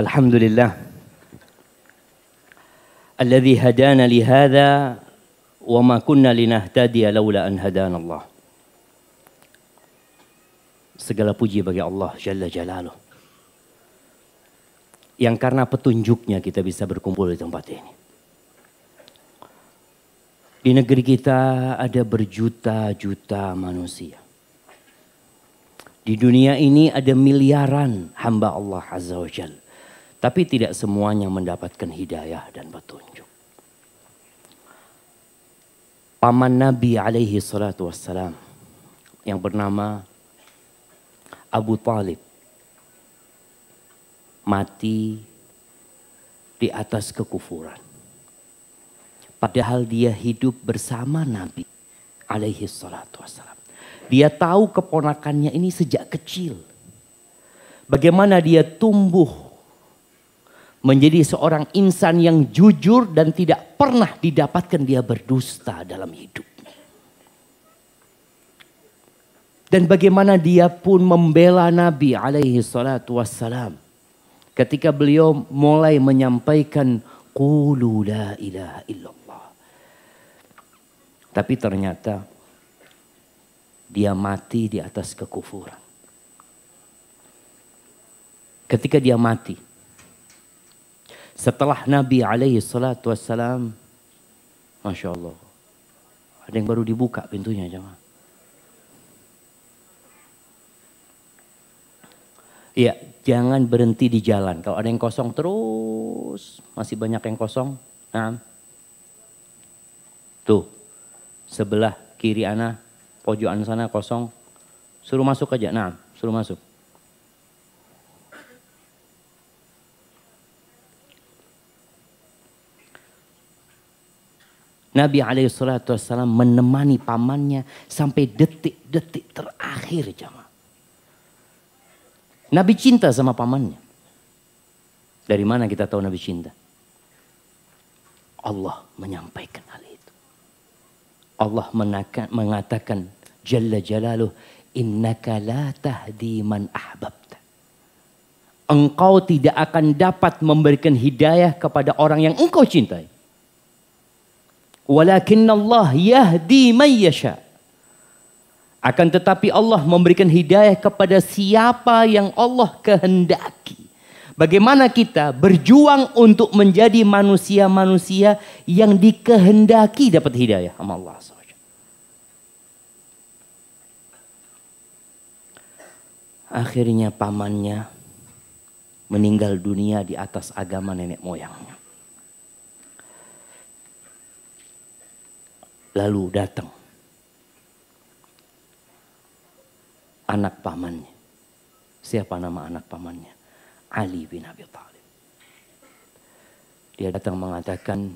الحمد لله الذي هدانا لهذا وما كنا لنهتدي لولا أن هدانا الله segala puji bagi Allah Jalla Jalaluh yang karena petunjuknya kita bisa berkumpul di tempat ini. Di negeri kita ada berjuta-juta manusia. Di dunia ini ada miliaran hamba Allah Azza wa Jalla tapi tidak semuanya mendapatkan hidayah dan petunjuk. Paman Nabi alaihi salatu wassalam yang bernama Abu Talib mati di atas kekufuran. Padahal dia hidup bersama Nabi alaihi salatu wassalam. Dia tahu keponakannya ini sejak kecil. Bagaimana dia tumbuh menjadi seorang insan yang jujur dan tidak pernah didapatkan dia berdusta dalam hidup. Dan bagaimana dia pun membela Nabi alaihi salatu wassalam. Ketika beliau mulai menyampaikan Qulu la ilaha illallah. Tapi ternyata dia mati di atas kekufuran. Ketika dia mati, setelah Nabi alaihi salatu wassalam. Masya Allah. Ada yang baru dibuka pintunya jemaah. ya jangan berhenti di jalan. Kalau ada yang kosong terus, masih banyak yang kosong. Nah. Tuh. Sebelah kiri ana, pojokan sana kosong. Suruh masuk aja. Nah, suruh masuk. Nabi Alaihissalam menemani pamannya sampai detik-detik terakhir jamaah. Nabi cinta sama pamannya. Dari mana kita tahu Nabi cinta? Allah menyampaikan hal itu. Allah mengatakan Jalla Jalaluh, Innaka la tahdi man ahbabta. Engkau tidak akan dapat memberikan hidayah kepada orang yang engkau cintai Walakin Allah yahdi man yasha. Akan tetapi Allah memberikan hidayah kepada siapa yang Allah kehendaki. Bagaimana kita berjuang untuk menjadi manusia-manusia yang dikehendaki dapat hidayah sama Allah Akhirnya pamannya meninggal dunia di atas agama nenek moyangnya. lalu datang anak pamannya. Siapa nama anak pamannya? Ali bin Abi Thalib. Dia datang mengatakan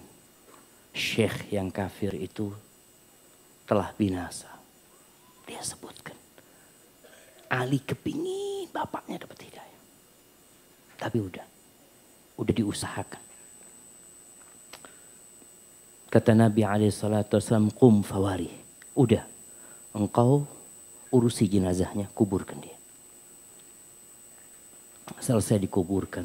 syekh yang kafir itu telah binasa. Dia sebutkan. Ali kepingin bapaknya dapat hidayah. Tapi udah. Udah diusahakan. Kata Nabi Wasallam, Kum fawari. Udah, engkau urusi jenazahnya, kuburkan dia. Selesai dikuburkan.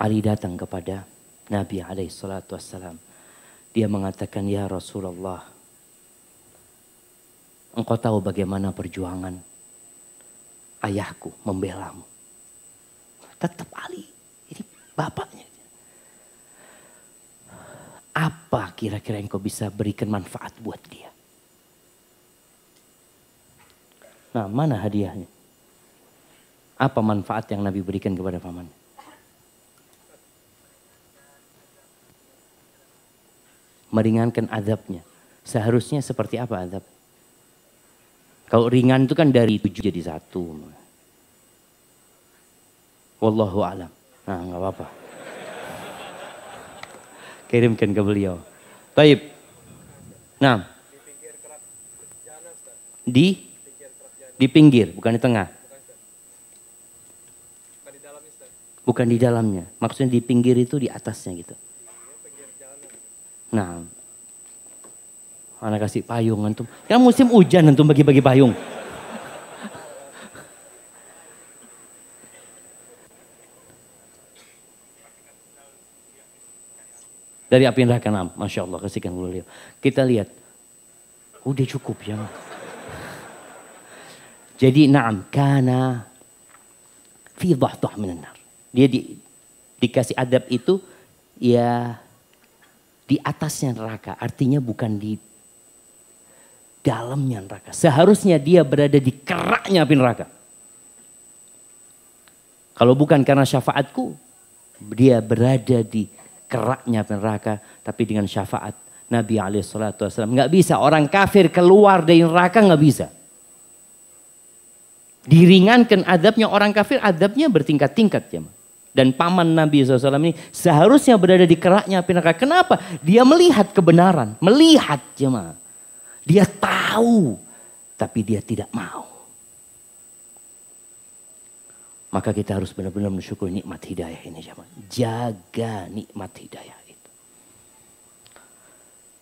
Ali datang kepada Nabi Wasallam, Dia mengatakan, Ya Rasulullah, engkau tahu bagaimana perjuangan ayahku membelamu. Tetap Ali, ini bapaknya. Apa kira-kira yang kau bisa berikan manfaat buat dia? Nah, mana hadiahnya? Apa manfaat yang Nabi berikan kepada paman? Meringankan adabnya. Seharusnya seperti apa adab? Kalau ringan itu kan dari tujuh jadi satu. Wallahu alam. Nah, nggak apa-apa kirimkan ke beliau. Baik. Nah. Di di pinggir, bukan di tengah. Bukan di dalamnya. Maksudnya di pinggir itu di atasnya gitu. Nah. mana kasih payung antum. Kan musim hujan antum bagi-bagi payung. -bagi Dari api neraka enam. Masya Allah kasihkan beliau. Kita lihat. Udah cukup ya. Jadi naam karena fi dhahdah Dia di, dikasih adab itu ya di atasnya neraka. Artinya bukan di dalamnya neraka. Seharusnya dia berada di keraknya api neraka. Kalau bukan karena syafaatku, dia berada di keraknya neraka, tapi dengan syafaat Nabi Alaihissalam. Nggak bisa orang kafir keluar dari neraka nggak bisa. Diringankan adabnya orang kafir, adabnya bertingkat-tingkat ya. Dan paman Nabi SAW ini seharusnya berada di keraknya api neraka. Kenapa? Dia melihat kebenaran, melihat jemaah. Ya, dia tahu, tapi dia tidak mau. Maka kita harus benar-benar mensyukuri nikmat hidayah ini jemaah. Jaga nikmat hidayah itu.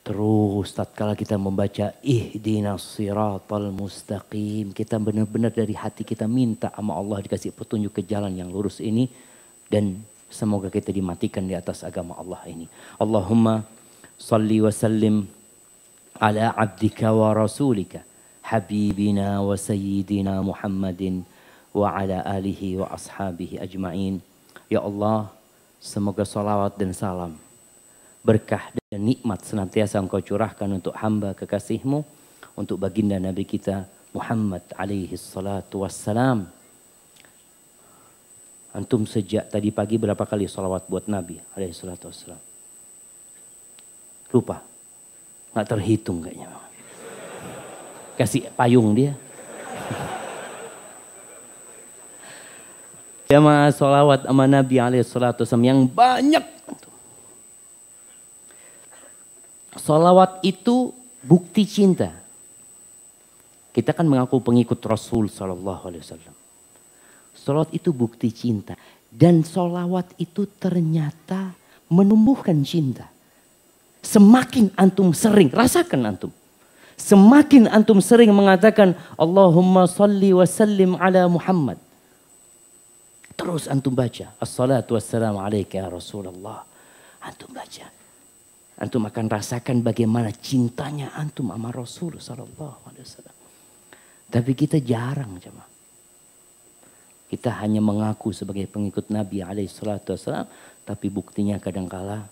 Terus tatkala kita membaca ihdinas siratal mustaqim, kita benar-benar dari hati kita minta sama Allah dikasih petunjuk ke jalan yang lurus ini dan semoga kita dimatikan di atas agama Allah ini. Allahumma salli wa sallim ala abdika wa rasulika habibina wa sayyidina Muhammadin wa ala alihi wa ashabihi ajmain. Ya Allah, semoga salawat dan salam, berkah dan nikmat senantiasa engkau curahkan untuk hamba kekasihmu, untuk baginda Nabi kita Muhammad alaihi salatu wassalam. Antum sejak tadi pagi berapa kali salawat buat Nabi alaihi salatu wassalam? Lupa. Nggak terhitung kayaknya. Kasih payung dia. Sama solawat sama Nabi alaihi salatu yang banyak. Solawat itu bukti cinta. Kita kan mengaku pengikut Rasul Sallallahu Alaihi Wasallam. Sholawat itu bukti cinta. Dan solawat itu ternyata menumbuhkan cinta. Semakin antum sering, rasakan antum. Semakin antum sering mengatakan Allahumma salli wa sallim ala Muhammad. Terus antum baca. Assalatu wassalamu alaika ya Rasulullah. Antum baca. Antum akan rasakan bagaimana cintanya antum sama Rasul sallallahu alaihi wasallam. Tapi kita jarang cuma. Kita hanya mengaku sebagai pengikut Nabi alaihi salatu wasallam, tapi buktinya kadangkala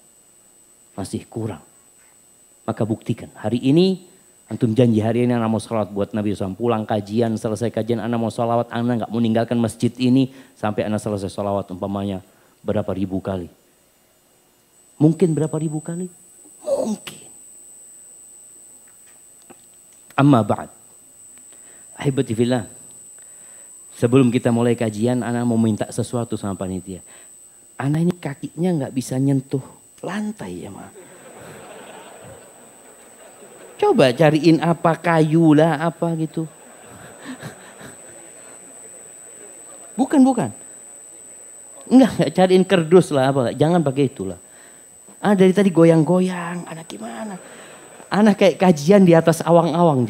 masih kurang. Maka buktikan hari ini Antum janji hari ini anak mau sholat buat Nabi SAW. Pulang kajian, selesai kajian anak mau sholawat. Anak nggak mau meninggalkan masjid ini sampai anak selesai sholawat umpamanya berapa ribu kali. Mungkin berapa ribu kali? Mungkin. Amma ba'd. Ahibati fillah. Sebelum kita mulai kajian, anak mau minta sesuatu sama panitia. Anak ini kakinya nggak bisa nyentuh lantai ya ma. Coba cariin apa kayu lah apa gitu. Bukan, bukan. Enggak, enggak cariin kerdus lah apa. Jangan pakai itulah. Ah dari tadi goyang-goyang, anak gimana? Anak kayak kajian di atas awang-awang.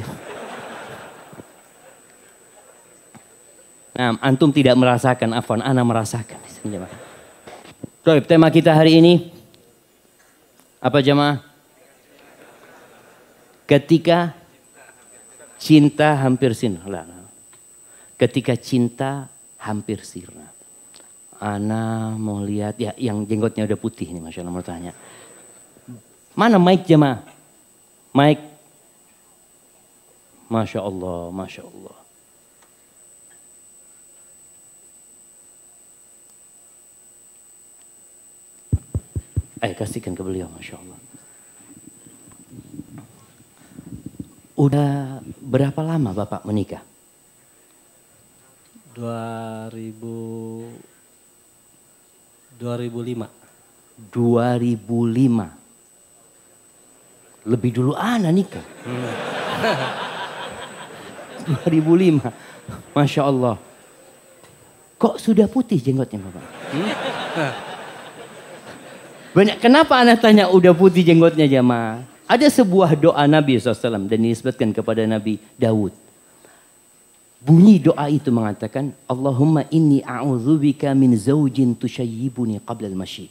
Nah, antum tidak merasakan, afwan, anak merasakan. Baik, tema kita hari ini apa jemaah? Ketika cinta hampir sirna. Nah. Ketika cinta hampir sirna. Ana mau lihat ya yang jenggotnya udah putih nih Masya Allah mau tanya. Mana Mike jemaah? Mike. Masya Allah, Masya Allah. Ayo kasihkan ke beliau Masya Allah. Udah berapa lama Bapak menikah? 2000 2005. 2005. Lebih dulu Ana nikah. Hmm. 2005. Masya Allah. Kok sudah putih jenggotnya Bapak? Hmm? Banyak, kenapa anak tanya udah putih jenggotnya jamaah? Ada sebuah doa Nabi SAW dan disebutkan kepada Nabi Dawud. Bunyi doa itu mengatakan, Allahumma inni a'udzubika min zaujin tushayyibuni qabla al-masyid.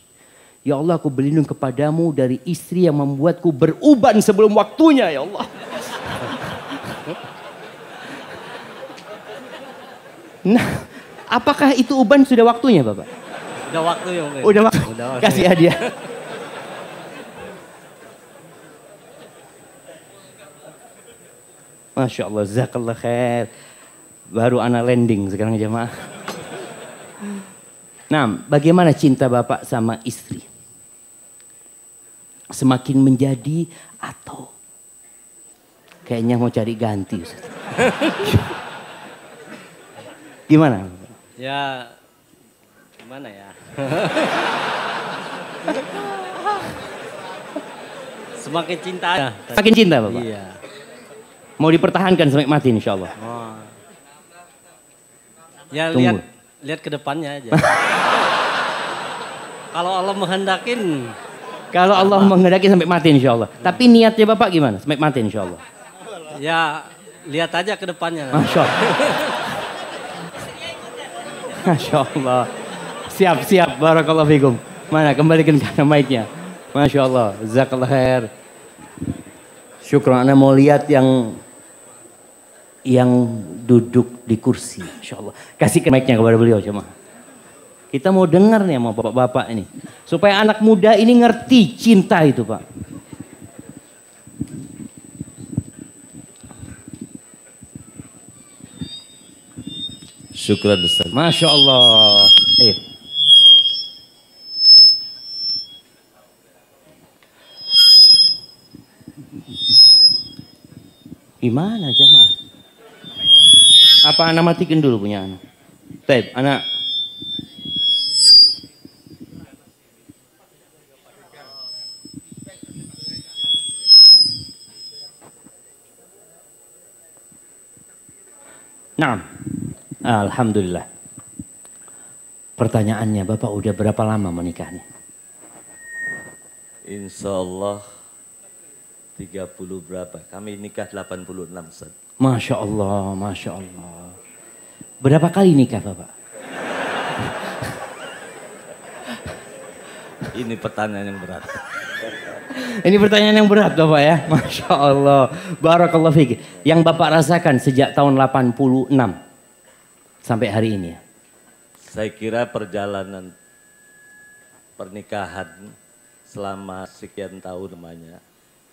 Ya Allah aku berlindung kepadamu dari istri yang membuatku beruban sebelum waktunya ya Allah. nah, apakah itu uban sudah waktunya Bapak? Sudah waktunya Bapak. Udah waktu. Udah waktu. Kasih hadiah. Masya Allah, zakallah khair. Baru anak landing sekarang jemaah. Nah, bagaimana cinta bapak sama istri? Semakin menjadi atau kayaknya mau cari ganti gimana? Ya, gimana ya? Semakin cinta. Semakin cinta Bapak? Iya. Mau dipertahankan sampai mati insya Allah. Oh. Ya Tunggu. lihat lihat ke depannya aja. Kalau Allah menghendakin. Kalau Allah menghendaki sampai mati insya Allah. Hmm. Tapi niatnya Bapak gimana? Sampai mati insya Allah. Ya lihat aja ke depannya. Masya Allah. Masya Allah. Siap, siap. Barakallahu fikum. Mana kembalikan ke mic-nya. Masya Allah. Zakallah khair. Syukur. Anda mau lihat yang yang duduk di kursi. Insya Allah. Kasih mic-nya kepada beliau cuma. Kita mau dengar nih sama bapak-bapak ini. Supaya anak muda ini ngerti cinta itu pak. Syukur besar. Masya Allah. Eh. Gimana jemaah? Apa anak matikan dulu punya anak? Taip, anak. Nah, Alhamdulillah. Pertanyaannya, Bapak udah berapa lama menikahnya? Insya Allah 30 berapa? Kami nikah 86 set Masya Allah, Masya Allah. Berapa kali nikah Bapak? Ini pertanyaan yang berat. Ini pertanyaan yang berat Bapak ya. Masya Allah. Barakallah fikir. Yang Bapak rasakan sejak tahun 86 sampai hari ini ya? Saya kira perjalanan pernikahan selama sekian tahun namanya.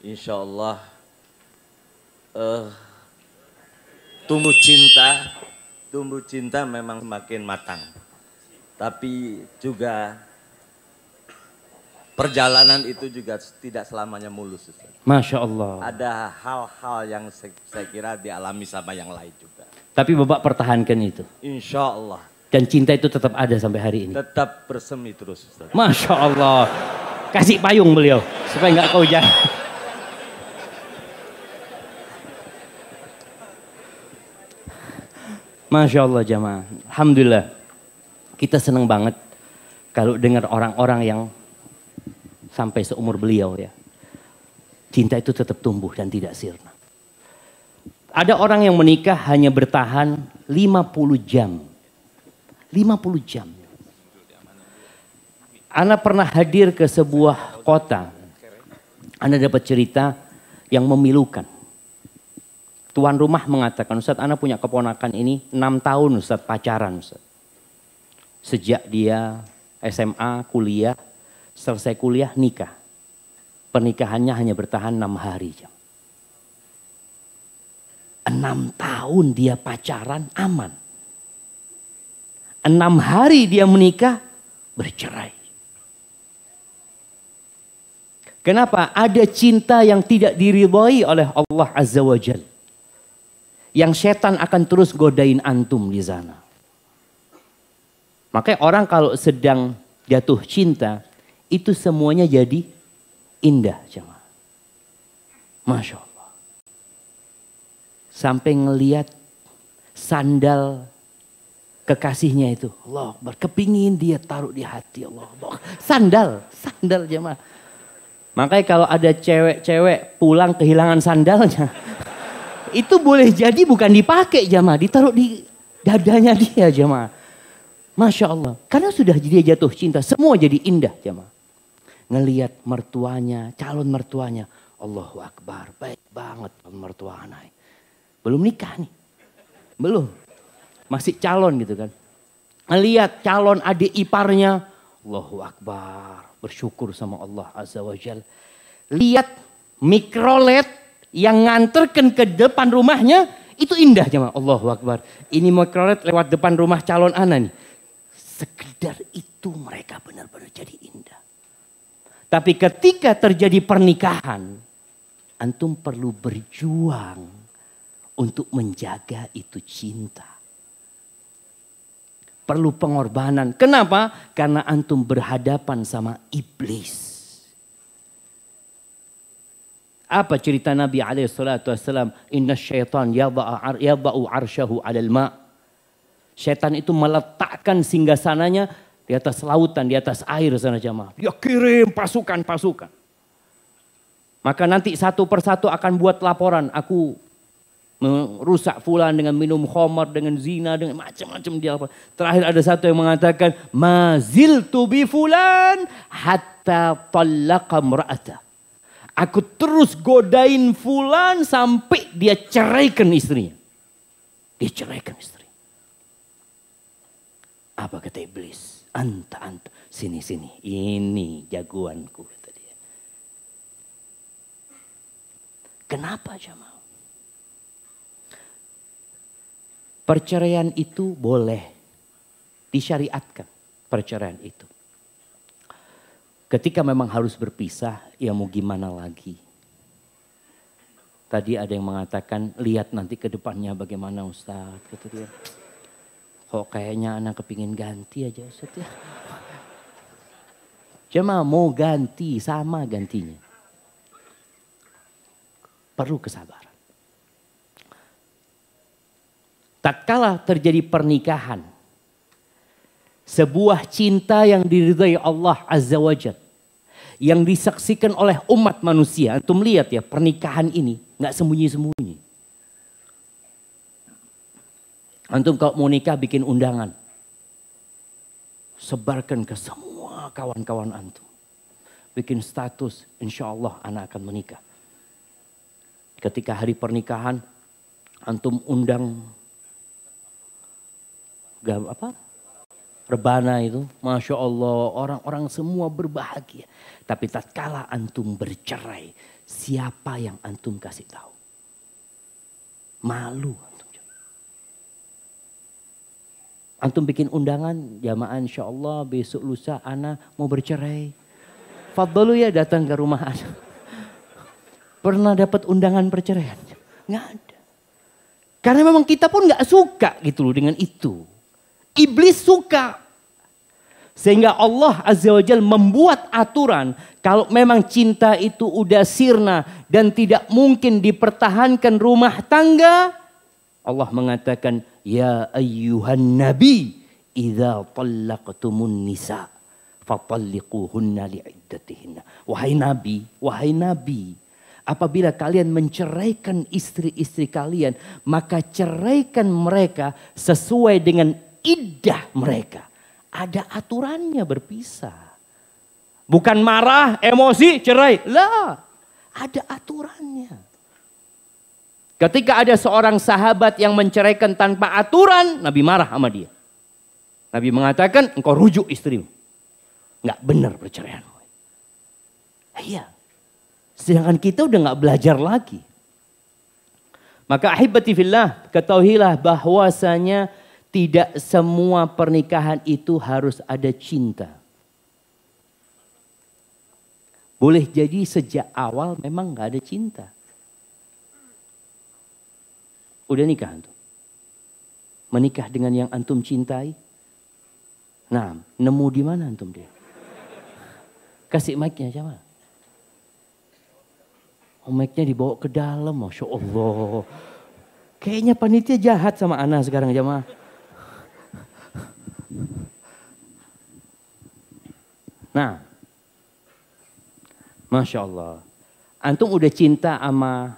Insya Allah uh, tumbuh cinta, tumbuh cinta memang semakin matang. Tapi juga perjalanan itu juga tidak selamanya mulus. Masya Allah. Ada hal-hal yang saya, kira dialami sama yang lain juga. Tapi Bapak pertahankan itu. Insya Allah. Dan cinta itu tetap ada sampai hari ini. Tetap bersemi terus. Masya Allah. Kasih payung beliau supaya nggak kau jalan. Masya Allah jamaah. Alhamdulillah. Kita senang banget kalau dengar orang-orang yang sampai seumur beliau ya. Cinta itu tetap tumbuh dan tidak sirna. Ada orang yang menikah hanya bertahan 50 jam. 50 jam. Anda pernah hadir ke sebuah kota. Anda dapat cerita yang memilukan tuan rumah mengatakan, Ustaz anak punya keponakan ini 6 tahun Ustaz pacaran Ustaz. Sejak dia SMA, kuliah, selesai kuliah nikah. Pernikahannya hanya bertahan 6 hari. Enam tahun dia pacaran aman. Enam hari dia menikah bercerai. Kenapa? Ada cinta yang tidak diridhai oleh Allah Azza wa Jalla yang setan akan terus godain antum di sana. Makanya orang kalau sedang jatuh cinta, itu semuanya jadi indah jemaah. Masya Allah. Sampai ngeliat sandal kekasihnya itu. Allah Akbar. Kepingin dia taruh di hati Allah Akbar. Sandal, sandal jemaah. Makanya kalau ada cewek-cewek pulang kehilangan sandalnya. itu boleh jadi bukan dipakai jamaah, ditaruh di dadanya dia jamaah. Masya Allah, karena sudah jadi jatuh cinta, semua jadi indah jamaah. Ngeliat mertuanya, calon mertuanya, Allahu Akbar, baik banget calon mertua anak. Belum nikah nih, belum. Masih calon gitu kan. Ngeliat calon adik iparnya, Allahu Akbar, bersyukur sama Allah Azza wa Jal. Lihat mikrolet yang nganterkan ke depan rumahnya itu indah jemaah. Allahu Akbar. Ini mikrolet lewat depan rumah calon anak nih. Sekedar itu mereka benar-benar jadi indah. Tapi ketika terjadi pernikahan, antum perlu berjuang untuk menjaga itu cinta. Perlu pengorbanan. Kenapa? Karena antum berhadapan sama iblis apa cerita Nabi Alaihi Wasallam? Inna syaitan yadha'u arsyahu alal ma' Syaitan itu meletakkan singgasananya di atas lautan, di atas air sana jamaah. Dia ya kirim pasukan-pasukan. Maka nanti satu persatu akan buat laporan. Aku merusak fulan dengan minum khamar, dengan zina, dengan macam-macam dia. Terakhir ada satu yang mengatakan, "Mazil tubi fulan hatta talaqa ra'ata." Aku terus godain Fulan sampai dia ceraikan istrinya. Dia ceraikan istri. Apa kata iblis? Anta, anta. Sini, sini. Ini jagoanku kata dia. Kenapa Jamal? Perceraian itu boleh disyariatkan. Perceraian itu. Ketika memang harus berpisah, ya mau gimana lagi? Tadi ada yang mengatakan, lihat nanti ke depannya bagaimana Ustadz. Gitu dia. Kok kayaknya anak kepingin ganti aja Ustadz ya. Cuma mau ganti, sama gantinya. Perlu kesabaran. tatkala terjadi pernikahan sebuah cinta yang diridhai Allah Azza wa Jal yang disaksikan oleh umat manusia. Antum lihat ya pernikahan ini nggak sembunyi-sembunyi. Antum kalau mau nikah bikin undangan. Sebarkan ke semua kawan-kawan antum. Bikin status, insya Allah anak akan menikah. Ketika hari pernikahan, antum undang gak apa rebana itu, masya Allah orang-orang semua berbahagia. Tapi tatkala antum bercerai, siapa yang antum kasih tahu? Malu antum. Antum bikin undangan, jamaah insya Allah besok lusa ana mau bercerai. Fadlu ya datang ke rumah ana. Pernah dapat undangan perceraian? Nggak ada. Karena memang kita pun nggak suka gitu loh dengan itu. Iblis suka sehingga Allah Azza wa Jal membuat aturan kalau memang cinta itu udah sirna dan tidak mungkin dipertahankan rumah tangga. Allah mengatakan, Ya ayyuhan nabi, idha tallaqtumun nisa, fatalliquhunna li'iddatihinna. Wahai nabi, wahai nabi, Apabila kalian menceraikan istri-istri kalian, maka ceraikan mereka sesuai dengan iddah mereka. Ada aturannya berpisah. Bukan marah, emosi, cerai. Lah, ada aturannya. Ketika ada seorang sahabat yang menceraikan tanpa aturan, Nabi marah sama dia. Nabi mengatakan, engkau rujuk istrimu. Enggak benar perceraianmu. Iya. Sedangkan kita udah nggak belajar lagi. Maka ahibati fillah, ketahuilah bahwasanya tidak semua pernikahan itu harus ada cinta. Boleh jadi sejak awal memang nggak ada cinta. Udah nikah antum? Menikah dengan yang antum cintai? Nah, nemu di mana antum dia? Kasih mic-nya siapa? Oh, mic-nya dibawa ke dalam, Masya Allah. Kayaknya panitia jahat sama Ana sekarang jamaah. Nah, Masya Allah. Antum udah cinta sama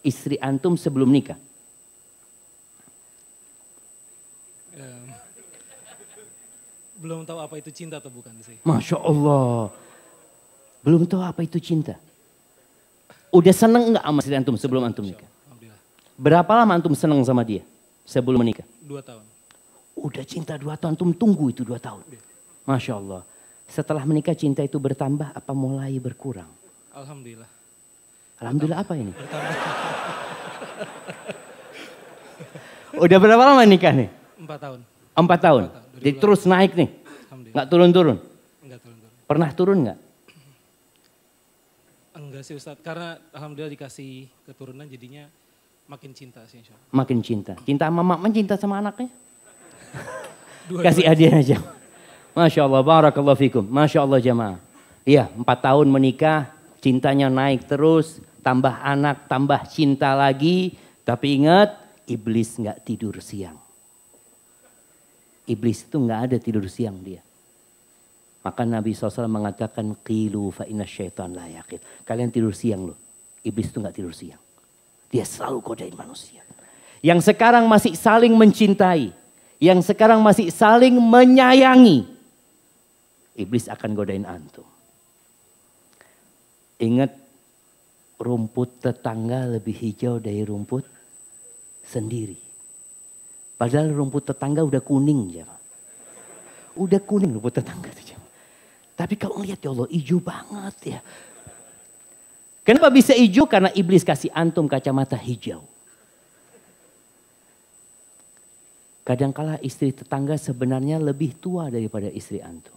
istri antum sebelum nikah? Ya. belum tahu apa itu cinta atau bukan sih. Masya Allah. Belum tahu apa itu cinta. Udah seneng nggak sama istri antum sebelum antum nikah? Berapa lama antum seneng sama dia sebelum menikah? Dua tahun. Udah cinta dua tahun, tum tunggu itu dua tahun. Masya Allah. Setelah menikah cinta itu bertambah apa mulai berkurang? Alhamdulillah. Alhamdulillah apa ini? Udah berapa lama nikah nih? Empat tahun. Empat tahun. Empat tahun. Jadi terus naik nih? Nggak turun-turun? Nggak turun-turun. Pernah turun nggak? Enggak sih Ustadz, karena Alhamdulillah dikasih keturunan jadinya makin cinta sih insya Allah. Makin cinta. Cinta sama mak, cinta sama anaknya? Kasih hadiah aja. Masya Allah, barakallahu fikum. Masya Allah jamaah. Iya, empat tahun menikah, cintanya naik terus, tambah anak, tambah cinta lagi. Tapi ingat, iblis nggak tidur siang. Iblis itu nggak ada tidur siang dia. Maka Nabi SAW mengatakan, Qilu fa inna syaitan Kalian tidur siang loh. Iblis itu nggak tidur siang. Dia selalu godain manusia. Yang sekarang masih saling mencintai yang sekarang masih saling menyayangi, iblis akan godain antum. Ingat rumput tetangga lebih hijau dari rumput sendiri. Padahal rumput tetangga udah kuning, ya. Udah kuning rumput tetangga itu, Tapi kau lihat ya Allah, hijau banget ya. Kenapa bisa hijau? Karena iblis kasih antum kacamata hijau. Kadangkala istri tetangga sebenarnya lebih tua daripada istri antum.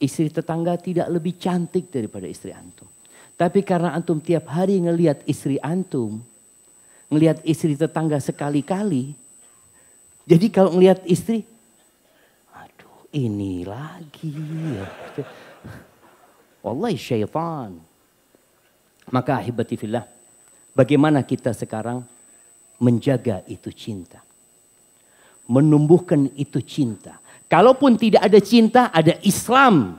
Istri tetangga tidak lebih cantik daripada istri antum. Tapi karena antum tiap hari ngelihat istri antum, ngelihat istri tetangga sekali-kali, jadi kalau ngelihat istri, aduh ini lagi. Wallahi syaitan. Maka ahibati fillah, bagaimana kita sekarang menjaga itu cinta? menumbuhkan itu cinta. Kalaupun tidak ada cinta, ada Islam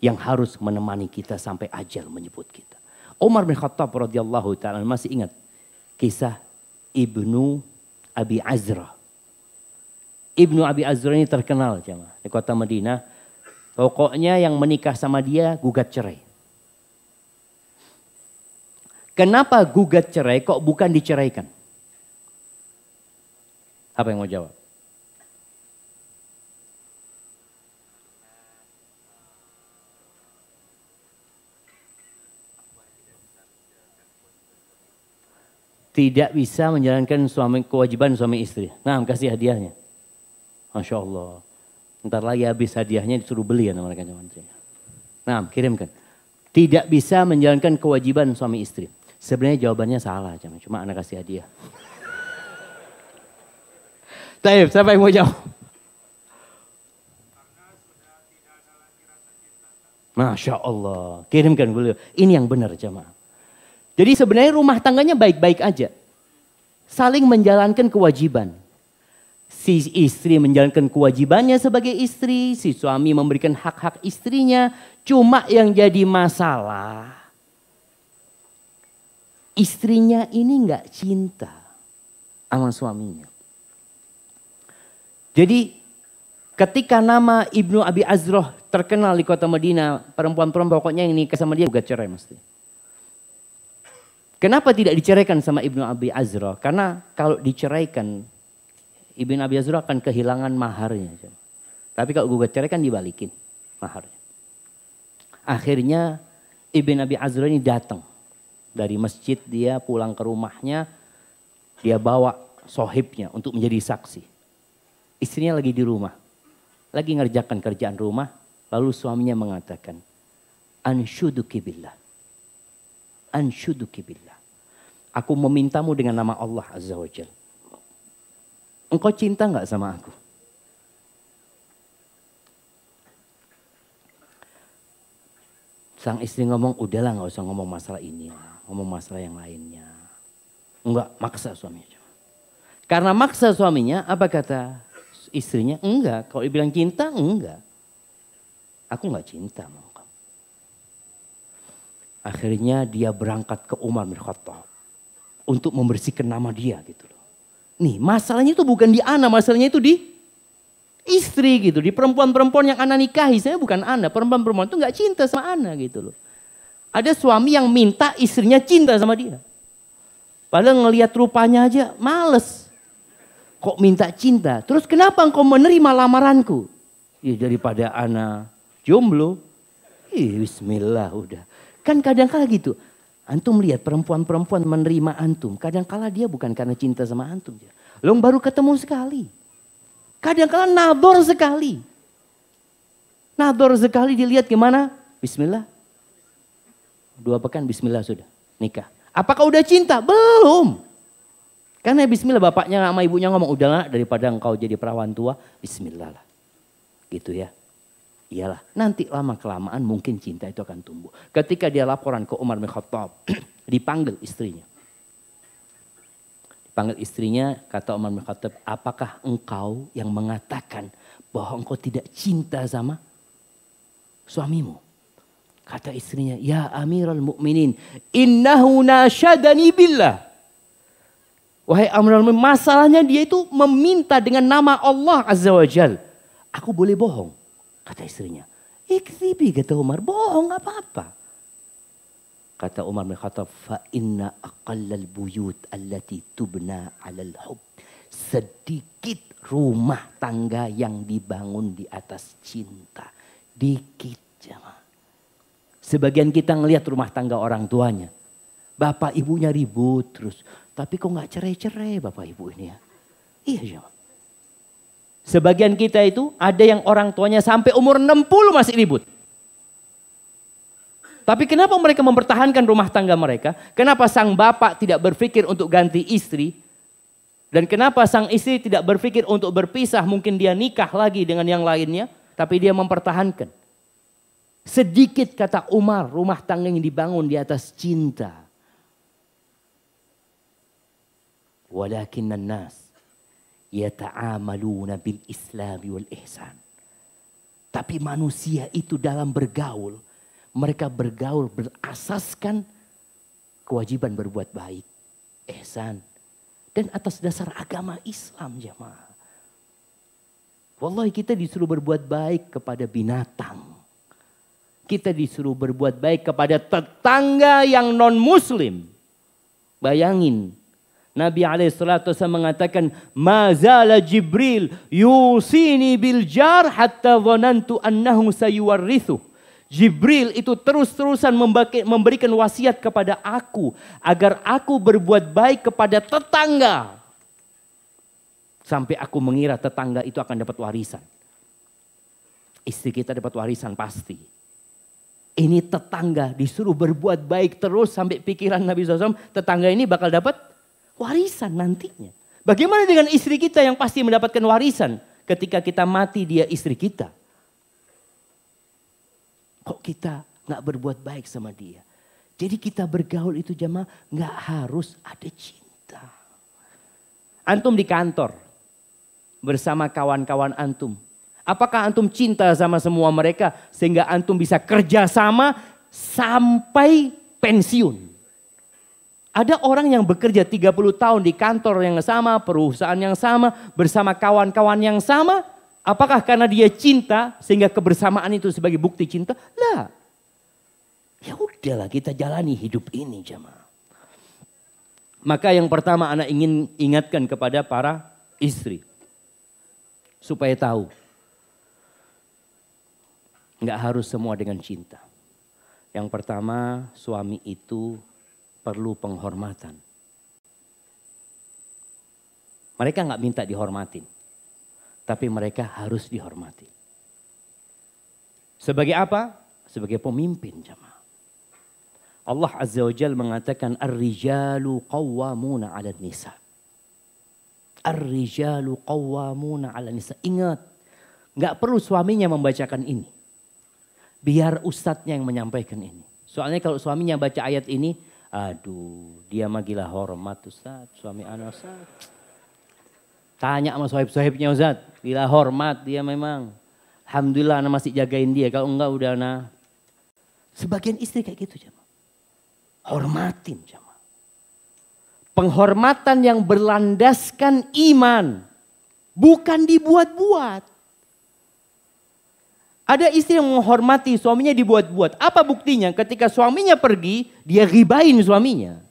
yang harus menemani kita sampai ajal menyebut kita. Umar bin Khattab radhiyallahu taala masih ingat kisah Ibnu Abi Azra. Ibnu Abi Azra ini terkenal jemaah di kota Madinah. Pokoknya yang menikah sama dia gugat cerai. Kenapa gugat cerai kok bukan diceraikan? Apa yang mau jawab? Tidak bisa menjalankan suami kewajiban suami istri. Nah, kasih hadiahnya. Masya Allah. Ntar lagi habis hadiahnya disuruh beli ya nama Nah, kirimkan. Tidak bisa menjalankan kewajiban suami istri. Sebenarnya jawabannya salah, cuma anak kasih hadiah. Taib, siapa yang mau jawab? Masya Allah, kirimkan beliau. Ini yang benar jemaah. Jadi sebenarnya rumah tangganya baik-baik aja. Saling menjalankan kewajiban. Si istri menjalankan kewajibannya sebagai istri, si suami memberikan hak-hak istrinya. Cuma yang jadi masalah, istrinya ini nggak cinta sama suaminya. Jadi ketika nama Ibnu Abi Azroh terkenal di kota Madinah, perempuan-perempuan pokoknya yang nikah sama dia juga cerai mesti. Kenapa tidak diceraikan sama Ibnu Abi Azroh? Karena kalau diceraikan, Ibnu Abi Azroh akan kehilangan maharnya. Tapi kalau gugat cerai kan dibalikin maharnya. Akhirnya Ibnu Abi Azroh ini datang dari masjid dia pulang ke rumahnya, dia bawa sohibnya untuk menjadi saksi istrinya lagi di rumah, lagi ngerjakan kerjaan rumah, lalu suaminya mengatakan, Anshuduki billah. Anshuduki billah. Aku memintamu dengan nama Allah Azza wa Jal. Engkau cinta nggak sama aku? Sang istri ngomong, udahlah nggak usah ngomong masalah ini, lah, ngomong masalah yang lainnya. Enggak, maksa suaminya. Karena maksa suaminya, apa kata istrinya? Enggak. Kalau dibilang cinta, enggak. Aku enggak cinta sama kamu. Akhirnya dia berangkat ke Umar bin Khattab. Untuk membersihkan nama dia gitu loh. Nih masalahnya itu bukan di Ana, masalahnya itu di istri gitu. Di perempuan-perempuan yang Ana nikahi, saya bukan Ana. Perempuan-perempuan itu enggak cinta sama Ana gitu loh. Ada suami yang minta istrinya cinta sama dia. Padahal ngelihat rupanya aja males kok minta cinta? Terus kenapa engkau menerima lamaranku? Ya daripada anak jomblo. Ih, bismillah udah. Kan kadang kala gitu. Antum lihat perempuan-perempuan menerima antum. Kadang kala dia bukan karena cinta sama antum. Ya. Lo baru ketemu sekali. Kadang kala nador sekali. Nador sekali dilihat gimana? Bismillah. Dua pekan bismillah sudah nikah. Apakah udah cinta? Belum. Karena bismillah bapaknya sama ibunya ngomong, udah udahlah daripada engkau jadi perawan tua, bismillah lah. Gitu ya. Iyalah, nanti lama-kelamaan mungkin cinta itu akan tumbuh. Ketika dia laporan ke Umar bin Khattab, dipanggil istrinya. Dipanggil istrinya, kata Umar bin Khattab, apakah engkau yang mengatakan bahwa engkau tidak cinta sama suamimu? Kata istrinya, ya amiral mu'minin, innahu nasyadani billah. Wahai Amr al masalahnya dia itu meminta dengan nama Allah Azza wa Jal. Aku boleh bohong, kata istrinya. Ikribi, kata Umar, bohong apa-apa. Kata Umar bin Khattab, fa inna aqallal buyut allati tubna alal hub. Sedikit rumah tangga yang dibangun di atas cinta. Dikit jemaah. Sebagian kita ngelihat rumah tangga orang tuanya. Bapak ibunya ribut terus tapi kok nggak cerai-cerai Bapak Ibu ini ya? Iya jawab. Iya. Sebagian kita itu ada yang orang tuanya sampai umur 60 masih ribut. Tapi kenapa mereka mempertahankan rumah tangga mereka? Kenapa sang bapak tidak berpikir untuk ganti istri? Dan kenapa sang istri tidak berpikir untuk berpisah? Mungkin dia nikah lagi dengan yang lainnya, tapi dia mempertahankan. Sedikit kata Umar, rumah tangga yang dibangun di atas cinta. walakin nas yata'amaluna bil Islam wal ihsan. Tapi manusia itu dalam bergaul, mereka bergaul berasaskan kewajiban berbuat baik, ihsan. Dan atas dasar agama Islam jemaah. Wallahi kita disuruh berbuat baik kepada binatang. Kita disuruh berbuat baik kepada tetangga yang non muslim. Bayangin Nabi wasallam mengatakan, "Mazala Jibril yusini bil jar hatta dhanantu annahu sayuwarithu." Jibril itu terus-terusan memberikan wasiat kepada aku agar aku berbuat baik kepada tetangga. Sampai aku mengira tetangga itu akan dapat warisan. Istri kita dapat warisan pasti. Ini tetangga disuruh berbuat baik terus sampai pikiran Nabi SAW. Tetangga ini bakal dapat warisan nantinya. Bagaimana dengan istri kita yang pasti mendapatkan warisan ketika kita mati dia istri kita? Kok kita nggak berbuat baik sama dia? Jadi kita bergaul itu jamaah nggak harus ada cinta. Antum di kantor bersama kawan-kawan antum. Apakah antum cinta sama semua mereka sehingga antum bisa kerja sama sampai pensiun? Ada orang yang bekerja 30 tahun di kantor yang sama, perusahaan yang sama, bersama kawan-kawan yang sama. Apakah karena dia cinta sehingga kebersamaan itu sebagai bukti cinta? Lah. Ya udahlah kita jalani hidup ini jemaah. Maka yang pertama anak ingin ingatkan kepada para istri. Supaya tahu. Enggak harus semua dengan cinta. Yang pertama suami itu perlu penghormatan. Mereka nggak minta dihormatin, tapi mereka harus dihormati. Sebagai apa? Sebagai pemimpin jemaah. Allah Azza wa Jal mengatakan ar-rijalu qawwamuna 'ala nisa. Ar-rijalu qawwamuna 'ala nisa. Ingat, nggak perlu suaminya membacakan ini. Biar ustadznya yang menyampaikan ini. Soalnya kalau suaminya baca ayat ini, Aduh, dia mah gila hormat Ustaz, suami anak Ustaz. Tanya sama sohib-sohibnya Ustaz, gila hormat dia memang. Alhamdulillah anak masih jagain dia, kalau enggak udah nah. Sebagian istri kayak gitu jama. Hormatin jama. Penghormatan yang berlandaskan iman. Bukan dibuat-buat. Ada istri yang menghormati suaminya dibuat-buat. Apa buktinya? Ketika suaminya pergi, dia ribain suaminya.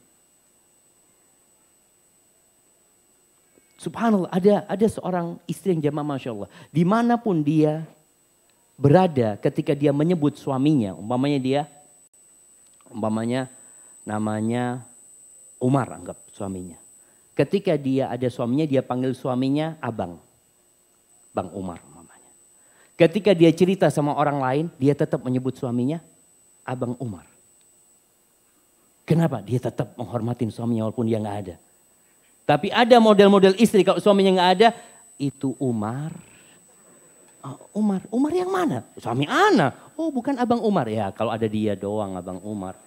Subhanallah, ada ada seorang istri yang jamaah Masya Allah. Dimanapun dia berada ketika dia menyebut suaminya, umpamanya dia, umpamanya namanya Umar anggap suaminya. Ketika dia ada suaminya, dia panggil suaminya abang. Bang Umar. Ketika dia cerita sama orang lain, dia tetap menyebut suaminya Abang Umar. Kenapa? Dia tetap menghormatin suaminya walaupun dia nggak ada. Tapi ada model-model istri kalau suaminya nggak ada, itu Umar. Uh, Umar, Umar yang mana? Suami Ana. Oh bukan Abang Umar. Ya kalau ada dia doang Abang Umar.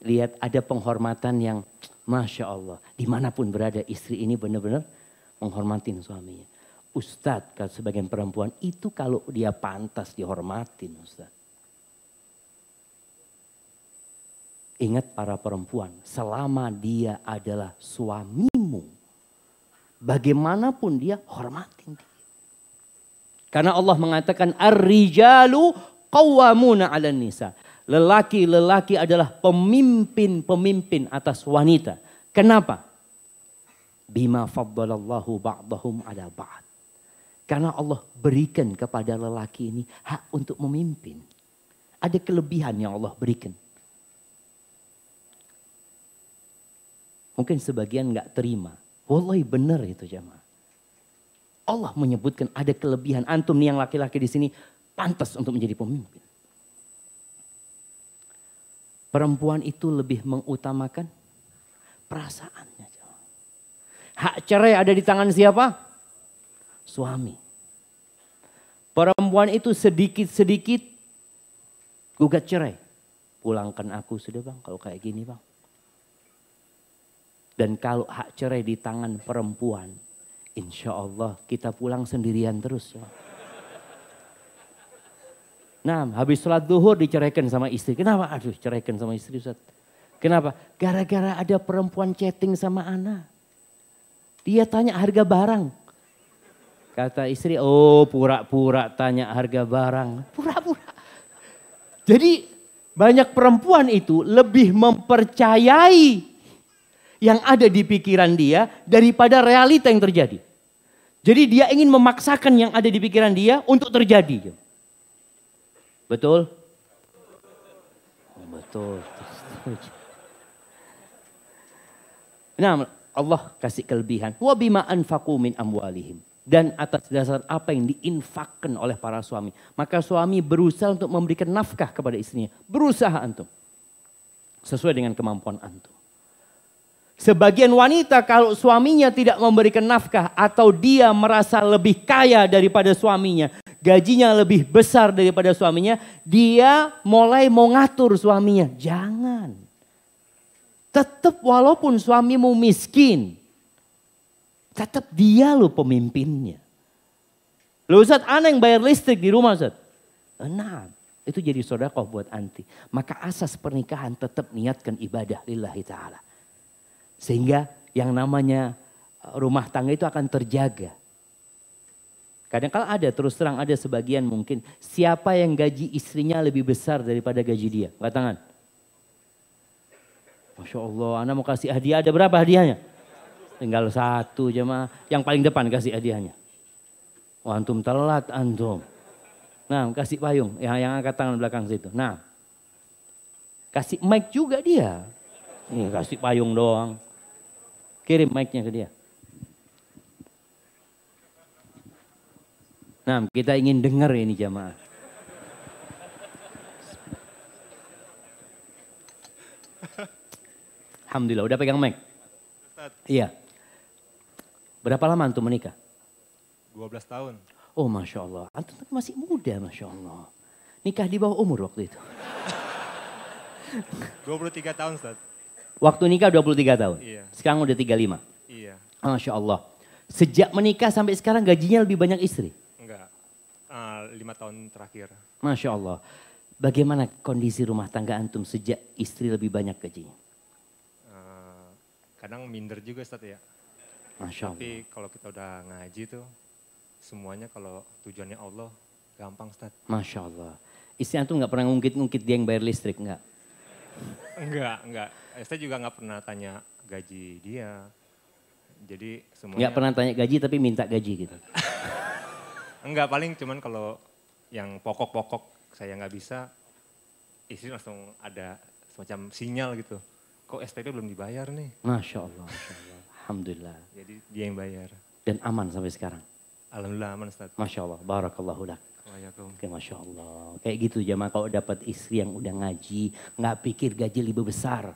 Lihat ada penghormatan yang Masya Allah. Dimanapun berada istri ini benar-benar menghormatin suaminya. Ustadz, kalau sebagian perempuan itu kalau dia pantas dihormatin Ustadz. Ingat para perempuan, selama dia adalah suamimu, bagaimanapun dia hormatin dia. Karena Allah mengatakan ar-rijalu qawwamuna 'ala nisa. Lelaki-lelaki adalah pemimpin-pemimpin atas wanita. Kenapa? Bima faddalallahu ba'dahum 'ala ba'd. Karena Allah berikan kepada lelaki ini hak untuk memimpin. Ada kelebihan yang Allah berikan. Mungkin sebagian nggak terima. Wallahi benar itu jemaah. Allah menyebutkan ada kelebihan. Antum nih yang laki-laki di sini pantas untuk menjadi pemimpin. Perempuan itu lebih mengutamakan perasaannya. Hak cerai ada di tangan siapa? suami. Perempuan itu sedikit-sedikit gugat cerai. Pulangkan aku sudah bang kalau kayak gini bang. Dan kalau hak cerai di tangan perempuan, insya Allah kita pulang sendirian terus. Ya. Nah, habis sholat duhur diceraikan sama istri. Kenapa? Aduh, ceraikan sama istri Ustaz. Kenapa? Gara-gara ada perempuan chatting sama anak. Dia tanya harga barang. Kata istri, oh pura-pura tanya harga barang. Pura-pura. Jadi banyak perempuan itu lebih mempercayai yang ada di pikiran dia daripada realita yang terjadi. Jadi dia ingin memaksakan yang ada di pikiran dia untuk terjadi. Betul? Betul. Nah, Allah kasih kelebihan. Wa bima anfaqu min amwalihim dan atas dasar apa yang diinfakkan oleh para suami. Maka suami berusaha untuk memberikan nafkah kepada istrinya. Berusaha antum. Sesuai dengan kemampuan antum. Sebagian wanita kalau suaminya tidak memberikan nafkah atau dia merasa lebih kaya daripada suaminya, gajinya lebih besar daripada suaminya, dia mulai mau ngatur suaminya. Jangan. Tetap walaupun suamimu miskin, Tetap dia loh pemimpinnya. Loh Ustaz, aneh yang bayar listrik di rumah Ustaz. enak Itu jadi sodakoh buat anti. Maka asas pernikahan tetap niatkan ibadah lillahi ta'ala. Sehingga yang namanya uh, rumah tangga itu akan terjaga. Kadang kalau ada terus terang ada sebagian mungkin siapa yang gaji istrinya lebih besar daripada gaji dia. Angkat tangan. Masya Allah, anak mau kasih hadiah ada berapa hadiahnya? Tinggal satu jemaah. Yang paling depan kasih hadiahnya. oh, antum telat antum. Nah, kasih payung. Yang, yang angkat tangan belakang situ. Nah, kasih mic juga dia. Nih, kasih payung doang. Kirim mic-nya ke dia. Nah, kita ingin dengar ini jemaah, Alhamdulillah, udah pegang mic? Iya. Berapa lama antum menikah? 12 tahun. Oh Masya Allah. Antum kan masih muda Masya Allah. Nikah di bawah umur waktu itu. 23 tahun Ustaz. Waktu nikah 23 tahun? Iya. Sekarang udah 35? Iya. Masya Allah. Sejak menikah sampai sekarang gajinya lebih banyak istri? Enggak. Uh, lima tahun terakhir. Masya Allah. Bagaimana kondisi rumah tangga antum sejak istri lebih banyak gajinya? Uh, kadang minder juga Ustaz ya. Masya Allah. Tapi kalau kita udah ngaji tuh, semuanya kalau tujuannya Allah, gampang Ustaz. Masya Allah. Istri antum gak pernah ngungkit-ngungkit dia yang bayar listrik, nggak? enggak, enggak. Saya juga gak pernah tanya gaji dia. Jadi semuanya... Gak pernah tanya gaji tapi minta gaji gitu? enggak, paling cuman kalau yang pokok-pokok saya nggak bisa, istri langsung ada semacam sinyal gitu. Kok STP belum dibayar nih? Masya Allah. Masya Allah. Alhamdulillah. Jadi dia yang bayar. Dan aman sampai sekarang? Alhamdulillah aman Ustaz. Masya Allah, barakallahu lak. Oke, Masya Allah. Kayak gitu jamaah kalau dapat istri yang udah ngaji, nggak pikir gaji lebih besar.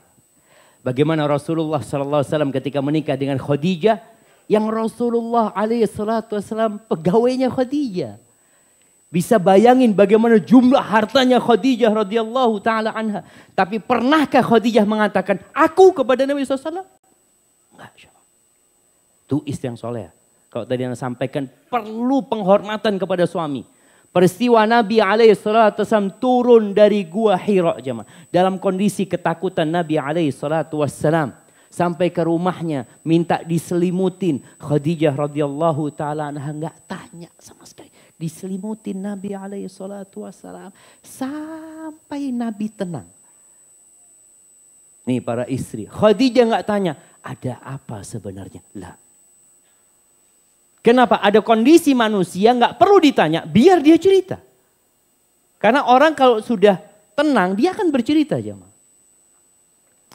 Bagaimana Rasulullah SAW ketika menikah dengan Khadijah, yang Rasulullah SAW pegawainya Khadijah. Bisa bayangin bagaimana jumlah hartanya Khadijah radhiyallahu taala anha. Tapi pernahkah Khadijah mengatakan aku kepada Nabi SAW? Enggak istri yang soleh. Kalau tadi yang sampaikan perlu penghormatan kepada suami. Peristiwa Nabi alaihi salatu wasallam turun dari gua Hira jemaah dalam kondisi ketakutan Nabi alaihi salatu wasallam sampai ke rumahnya minta diselimutin Khadijah radhiyallahu taala anha enggak tanya sama sekali diselimutin Nabi alaihi salatu wasallam sampai Nabi tenang. Nih para istri, Khadijah enggak tanya ada apa sebenarnya? Lah, Kenapa? Ada kondisi manusia nggak perlu ditanya, biar dia cerita. Karena orang kalau sudah tenang, dia akan bercerita jemaah.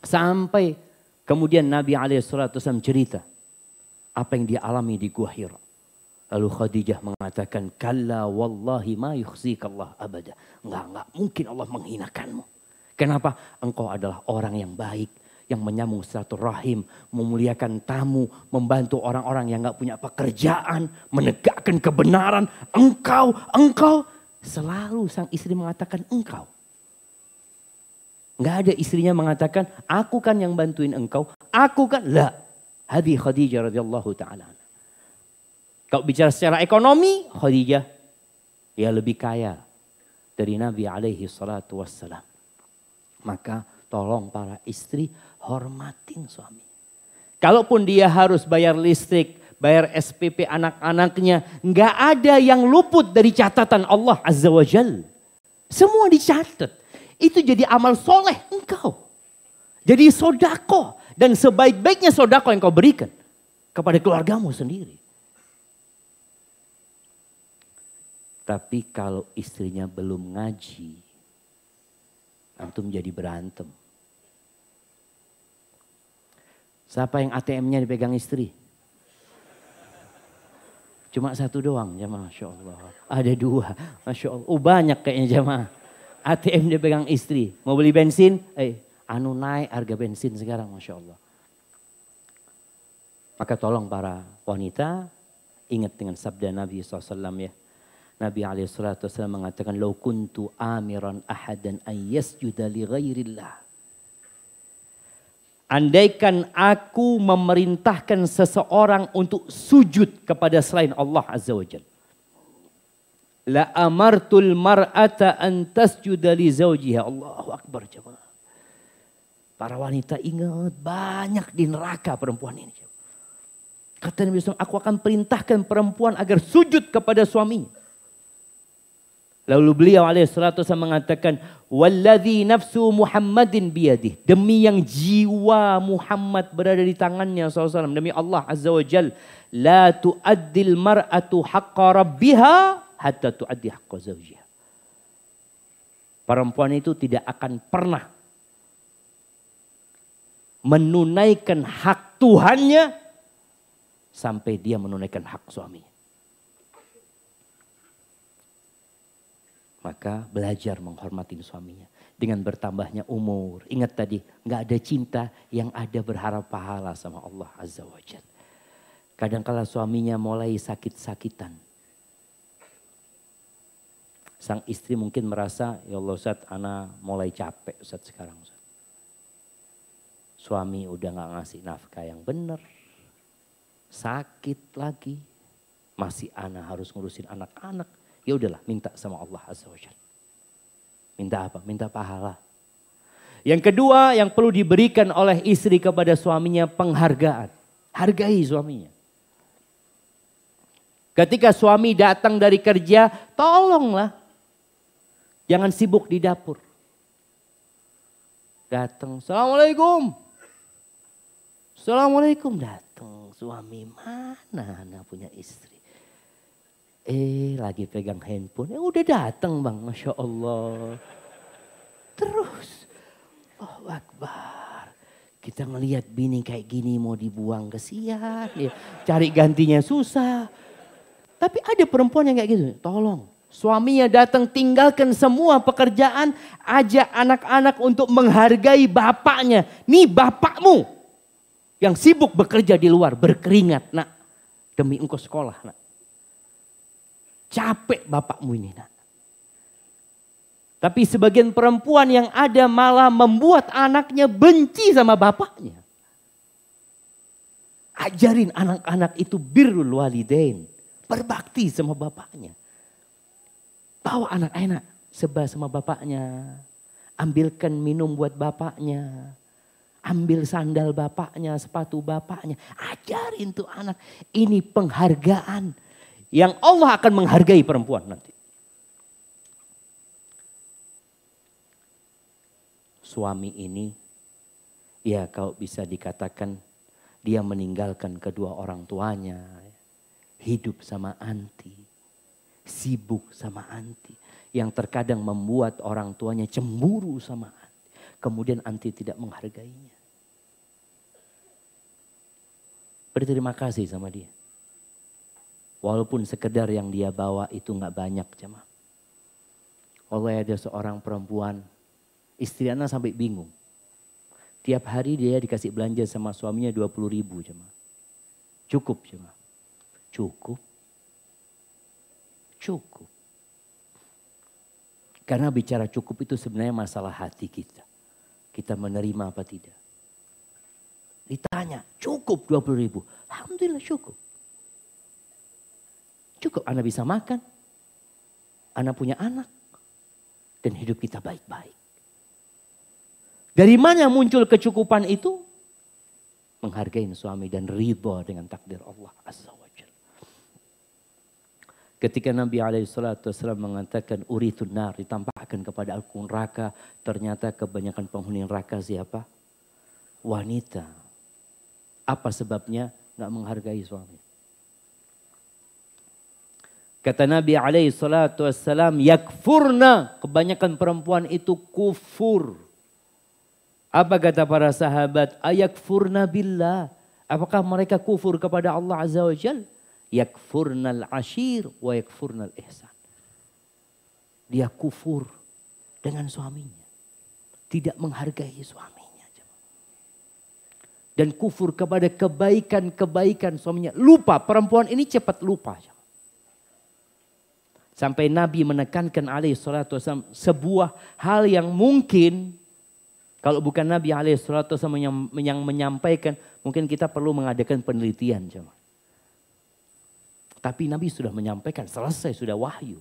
Sampai kemudian Nabi Alaihissalam cerita apa yang dia alami di Gua Hira. Lalu Khadijah mengatakan, Kalla wallahi ma yukhzikallah abada. Enggak, enggak mungkin Allah menghinakanmu. Kenapa? Engkau adalah orang yang baik yang menyambung rahim, memuliakan tamu, membantu orang-orang yang nggak punya pekerjaan, menegakkan kebenaran. Engkau, engkau, selalu sang istri mengatakan engkau. Nggak ada istrinya mengatakan, aku kan yang bantuin engkau, aku kan lah. Hadi Khadijah radhiyallahu taala. Kalau bicara secara ekonomi, Khadijah ya lebih kaya dari Nabi alaihi salatu wassalam. Maka tolong para istri Hormatin suami. Kalaupun dia harus bayar listrik, bayar SPP anak-anaknya, nggak ada yang luput dari catatan Allah Azza wa Jal. Semua dicatat. Itu jadi amal soleh engkau. Jadi sodako. Dan sebaik-baiknya sodako yang kau berikan kepada keluargamu sendiri. Tapi kalau istrinya belum ngaji, antum jadi berantem. Siapa yang ATM-nya dipegang istri? Cuma satu doang jamaah, Masya Allah. Ada dua, Masya Allah. Oh banyak kayaknya jamaah. ATM dipegang istri. Mau beli bensin, eh anu naik harga bensin sekarang Masya Allah. Maka tolong para wanita ingat dengan sabda Nabi SAW ya. Nabi alaihi salatu mengatakan lau kuntu amiran ahadan an yasjuda li ghairillah Andaikan aku memerintahkan seseorang untuk sujud kepada selain Allah Azza wa Jal. La amartul mar'ata an tasjuda li zawjiha. Allahu Akbar jemaah. Para wanita ingat banyak di neraka perempuan ini. Kata Nabi SAW, aku akan perintahkan perempuan agar sujud kepada suaminya. Lalu beliau alaihissalam mengatakan, Walladhi nafsu Muhammadin biyadih. Demi yang jiwa Muhammad berada di tangannya SAW. Demi Allah Azza wa Jal. La tu'addil mar'atu haqqa rabbiha hatta tu'addi haqqa zawjiha. Perempuan itu tidak akan pernah menunaikan hak Tuhannya sampai dia menunaikan hak suaminya. Maka belajar menghormati suaminya. Dengan bertambahnya umur. Ingat tadi, nggak ada cinta yang ada berharap pahala sama Allah Azza wa Jal. Kadangkala suaminya mulai sakit-sakitan. Sang istri mungkin merasa, ya Allah Ustaz, Ana mulai capek Ustaz sekarang. Ustaz. Suami udah nggak ngasih nafkah yang benar. Sakit lagi. Masih Ana harus ngurusin anak-anak Ya udahlah, minta sama Allah Azza wa Minta apa? Minta pahala. Yang kedua yang perlu diberikan oleh istri kepada suaminya penghargaan. Hargai suaminya. Ketika suami datang dari kerja, tolonglah. Jangan sibuk di dapur. Datang, Assalamualaikum. Assalamualaikum datang suami mana anak punya istri. Eh lagi pegang handphone, eh udah datang bang, Masya Allah. Terus, oh Akbar. Kita ngelihat bini kayak gini mau dibuang siar, Ya. Cari gantinya susah. Tapi ada perempuan yang kayak gitu, tolong. Suaminya datang tinggalkan semua pekerjaan. Ajak anak-anak untuk menghargai bapaknya. Nih bapakmu yang sibuk bekerja di luar, berkeringat nak. Demi engkau sekolah nak. Capek bapakmu ini nak. Tapi sebagian perempuan yang ada malah membuat anaknya benci sama bapaknya. Ajarin anak-anak itu birrul walidain. Berbakti sama bapaknya. Bawa anak enak seba sama bapaknya. Ambilkan minum buat bapaknya. Ambil sandal bapaknya, sepatu bapaknya. Ajarin tuh anak. Ini penghargaan yang Allah akan menghargai perempuan nanti. Suami ini, ya kau bisa dikatakan dia meninggalkan kedua orang tuanya. Hidup sama anti, sibuk sama anti. Yang terkadang membuat orang tuanya cemburu sama anti. Kemudian anti tidak menghargainya. Berterima kasih sama dia. Walaupun sekedar yang dia bawa itu nggak banyak jemaah. Oleh ada seorang perempuan, istri anak sampai bingung. Tiap hari dia dikasih belanja sama suaminya 20 ribu cuma. Cukup cuma. Cukup. Cukup. Karena bicara cukup itu sebenarnya masalah hati kita. Kita menerima apa tidak. Ditanya, cukup 20 ribu. Alhamdulillah cukup. Cukup Anda bisa makan. Anda punya anak. Dan hidup kita baik-baik. Dari mana muncul kecukupan itu? Menghargai suami dan riba dengan takdir Allah Azza wa Ketika Nabi SAW mengatakan uritun nar, ditampakkan kepada aku neraka, ternyata kebanyakan penghuni neraka siapa? Wanita. Apa sebabnya nggak menghargai suami? Kata Nabi alaihi salatu wassalam, yakfurna. Kebanyakan perempuan itu kufur. Apa kata para sahabat? Ayakfurna billah. Apakah mereka kufur kepada Allah Azza wa Jal? Yakfurnal ashir wa yakfurnal ihsan. Dia kufur dengan suaminya. Tidak menghargai suaminya. Dan kufur kepada kebaikan-kebaikan suaminya. Lupa, perempuan ini cepat lupa. Sampai Nabi menekankan alaihi salatu wasallam sebuah hal yang mungkin kalau bukan Nabi alaihi salatu wasallam yang menyampaikan, mungkin kita perlu mengadakan penelitian cuman. Tapi Nabi sudah menyampaikan, selesai sudah wahyu.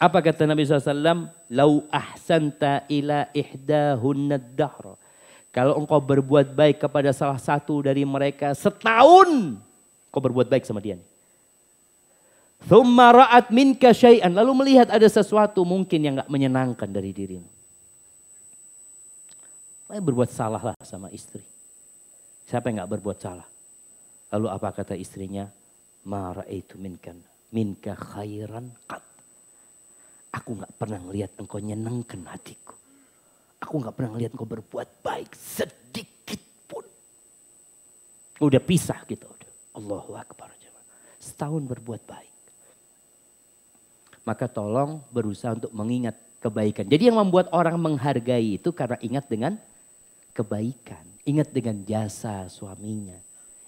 Apa kata Nabi SAW? Lau ahsanta ila ihdahunna dahra. Kalau engkau berbuat baik kepada salah satu dari mereka setahun, kau berbuat baik sama dia. Nih. Thumma ra'at minka syai'an. Lalu melihat ada sesuatu mungkin yang gak menyenangkan dari dirimu. Saya berbuat salah lah sama istri. Siapa yang gak berbuat salah? Lalu apa kata istrinya? Ma ra'aitu minkan. Minka khairan kat. Aku gak pernah ngeliat engkau nyenangkan hatiku. Aku gak pernah ngeliat engkau berbuat baik sedikit pun. Udah pisah gitu. Allahu Akbar. Setahun berbuat baik maka tolong berusaha untuk mengingat kebaikan. Jadi yang membuat orang menghargai itu karena ingat dengan kebaikan, ingat dengan jasa suaminya,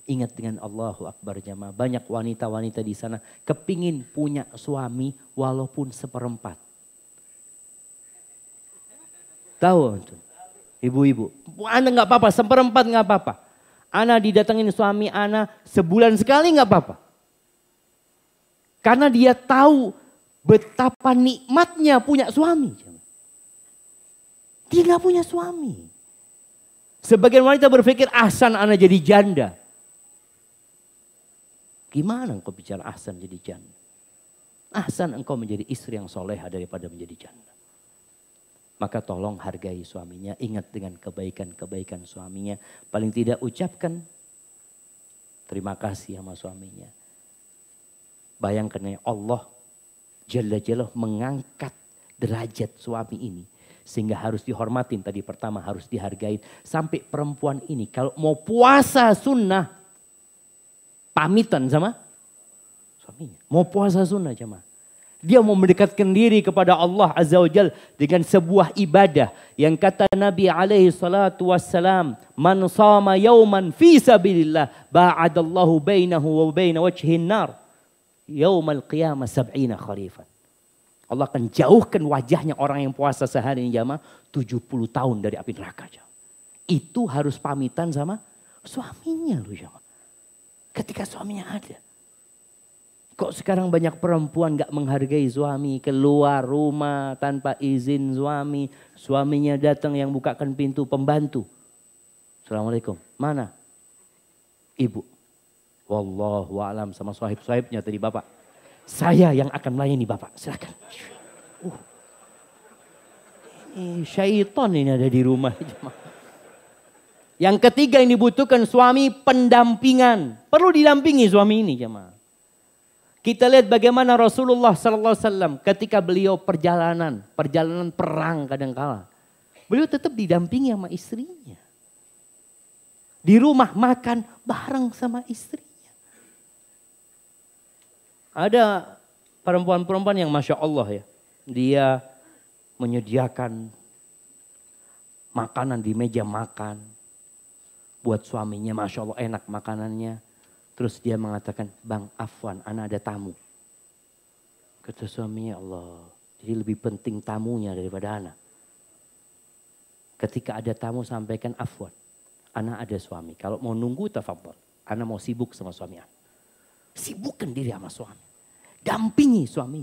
ingat dengan Allahu Akbar jamaah. Banyak wanita-wanita di sana kepingin punya suami walaupun seperempat. Tahu itu. ibu-ibu. Anda nggak apa-apa, seperempat nggak apa-apa. Ana didatengin suami Ana sebulan sekali nggak apa-apa. Karena dia tahu Betapa nikmatnya punya suami. Tidak punya suami. Sebagian wanita berpikir ahsan anak jadi janda. Gimana engkau bicara ahsan jadi janda? Ahsan engkau menjadi istri yang soleha daripada menjadi janda. Maka tolong hargai suaminya, ingat dengan kebaikan-kebaikan suaminya. Paling tidak ucapkan terima kasih sama suaminya. Bayangkan ya Allah Jalla Jalla mengangkat derajat suami ini. Sehingga harus dihormatin tadi pertama harus dihargai Sampai perempuan ini kalau mau puasa sunnah pamitan sama suaminya. Mau puasa sunnah sama. Dia mau mendekatkan diri kepada Allah Azza wa Jal dengan sebuah ibadah yang kata Nabi alaihi salatu wassalam, "Man sama yauman fi sabilillah ba'adallahu bainahu wa nar." yaumal qiyamah sab'ina kharifan. Allah akan jauhkan wajahnya orang yang puasa sehari ini jamaah 70 tahun dari api neraka. Itu harus pamitan sama suaminya loh jamaah. Ketika suaminya ada. Kok sekarang banyak perempuan gak menghargai suami, keluar rumah tanpa izin suami. Suaminya datang yang bukakan pintu pembantu. Assalamualaikum, mana? Ibu, Wallahu alam sama sahib-sahibnya tadi Bapak. Saya yang akan melayani Bapak. Silakan. Uh. Ini syaitan ini ada di rumah. Yang ketiga yang dibutuhkan suami pendampingan. Perlu didampingi suami ini jemaah. Kita lihat bagaimana Rasulullah sallallahu alaihi wasallam ketika beliau perjalanan, perjalanan perang kadang kala. Beliau tetap didampingi sama istrinya. Di rumah makan bareng sama istri. Ada perempuan-perempuan yang masya Allah ya, dia menyediakan makanan di meja makan buat suaminya, masya Allah enak makanannya. Terus dia mengatakan, Bang Afwan, anak ada tamu. Kata suaminya, Allah, jadi lebih penting tamunya daripada anak. Ketika ada tamu sampaikan Afwan, anak ada suami. Kalau mau nunggu tafadhol, anak mau sibuk sama suami anak. Sibukkan diri sama suami. Dampingi suami.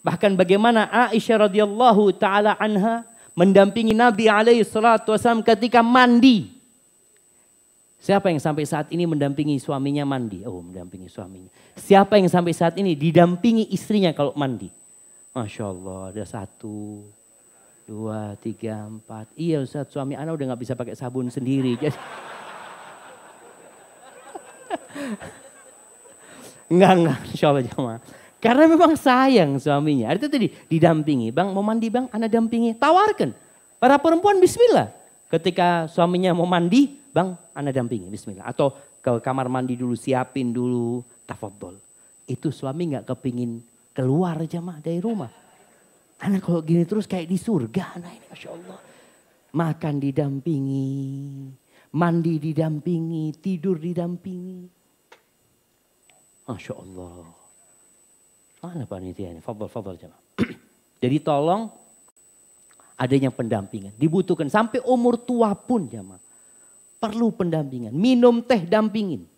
Bahkan bagaimana Aisyah radhiyallahu taala anha mendampingi Nabi alaihi salatu wasallam ketika mandi. Siapa yang sampai saat ini mendampingi suaminya mandi? Oh, mendampingi suaminya. Siapa yang sampai saat ini didampingi istrinya kalau mandi? Masya Allah, ada satu, dua, tiga, empat. Iya Ustaz, suami anak udah gak bisa pakai sabun sendiri. Jadi... Enggak, enggak, insya Allah jamaah. Karena memang sayang suaminya. Artinya tadi didampingi. Bang mau mandi bang, anak dampingi. Tawarkan. Para perempuan bismillah. Ketika suaminya mau mandi, bang anak dampingi bismillah. Atau ke kamar mandi dulu, siapin dulu, tafadol. Itu suami nggak kepingin keluar jamaah dari rumah. Anak kalau gini terus kayak di surga anak ini Masya Allah. Makan didampingi, mandi didampingi, tidur didampingi. Masya Allah, Mana mana panitianya fadal fadol jemaah jadi tolong adanya pendampingan dibutuhkan sampai umur tua pun jemaah perlu pendampingan minum teh dampingin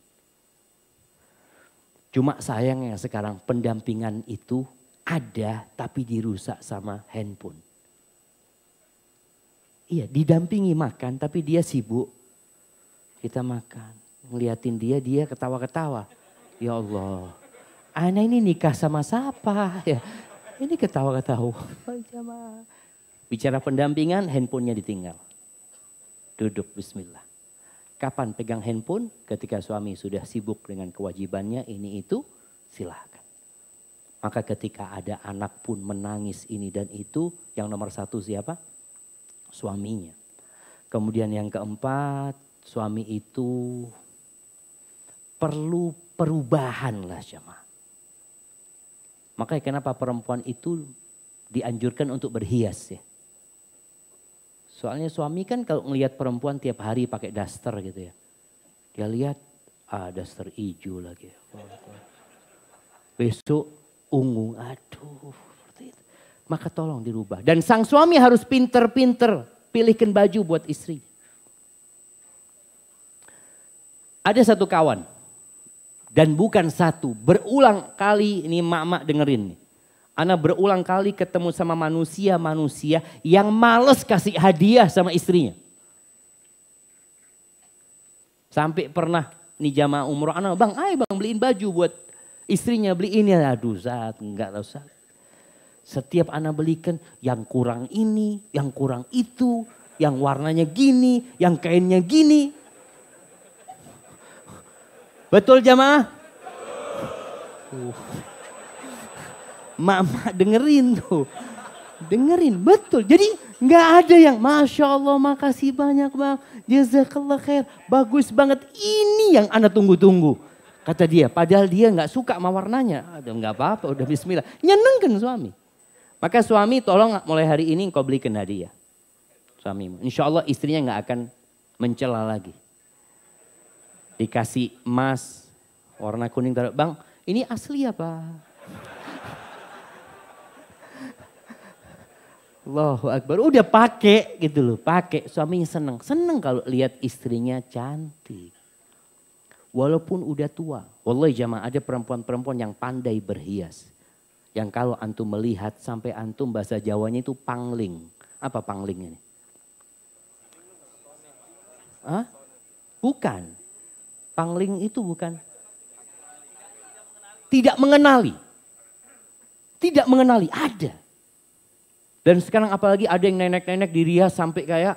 cuma sayangnya sekarang pendampingan itu ada tapi dirusak sama handphone Iya, didampingi makan tapi dia sibuk. Kita makan, ngeliatin dia, dia ketawa-ketawa. Ya Allah, Ana ini nikah sama siapa? Ya, ini ketawa-ketawa. Bicara pendampingan, handphonenya ditinggal. Duduk, bismillah. Kapan pegang handphone? Ketika suami sudah sibuk dengan kewajibannya, ini itu, silahkan. Maka ketika ada anak pun menangis ini dan itu, yang nomor satu siapa? Suaminya. Kemudian yang keempat, suami itu perlu perubahan lah jemaah. Makanya kenapa perempuan itu dianjurkan untuk berhias ya. Soalnya suami kan kalau ngelihat perempuan tiap hari pakai daster gitu ya. Dia lihat ah daster hijau lagi. Besok ungu, aduh makanya Maka tolong dirubah. Dan sang suami harus pinter-pinter pilihkan baju buat istri. Ada satu kawan, dan bukan satu, berulang kali ini mak-mak dengerin. nih, Ana berulang kali ketemu sama manusia-manusia yang males kasih hadiah sama istrinya. Sampai pernah nih jamaah umroh, anak bang, ayo bang beliin baju buat istrinya beli ini, Aduh saat enggak tahu Zat. Setiap anak belikan yang kurang ini, yang kurang itu, yang warnanya gini, yang kainnya gini. Betul jamaah? Uh. Mama dengerin tuh. Dengerin, betul. Jadi nggak ada yang, Masya Allah makasih banyak bang. Jazakallah khair, bagus banget. Ini yang anda tunggu-tunggu. Kata dia, padahal dia nggak suka sama warnanya. Aduh nggak apa-apa, udah bismillah. Nyenengkan suami. Maka suami tolong mulai hari ini engkau belikan hadiah. Suamimu. Insya Allah istrinya nggak akan mencela lagi dikasih emas warna kuning taruh bang ini asli apa Allahu Akbar udah pakai gitu loh pakai suaminya seneng seneng kalau lihat istrinya cantik walaupun udah tua wallahi jamaah ada perempuan-perempuan yang pandai berhias yang kalau antum melihat sampai antum bahasa Jawanya itu pangling apa pangling ini Hah? bukan Pangling itu bukan. Tidak mengenali. Tidak mengenali, ada. Dan sekarang apalagi ada yang nenek-nenek di Ria sampai kayak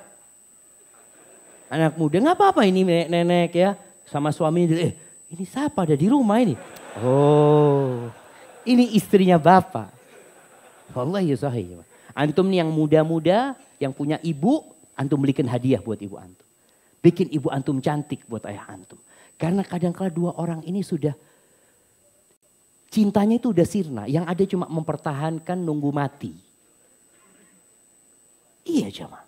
anak muda. Gak apa-apa ini nenek-nenek ya. Sama suaminya, eh ini siapa ada di rumah ini? Oh, ini istrinya bapak. Wallahi ya sahih. Ya. Antum nih yang muda-muda, yang punya ibu, antum belikan hadiah buat ibu antum. Bikin ibu antum cantik buat ayah antum. Karena kadang -kadang dua orang ini sudah cintanya itu udah sirna. Yang ada cuma mempertahankan nunggu mati. Iya jemaah.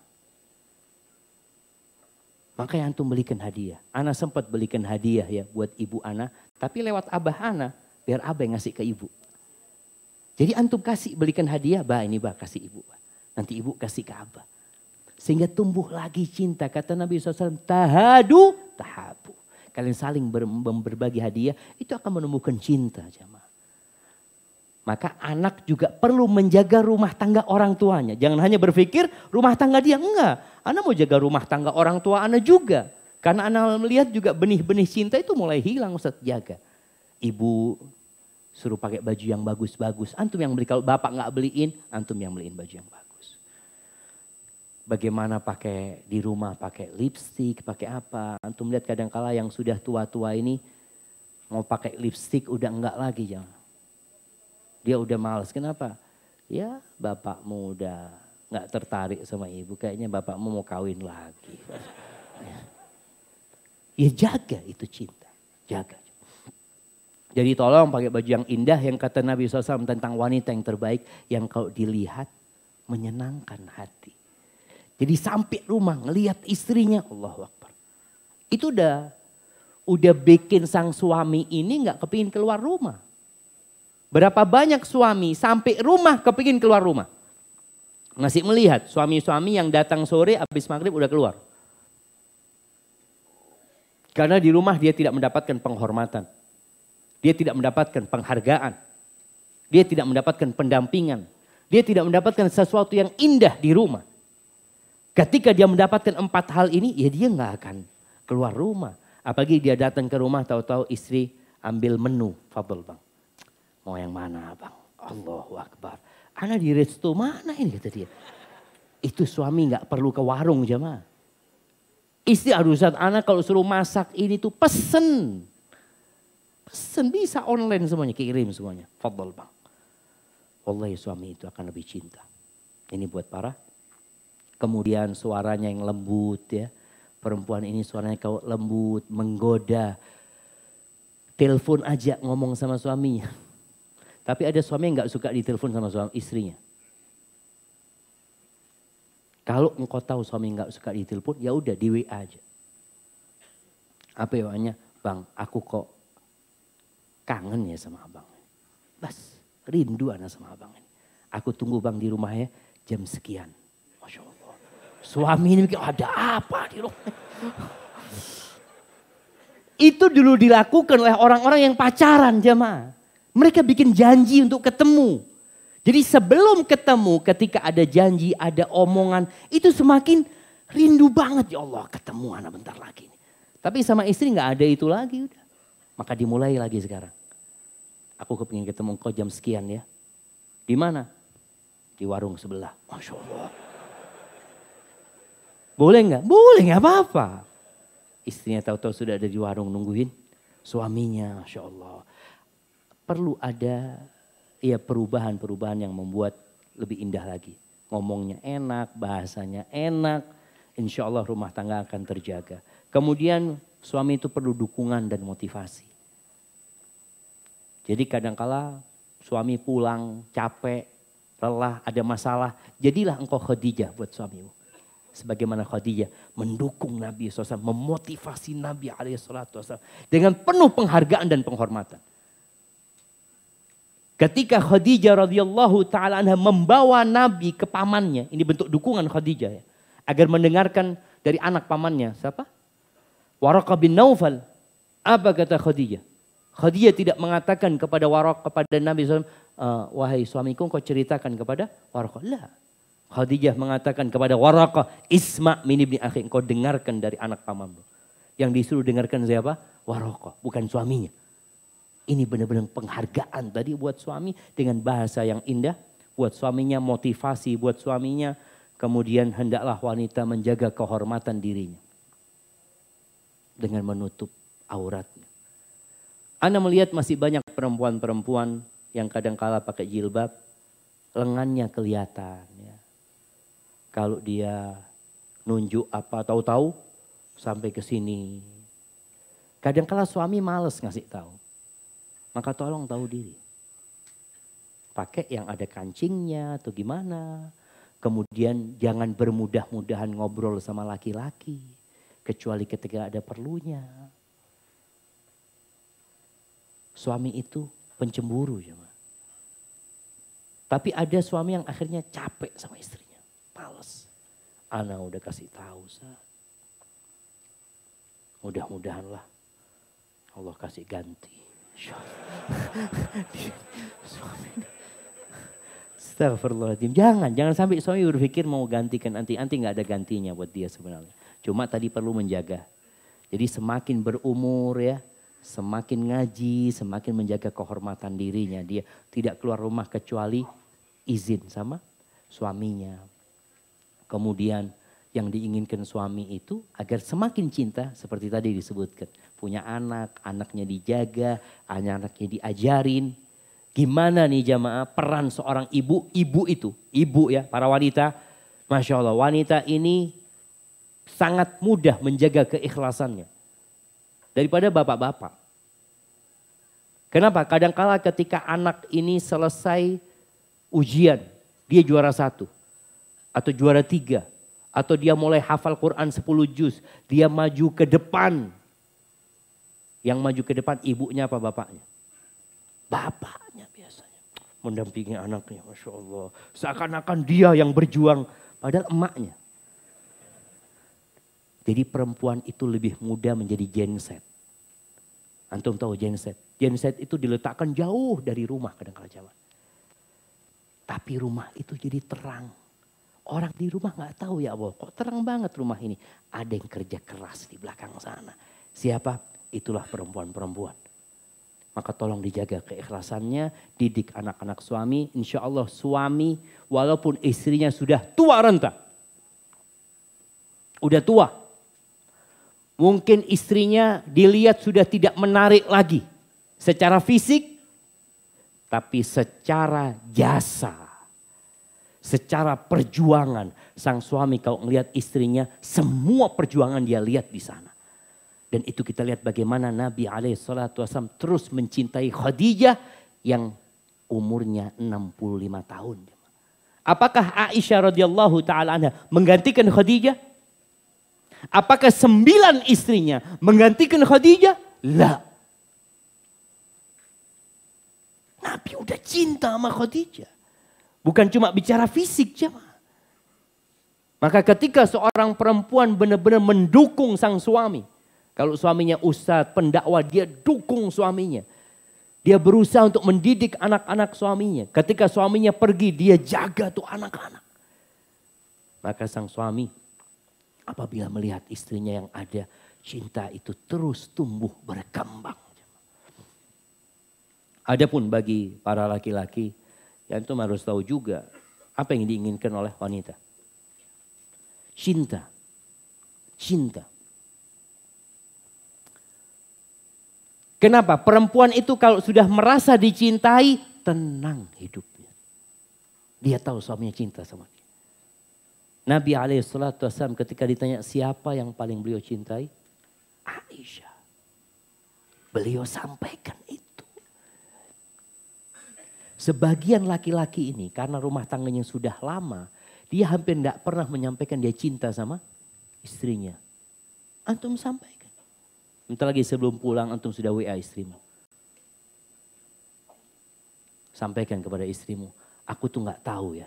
Makanya antum belikan hadiah. Ana sempat belikan hadiah ya buat ibu Ana. Tapi lewat abah Ana. Biar abah yang ngasih ke ibu. Jadi antum kasih belikan hadiah, bah ini bah kasih ibu. Bah. Nanti ibu kasih ke abah. Sehingga tumbuh lagi cinta. Kata Nabi SAW, tahadu, tahabu kalian saling ber, berbagi hadiah, itu akan menumbuhkan cinta jemaah. Maka anak juga perlu menjaga rumah tangga orang tuanya. Jangan hanya berpikir rumah tangga dia, enggak. Anda mau jaga rumah tangga orang tua Anda juga. Karena Anda melihat juga benih-benih cinta itu mulai hilang Ustaz jaga. Ibu suruh pakai baju yang bagus-bagus. Antum yang beli, kalau bapak nggak beliin, antum yang beliin baju yang bagus bagaimana pakai di rumah pakai lipstick, pakai apa. Antum lihat kadangkala yang sudah tua-tua ini mau pakai lipstick udah enggak lagi ya Dia udah males. Kenapa? Ya bapakmu udah enggak tertarik sama ibu. Kayaknya bapakmu mau kawin lagi. Ya jaga itu cinta. Jaga. Jadi tolong pakai baju yang indah yang kata Nabi SAW tentang wanita yang terbaik. Yang kalau dilihat menyenangkan hati. Jadi sampai rumah ngelihat istrinya, Allah Akbar. Itu udah udah bikin sang suami ini nggak kepingin keluar rumah. Berapa banyak suami sampai rumah kepingin keluar rumah. Masih melihat suami-suami yang datang sore habis maghrib udah keluar. Karena di rumah dia tidak mendapatkan penghormatan. Dia tidak mendapatkan penghargaan. Dia tidak mendapatkan pendampingan. Dia tidak mendapatkan sesuatu yang indah di rumah. Ketika dia mendapatkan empat hal ini, ya dia nggak akan keluar rumah. Apalagi dia datang ke rumah tahu-tahu istri ambil menu, fabel bang. Mau yang mana bang? Allahu Akbar. Ana di resto mana ini kata dia. Itu suami nggak perlu ke warung jemaah. Istri aduh saat anak kalau suruh masak ini tuh pesen. Pesen bisa online semuanya, kirim semuanya. Fadol bang. Wallahi suami itu akan lebih cinta. Ini buat para kemudian suaranya yang lembut ya. Perempuan ini suaranya kau lembut, menggoda. Telepon aja ngomong sama suaminya. Tapi ada suami yang gak suka ditelepon sama suami istrinya. Kalau engkau tahu suami nggak suka ditelepon, ya udah di WA aja. Apa ya bang, aku kok kangen ya sama abang. Bas, rindu anak sama abang. Aku tunggu bang di rumah ya jam sekian. Suami ini mikir ada apa di rumah. Itu dulu dilakukan oleh orang-orang yang pacaran jemaah. Mereka bikin janji untuk ketemu. Jadi sebelum ketemu ketika ada janji, ada omongan. Itu semakin rindu banget ya Allah ketemu anak bentar lagi. Tapi sama istri gak ada itu lagi udah. Maka dimulai lagi sekarang. Aku kepingin ketemu kau jam sekian ya. Di mana? Di warung sebelah. Masya Allah. Boleh nggak? Boleh nggak apa-apa. Istrinya tahu-tahu sudah ada di warung nungguin. Suaminya, Masya Allah. Perlu ada ya perubahan-perubahan yang membuat lebih indah lagi. Ngomongnya enak, bahasanya enak. Insya Allah rumah tangga akan terjaga. Kemudian suami itu perlu dukungan dan motivasi. Jadi kadangkala suami pulang capek, lelah, ada masalah. Jadilah engkau khadijah buat suamimu sebagaimana Khadijah mendukung Nabi SAW, memotivasi Nabi SAW dengan penuh penghargaan dan penghormatan. Ketika Khadijah radhiyallahu taala anha membawa Nabi ke pamannya, ini bentuk dukungan Khadijah ya, agar mendengarkan dari anak pamannya siapa? Waraka bin Naufal. Apa kata Khadijah? Khadijah tidak mengatakan kepada Waraka kepada Nabi SAW, eh, wahai suamiku kau ceritakan kepada Waraka. Lah, Khadijah mengatakan kepada Waraqah, Isma min ibni akhi, engkau dengarkan dari anak pamamu. Yang disuruh dengarkan siapa? Waraqah, bukan suaminya. Ini benar-benar penghargaan tadi buat suami dengan bahasa yang indah. Buat suaminya motivasi, buat suaminya. Kemudian hendaklah wanita menjaga kehormatan dirinya. Dengan menutup auratnya. Anda melihat masih banyak perempuan-perempuan yang kadang kala pakai jilbab. Lengannya kelihatan. Ya. Kalau dia nunjuk apa tahu-tahu sampai ke sini. Kadang kala suami males ngasih tahu. Maka tolong tahu diri. Pakai yang ada kancingnya atau gimana. Kemudian jangan bermudah-mudahan ngobrol sama laki-laki. Kecuali ketika ada perlunya. Suami itu pencemburu. Ya, Tapi ada suami yang akhirnya capek sama istri. Males. Ana udah kasih tahu sa, Mudah-mudahan lah Allah kasih ganti. suami. Astagfirullahaladzim. Jangan, jangan sampai suami berpikir mau gantikan anti. Anti nggak ada gantinya buat dia sebenarnya. Cuma tadi perlu menjaga. Jadi semakin berumur ya, semakin ngaji, semakin menjaga kehormatan dirinya. Dia tidak keluar rumah kecuali izin sama suaminya. Kemudian yang diinginkan suami itu agar semakin cinta seperti tadi disebutkan. Punya anak, anaknya dijaga, anak-anaknya diajarin. Gimana nih jamaah peran seorang ibu, ibu itu, ibu ya para wanita. Masya Allah wanita ini sangat mudah menjaga keikhlasannya. Daripada bapak-bapak. Kenapa? Kadangkala ketika anak ini selesai ujian, dia juara satu atau juara tiga. Atau dia mulai hafal Quran 10 juz. Dia maju ke depan. Yang maju ke depan ibunya apa bapaknya? Bapaknya biasanya. Mendampingi anaknya. Masya Allah. Seakan-akan dia yang berjuang. Padahal emaknya. Jadi perempuan itu lebih mudah menjadi genset. Antum tahu genset. Genset itu diletakkan jauh dari rumah kadang-kadang Tapi rumah itu jadi terang. Orang di rumah nggak tahu ya Allah, kok terang banget rumah ini. Ada yang kerja keras di belakang sana. Siapa? Itulah perempuan-perempuan. Maka tolong dijaga keikhlasannya, didik anak-anak suami. Insya Allah suami walaupun istrinya sudah tua renta. Udah tua. Mungkin istrinya dilihat sudah tidak menarik lagi. Secara fisik, tapi secara jasa secara perjuangan sang suami kalau melihat istrinya semua perjuangan dia lihat di sana. Dan itu kita lihat bagaimana Nabi Alaihissalam terus mencintai Khadijah yang umurnya 65 tahun. Apakah Aisyah radhiyallahu taala anha menggantikan Khadijah? Apakah sembilan istrinya menggantikan Khadijah? La. Nabi udah cinta sama Khadijah. Bukan cuma bicara fisik saja. Maka ketika seorang perempuan benar-benar mendukung sang suami. Kalau suaminya ustadz, pendakwa, dia dukung suaminya. Dia berusaha untuk mendidik anak-anak suaminya. Ketika suaminya pergi, dia jaga tuh anak-anak. Maka sang suami apabila melihat istrinya yang ada, cinta itu terus tumbuh berkembang. Adapun bagi para laki-laki, Ya itu harus tahu juga apa yang diinginkan oleh wanita. Cinta. Cinta. Kenapa? Perempuan itu kalau sudah merasa dicintai, tenang hidupnya. Dia tahu suaminya cinta sama dia. Nabi SAW ketika ditanya siapa yang paling beliau cintai? Aisyah. Beliau sampaikan itu. Sebagian laki-laki ini karena rumah tangganya sudah lama, dia hampir tidak pernah menyampaikan dia cinta sama istrinya. Antum sampaikan. Minta lagi sebelum pulang antum sudah WA istrimu. Sampaikan kepada istrimu, aku tuh nggak tahu ya.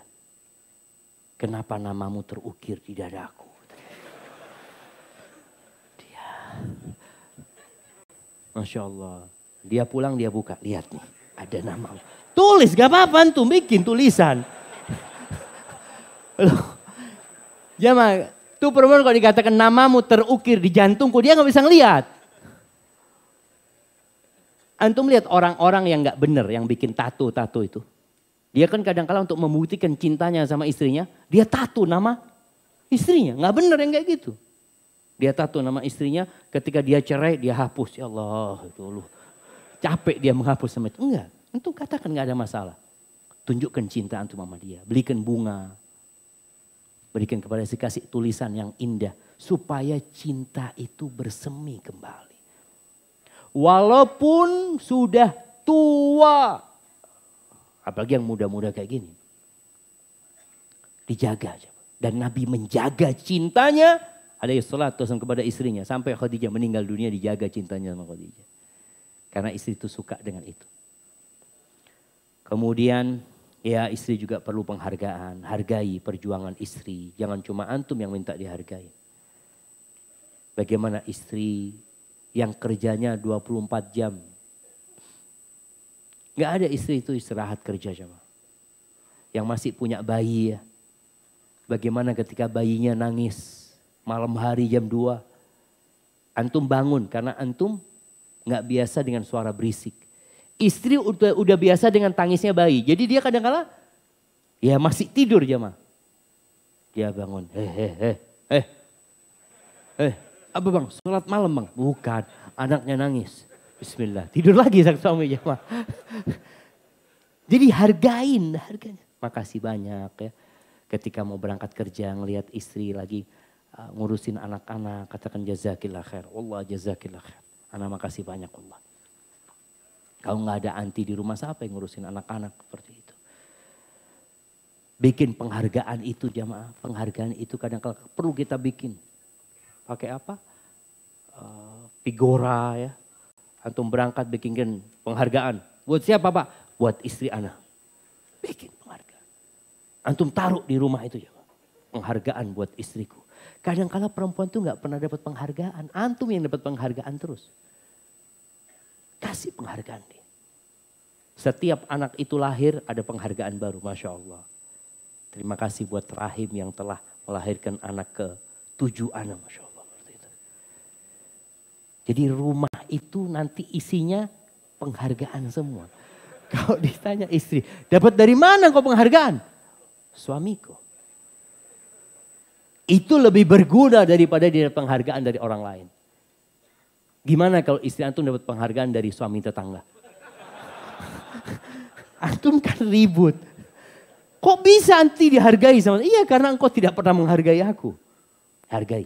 Kenapa namamu terukir di dadaku? Dia, masya Allah. Dia pulang dia buka, lihat nih ada namamu Tulis, gak apa-apa tuh bikin tulisan. Loh. Ya mah, tuh perempuan kalau dikatakan namamu terukir di jantungku, dia gak bisa ngeliat. Antum lihat orang-orang yang gak bener, yang bikin tato-tato itu. Dia kan kadang-kala untuk membuktikan cintanya sama istrinya, dia tato nama istrinya. Gak bener yang kayak gitu. Dia tato nama istrinya, ketika dia cerai dia hapus. Ya Allah, itu Capek dia menghapus sama itu. Enggak. Antum katakan nggak ada masalah. Tunjukkan cinta antum sama dia. Belikan bunga. Berikan kepada si kasih tulisan yang indah. Supaya cinta itu bersemi kembali. Walaupun sudah tua. Apalagi yang muda-muda kayak gini. Dijaga. aja. Dan Nabi menjaga cintanya. Ada salat kepada istrinya. Sampai Khadijah meninggal dunia dijaga cintanya sama Khadijah. Karena istri itu suka dengan itu. Kemudian ya istri juga perlu penghargaan. Hargai perjuangan istri. Jangan cuma antum yang minta dihargai. Bagaimana istri yang kerjanya 24 jam. Gak ada istri itu istirahat kerja sama. Yang masih punya bayi ya. Bagaimana ketika bayinya nangis malam hari jam 2. Antum bangun karena antum gak biasa dengan suara berisik istri udah, udah biasa dengan tangisnya bayi. Jadi dia kadang-kala ya masih tidur jemaah, Dia bangun, "Eh, eh, eh, Eh. Eh, apa bang, sholat malam bang? Bukan, anaknya nangis. Bismillah, tidur lagi sang suami jemaah. Jadi hargain harganya. Makasih banyak ya. Ketika mau berangkat kerja ngelihat istri lagi uh, ngurusin anak-anak, katakan jazakillah khair. Allah jazakillah khair. Anak makasih banyak Allah. Kalau nggak ada anti di rumah siapa yang ngurusin anak-anak seperti itu. Bikin penghargaan itu jamaah, penghargaan itu kadang kala perlu kita bikin. Pakai apa? Uh, figura ya. Antum berangkat bikin penghargaan. Buat siapa pak? Buat istri anak. Bikin penghargaan. Antum taruh di rumah itu jamaah. Penghargaan buat istriku. Kadang kala perempuan tuh nggak pernah dapat penghargaan. Antum yang dapat penghargaan terus. Kasih penghargaan dia. Setiap anak itu lahir ada penghargaan baru, Masya Allah. Terima kasih buat Rahim yang telah melahirkan anak ke tujuh anak, Masya Allah. Jadi rumah itu nanti isinya penghargaan semua. Kalau ditanya istri, dapat dari mana kau penghargaan? Suamiku. Itu lebih berguna daripada dia penghargaan dari orang lain. Gimana kalau istri antum dapat penghargaan dari suami tetangga? antum kan ribut. Kok bisa anti dihargai sama? Iya karena engkau tidak pernah menghargai aku. Hargai.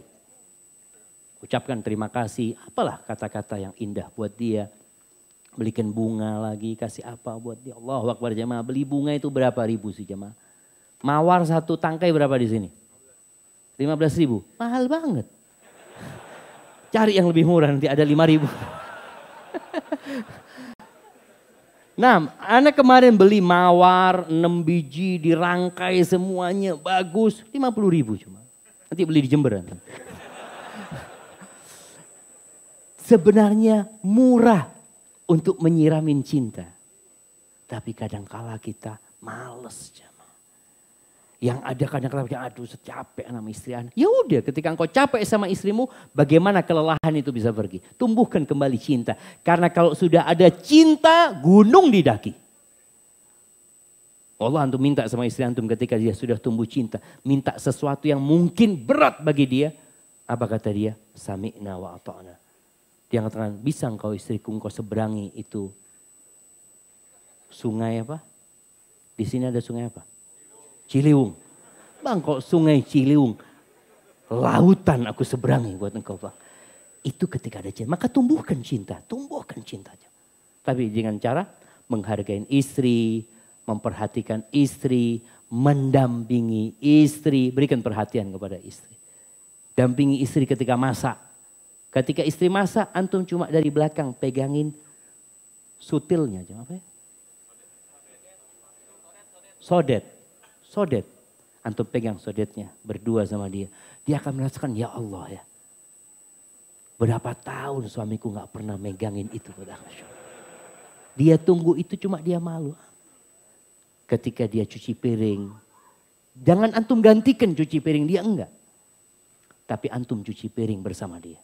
Ucapkan terima kasih. Apalah kata-kata yang indah buat dia. Belikan bunga lagi, kasih apa buat dia. Allah wakbar jamaah. Beli bunga itu berapa ribu sih jamaah? Mawar satu tangkai berapa di sini? 15 ribu. Mahal banget. Cari yang lebih murah nanti ada lima ribu. Nah, anak kemarin beli mawar 6 biji dirangkai semuanya bagus 50 ribu cuma. Nanti beli di Jember. Sebenarnya murah untuk menyiramin cinta. Tapi kadangkala kita males. Yang ada kadang-kadang aduh capek sama istri Ya udah ketika engkau capek sama istrimu bagaimana kelelahan itu bisa pergi. Tumbuhkan kembali cinta. Karena kalau sudah ada cinta gunung didaki. Allah antum minta sama istri antum ketika dia sudah tumbuh cinta. Minta sesuatu yang mungkin berat bagi dia. Apa kata dia? Sami'na wa ata'na. Dia katakan, bisa engkau istriku engkau seberangi itu sungai apa? Di sini ada sungai apa? Ciliwung. Bang kok sungai Ciliwung. Lautan aku seberangi buat engkau bang. Itu ketika ada cinta. Maka tumbuhkan cinta. Tumbuhkan cinta aja. Tapi dengan cara menghargai istri. Memperhatikan istri. Mendampingi istri. Berikan perhatian kepada istri. Dampingi istri ketika masak. Ketika istri masak, antum cuma dari belakang pegangin sutilnya. Apa ya? Sodet sodet. Antum pegang sodetnya, berdua sama dia. Dia akan merasakan, ya Allah ya. Berapa tahun suamiku gak pernah megangin itu. Dia tunggu itu cuma dia malu. Ketika dia cuci piring. Jangan antum gantikan cuci piring dia, enggak. Tapi antum cuci piring bersama dia.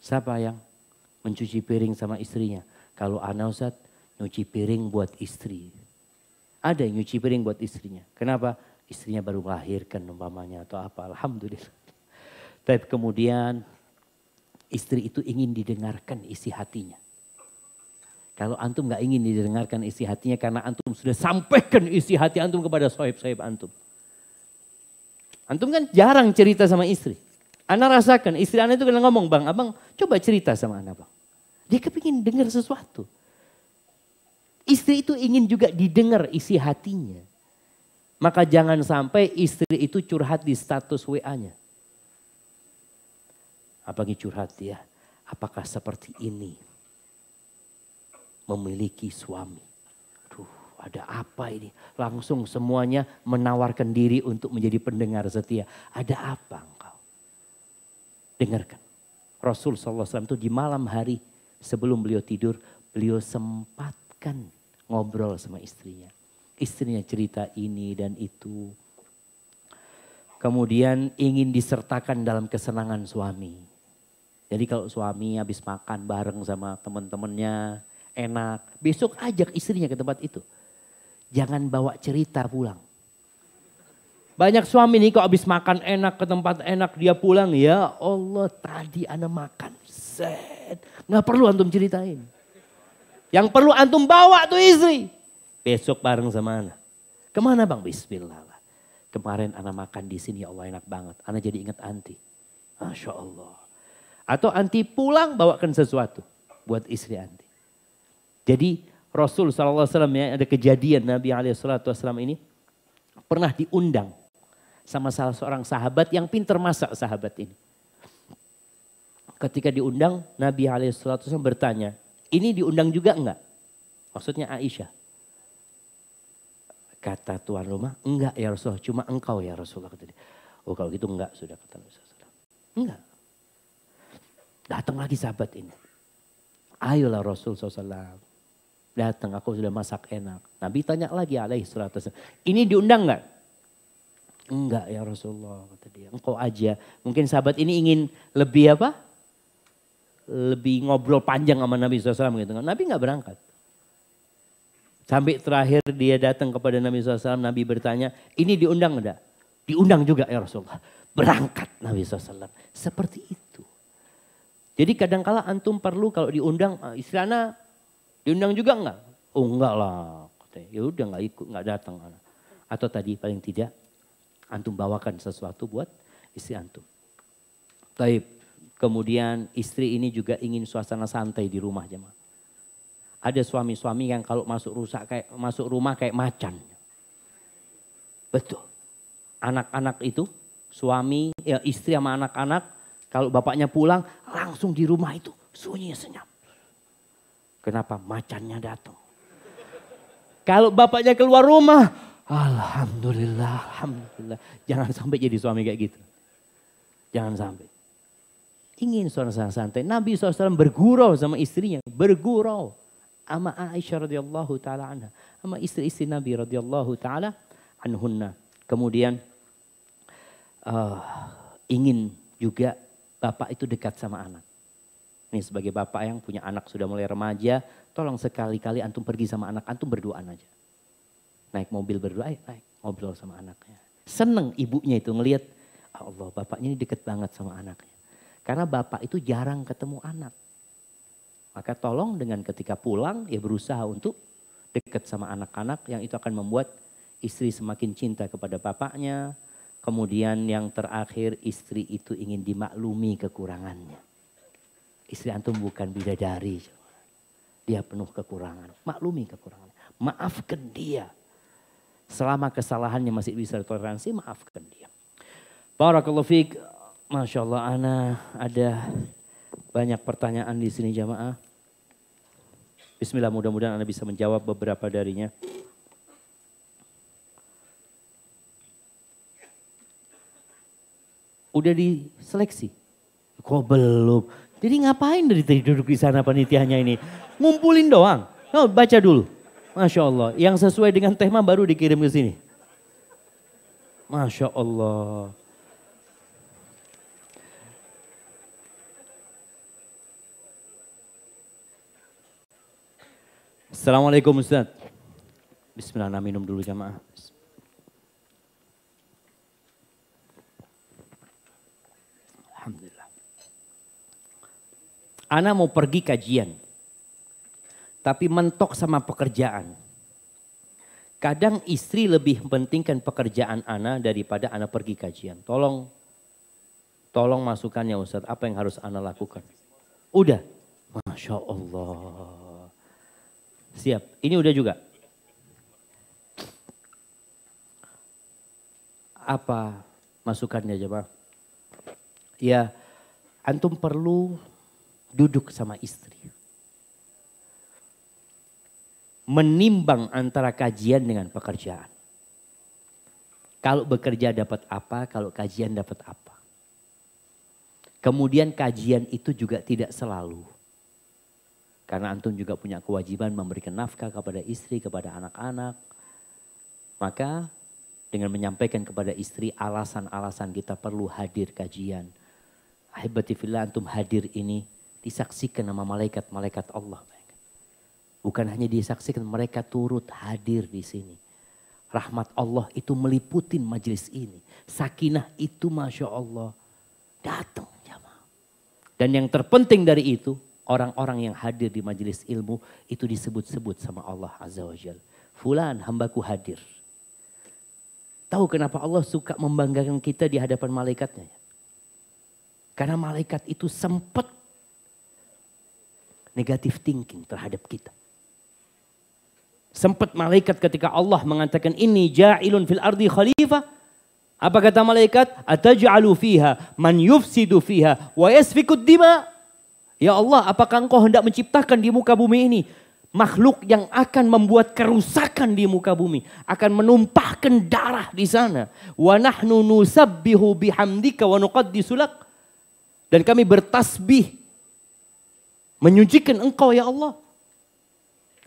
Siapa yang mencuci piring sama istrinya? Kalau anak Ustaz, nyuci piring buat istri. Ada yang nyuci piring buat istrinya. Kenapa? Istrinya baru melahirkan umpamanya atau apa. Alhamdulillah. Tapi kemudian istri itu ingin didengarkan isi hatinya. Kalau antum gak ingin didengarkan isi hatinya karena antum sudah sampaikan isi hati antum kepada sohib-sohib antum. Antum kan jarang cerita sama istri. Anak rasakan, istri anak itu kena ngomong, bang, abang coba cerita sama anak bang. Dia kepingin dengar sesuatu. Istri itu ingin juga didengar isi hatinya. Maka jangan sampai istri itu curhat di status WA-nya. Apalagi curhat ya, apakah seperti ini memiliki suami? Aduh, ada apa ini? Langsung semuanya menawarkan diri untuk menjadi pendengar setia. Ada apa engkau? Dengarkan. Rasul SAW itu di malam hari sebelum beliau tidur, beliau sempatkan ngobrol sama istrinya. Istrinya cerita ini dan itu. Kemudian ingin disertakan dalam kesenangan suami. Jadi kalau suami habis makan bareng sama teman-temannya enak, besok ajak istrinya ke tempat itu. Jangan bawa cerita pulang. Banyak suami nih kok habis makan enak ke tempat enak dia pulang ya Allah tadi anak makan set nggak perlu antum ceritain yang perlu antum bawa tuh istri. Besok bareng sama anak. Kemana bang? Bismillah Kemarin anak makan di sini ya Allah enak banget. Anak jadi ingat anti. Masya Allah. Atau anti pulang bawakan sesuatu buat istri anti. Jadi Rasul SAW ya ada kejadian Nabi SAW ini pernah diundang sama salah seorang sahabat yang pinter masak sahabat ini. Ketika diundang Nabi SAW bertanya, ini diundang juga enggak? Maksudnya Aisyah. Kata tuan rumah, enggak ya Rasulullah, cuma engkau ya Rasulullah. Kata dia. Oh kalau gitu enggak sudah kata Rasulullah. Enggak. Datang lagi sahabat ini. Ayolah Rasul SAW. Datang aku sudah masak enak. Nabi tanya lagi alaihi salatu Ini diundang enggak? Enggak ya Rasulullah kata dia. Engkau aja. Mungkin sahabat ini ingin lebih apa? lebih ngobrol panjang sama Nabi SAW gitu kan. Nabi nggak berangkat. Sampai terakhir dia datang kepada Nabi SAW, Nabi bertanya, ini diundang enggak? Diundang juga ya Rasulullah. Berangkat Nabi SAW. Seperti itu. Jadi kadangkala antum perlu kalau diundang, ah, istilahnya diundang juga enggak? Oh enggak lah. Ya udah enggak ikut, enggak datang. Atau tadi paling tidak, antum bawakan sesuatu buat istri antum. Taib. Kemudian istri ini juga ingin suasana santai di rumah jemaah. Ada suami-suami yang kalau masuk rusak kayak masuk rumah kayak macan. Betul. Anak-anak itu suami ya istri sama anak-anak kalau bapaknya pulang langsung di rumah itu sunyi senyap. Kenapa macannya datang? Kalau bapaknya keluar rumah, alhamdulillah, alhamdulillah. Jangan sampai jadi suami kayak gitu. Jangan sampai. Ingin suara suasana santai. Nabi SAW bergurau sama istrinya. Bergurau. Sama Aisyah radhiyallahu ta'ala anha. Sama istri-istri Nabi radhiyallahu ta'ala anhunna. Kemudian uh, ingin juga bapak itu dekat sama anak. Nih sebagai bapak yang punya anak sudah mulai remaja, tolong sekali-kali antum pergi sama anak, antum berduaan aja. Naik mobil berdua, ayo naik ngobrol sama anaknya. Seneng ibunya itu ngelihat, ah Allah bapaknya ini deket banget sama anaknya. Karena bapak itu jarang ketemu anak. Maka tolong dengan ketika pulang ya berusaha untuk dekat sama anak-anak yang itu akan membuat istri semakin cinta kepada bapaknya. Kemudian yang terakhir istri itu ingin dimaklumi kekurangannya. Istri antum bukan bidadari. Dia penuh kekurangan. Maklumi kekurangan. Maafkan dia. Selama kesalahannya masih bisa toleransi, maafkan dia. Barakallahu fiqh. Masya Allah, Ana ada banyak pertanyaan di sini jamaah. Bismillah, mudah-mudahan Anda bisa menjawab beberapa darinya. Udah diseleksi? Kok belum? Jadi ngapain dari tadi duduk di sana panitianya ini? Ngumpulin doang. Oh, baca dulu. Masya Allah. Yang sesuai dengan tema baru dikirim ke sini. Masya Allah. Assalamualaikum Ustaz. Bismillah, minum dulu jamaah. Alhamdulillah. Ana mau pergi kajian. Tapi mentok sama pekerjaan. Kadang istri lebih pentingkan pekerjaan Ana daripada Ana pergi kajian. Tolong, tolong masukannya Ustaz. Apa yang harus Ana lakukan? Udah. Masya Allah. Siap. Ini udah juga. Apa masukannya coba? Ya, antum perlu duduk sama istri. Menimbang antara kajian dengan pekerjaan. Kalau bekerja dapat apa, kalau kajian dapat apa. Kemudian kajian itu juga tidak selalu karena antum juga punya kewajiban memberikan nafkah kepada istri, kepada anak-anak. Maka dengan menyampaikan kepada istri alasan-alasan kita perlu hadir kajian. Ahibatifillah antum hadir ini disaksikan nama malaikat-malaikat Allah. Bukan hanya disaksikan, mereka turut hadir di sini. Rahmat Allah itu meliputin majelis ini. Sakinah itu Masya Allah datang Dan yang terpenting dari itu orang-orang yang hadir di majelis ilmu itu disebut-sebut sama Allah Azza wa Jal. Fulan hambaku hadir. Tahu kenapa Allah suka membanggakan kita di hadapan malaikatnya? Karena malaikat itu sempat negatif thinking terhadap kita. Sempat malaikat ketika Allah mengatakan ini ja'ilun fil ardi khalifah. Apa kata malaikat? Ataj'alu fiha man yufsidu fiha wa yasfikud dima' Ya Allah, apakah engkau hendak menciptakan di muka bumi ini makhluk yang akan membuat kerusakan di muka bumi, akan menumpahkan darah di sana. Wa nahnu nusabbihu bihamdika wa nuqaddisulak. Dan kami bertasbih menyucikan engkau ya Allah.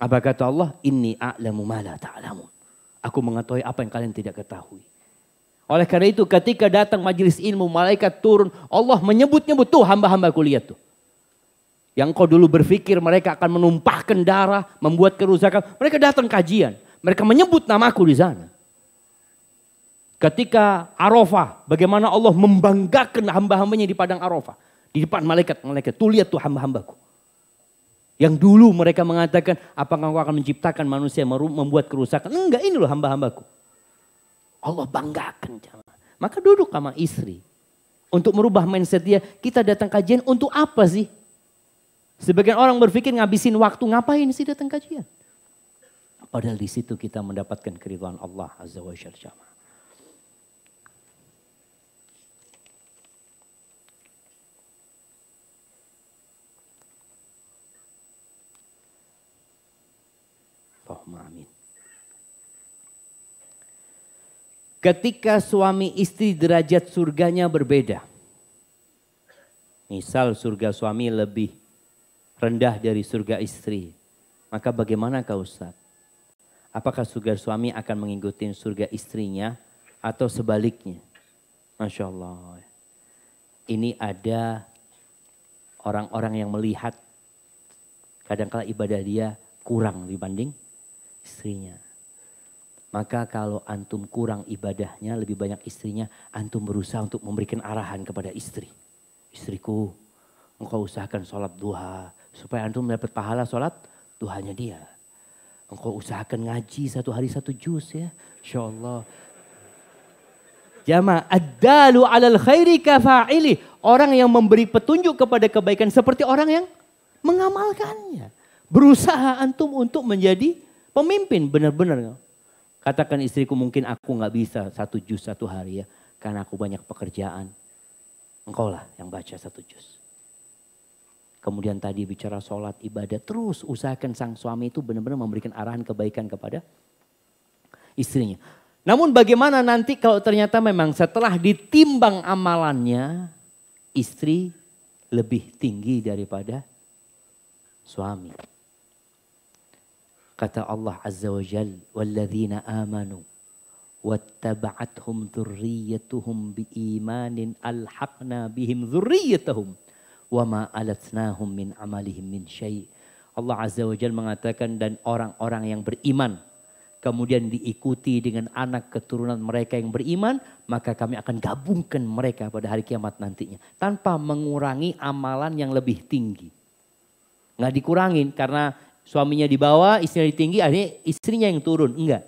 Apa kata Allah? Inni a'lamu ma la ta'lamun. Aku mengetahui apa yang kalian tidak ketahui. Oleh karena itu ketika datang majelis ilmu malaikat turun Allah menyebut-nyebut tuh hamba-hambaku lihat tuh. Yang kau dulu berpikir mereka akan menumpahkan darah, membuat kerusakan. Mereka datang kajian. Mereka menyebut namaku di sana. Ketika Arafah, bagaimana Allah membanggakan hamba-hambanya di padang Arafah. Di depan malaikat-malaikat. Tuh lihat tuh hamba-hambaku. Yang dulu mereka mengatakan, apakah engkau akan menciptakan manusia membuat kerusakan? Enggak, ini loh hamba-hambaku. Allah banggakan. Maka duduk sama istri. Untuk merubah mindset dia, kita datang kajian untuk apa sih? Sebagian orang berpikir ngabisin waktu ngapain sih datang kajian. Padahal di situ kita mendapatkan keriduan Allah Azza wa Jalla. amin. Ketika suami istri derajat surganya berbeda. Misal surga suami lebih rendah dari surga istri. Maka bagaimana kau Ustaz? Apakah surga suami akan mengikuti surga istrinya atau sebaliknya? Masya Allah. Ini ada orang-orang yang melihat kadang-kala ibadah dia kurang dibanding istrinya. Maka kalau antum kurang ibadahnya, lebih banyak istrinya, antum berusaha untuk memberikan arahan kepada istri. Istriku, engkau usahakan sholat duha, Supaya antum dapat pahala sholat, Tuhannya dia. Engkau usahakan ngaji satu hari satu juz ya. Insya Allah. Jama, ad-dalu alal khairi kafa'ili. Orang yang memberi petunjuk kepada kebaikan seperti orang yang mengamalkannya. Berusaha antum untuk menjadi pemimpin benar-benar. Katakan istriku mungkin aku nggak bisa satu juz satu hari ya. Karena aku banyak pekerjaan. Engkau lah yang baca satu juz. Kemudian tadi bicara sholat, ibadah. Terus usahakan sang suami itu benar-benar memberikan arahan kebaikan kepada istrinya. Namun bagaimana nanti kalau ternyata memang setelah ditimbang amalannya, istri lebih tinggi daripada suami. Kata Allah Azza wa Jal, وَالَّذِينَ آمَنُوا وَاتَّبَعَتْهُمْ ذُرِّيَّتُهُمْ بِإِيمَانٍ أَلْحَقْنَا بِهِمْ ذُرِّيَّتَهُمْ wa ma alatsnahum min amalihim min syai. Allah Azza wa Jalla mengatakan dan orang-orang yang beriman kemudian diikuti dengan anak keturunan mereka yang beriman, maka kami akan gabungkan mereka pada hari kiamat nantinya tanpa mengurangi amalan yang lebih tinggi. Nggak dikurangin karena suaminya di bawah, istrinya di tinggi, akhirnya istrinya yang turun. Enggak.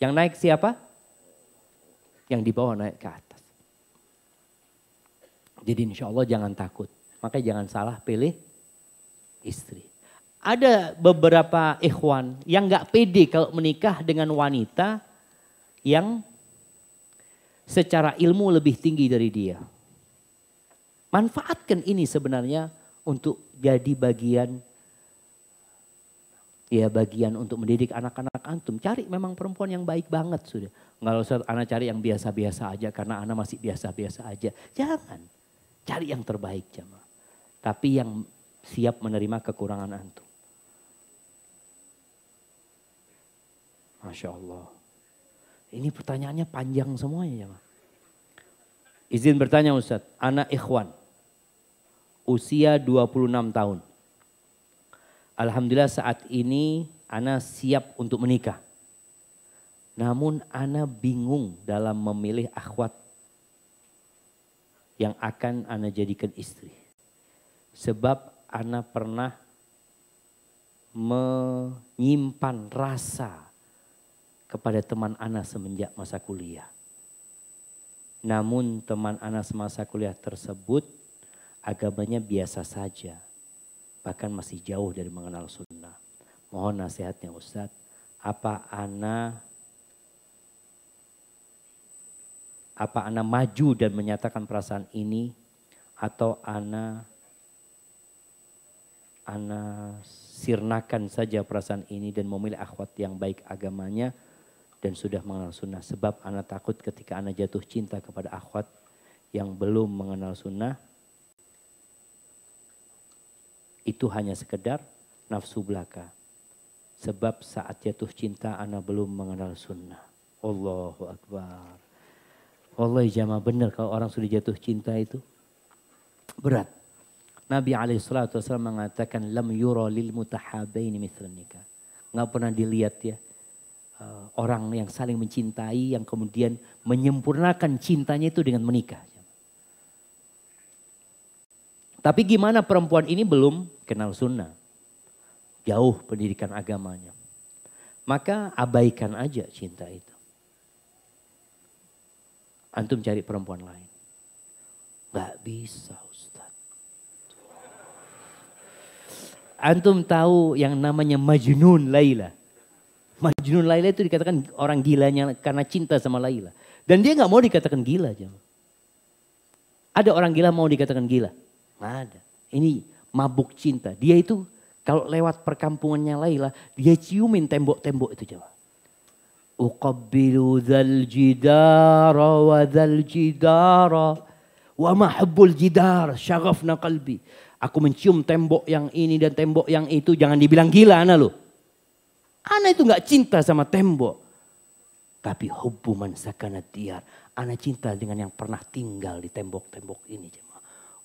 Yang naik siapa? Yang di bawah naik ke atas. Jadi insya Allah jangan takut. Maka jangan salah pilih istri. Ada beberapa ikhwan yang gak pede kalau menikah dengan wanita yang secara ilmu lebih tinggi dari dia. Manfaatkan ini sebenarnya untuk jadi bagian ya bagian untuk mendidik anak-anak antum. Cari memang perempuan yang baik banget sudah. Enggak usah anak cari yang biasa-biasa aja karena anak masih biasa-biasa aja. Jangan. Cari yang terbaik jemaah tapi yang siap menerima kekurangan antum. Masya Allah. Ini pertanyaannya panjang semuanya. ya. Izin bertanya Ustaz, anak ikhwan, usia 26 tahun. Alhamdulillah saat ini anak siap untuk menikah. Namun anak bingung dalam memilih akhwat yang akan anak jadikan istri. Sebab Ana pernah menyimpan rasa kepada teman Ana semenjak masa kuliah. Namun teman Ana semasa kuliah tersebut agamanya biasa saja. Bahkan masih jauh dari mengenal sunnah. Mohon nasihatnya Ustadz. Apa Ana apa Ana maju dan menyatakan perasaan ini atau Ana Ana sirnakan saja perasaan ini dan memilih akhwat yang baik agamanya dan sudah mengenal sunnah. Sebab Ana takut ketika Ana jatuh cinta kepada akhwat yang belum mengenal sunnah, itu hanya sekedar nafsu belaka. Sebab saat jatuh cinta Ana belum mengenal sunnah. Allahu Akbar. Allah jamaah benar kalau orang sudah jatuh cinta itu berat. Nabi salatu wasallam mengatakan lam yura lil mutahabaini mithlun nikah. Enggak pernah dilihat ya eh, orang yang saling mencintai yang kemudian menyempurnakan cintanya itu dengan menikah. Tapi gimana perempuan ini belum kenal sunnah. Jauh pendidikan agamanya. Maka abaikan aja cinta itu. Antum cari perempuan lain. Gak bisa. antum tahu yang namanya Majnun Laila. Majnun Laila itu dikatakan orang gilanya karena cinta sama Laila. Dan dia nggak mau dikatakan gila. Ada orang gila mau dikatakan gila? Nggak ada. Ini mabuk cinta. Dia itu kalau lewat perkampungannya Laila, dia ciumin tembok-tembok itu jawab. Uqabbilu dhal jidara wa dhal jidara wa mahabbul jidar syagafna qalbi. Aku mencium tembok yang ini dan tembok yang itu. Jangan dibilang gila anak lo. Anak itu nggak cinta sama tembok. Tapi hubungan sakana tiar. Anak cinta dengan yang pernah tinggal di tembok-tembok ini.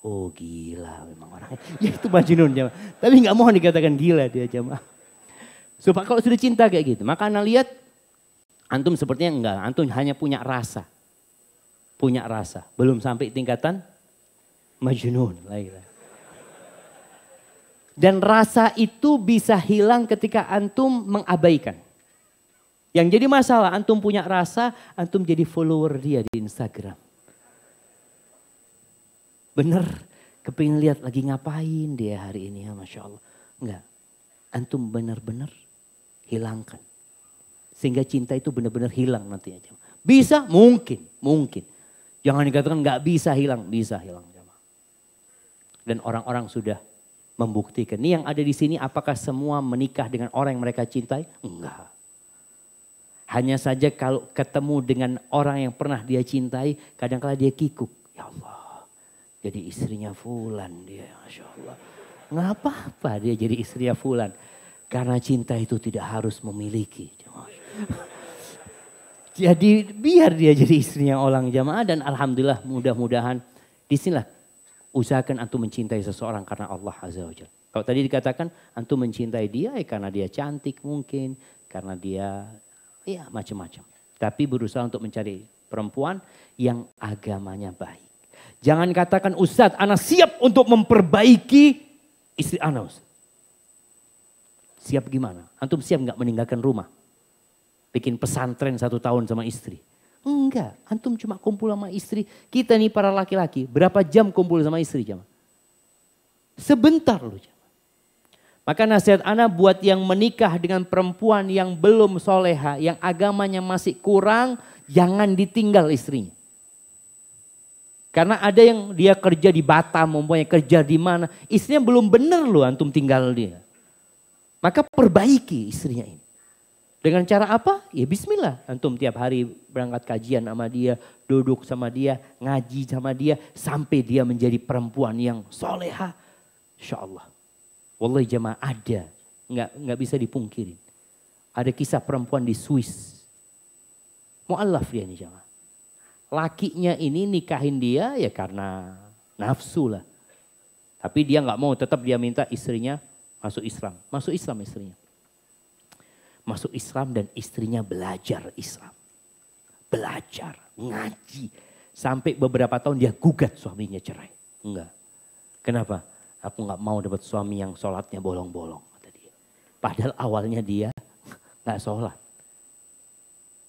Oh gila memang orangnya. Ya itu majnun jemaah. Tapi nggak mohon dikatakan gila dia jemaah. So, kalau sudah cinta kayak gitu. Maka anak lihat antum sepertinya enggak. Antum hanya punya rasa. Punya rasa. Belum sampai tingkatan majnun. Lailah. Dan rasa itu bisa hilang ketika antum mengabaikan. Yang jadi masalah antum punya rasa, antum jadi follower dia di Instagram. Bener, kepingin lihat lagi ngapain dia hari ini ya Masya Allah. Enggak, antum benar-benar hilangkan. Sehingga cinta itu benar-benar hilang nantinya. Bisa? Mungkin, mungkin. Jangan dikatakan nggak bisa hilang, bisa hilang. Dan orang-orang sudah membuktikan. Ini yang ada di sini apakah semua menikah dengan orang yang mereka cintai? Enggak. Hanya saja kalau ketemu dengan orang yang pernah dia cintai, kadang-kala dia kikuk. Ya Allah, jadi istrinya Fulan dia, Masya Allah. Nggak apa-apa dia jadi istrinya Fulan. Karena cinta itu tidak harus memiliki. Jadi biar dia jadi istrinya orang jamaah dan Alhamdulillah mudah-mudahan disinilah usahakan antum mencintai seseorang karena Allah Azza wa Jalla. Kalau tadi dikatakan antum mencintai dia ya karena dia cantik mungkin, karena dia ya macam-macam. Tapi berusaha untuk mencari perempuan yang agamanya baik. Jangan katakan Ustaz, anak siap untuk memperbaiki istri anak Ustaz. Siap gimana? Antum siap nggak meninggalkan rumah? Bikin pesantren satu tahun sama istri. Enggak, antum cuma kumpul sama istri. Kita nih para laki-laki, berapa jam kumpul sama istri jam? Sebentar loh jam. Maka nasihat anak buat yang menikah dengan perempuan yang belum soleha, yang agamanya masih kurang, jangan ditinggal istrinya. Karena ada yang dia kerja di Batam, umpamanya kerja di mana, istrinya belum benar loh antum tinggal dia. Maka perbaiki istrinya ini. Dengan cara apa? Ya bismillah. Antum tiap hari berangkat kajian sama dia, duduk sama dia, ngaji sama dia, sampai dia menjadi perempuan yang soleha. Insya Allah. Wallahi jemaah ada. Nggak, nggak bisa dipungkirin. Ada kisah perempuan di Swiss. Mu'allaf dia nih jemaah, Lakinya ini nikahin dia ya karena nafsu lah. Tapi dia nggak mau tetap dia minta istrinya masuk Islam. Masuk Islam istrinya masuk Islam dan istrinya belajar Islam. Belajar, ngaji. Sampai beberapa tahun dia gugat suaminya cerai. Enggak. Kenapa? Aku nggak mau dapat suami yang sholatnya bolong-bolong. Kata Padahal awalnya dia nggak sholat.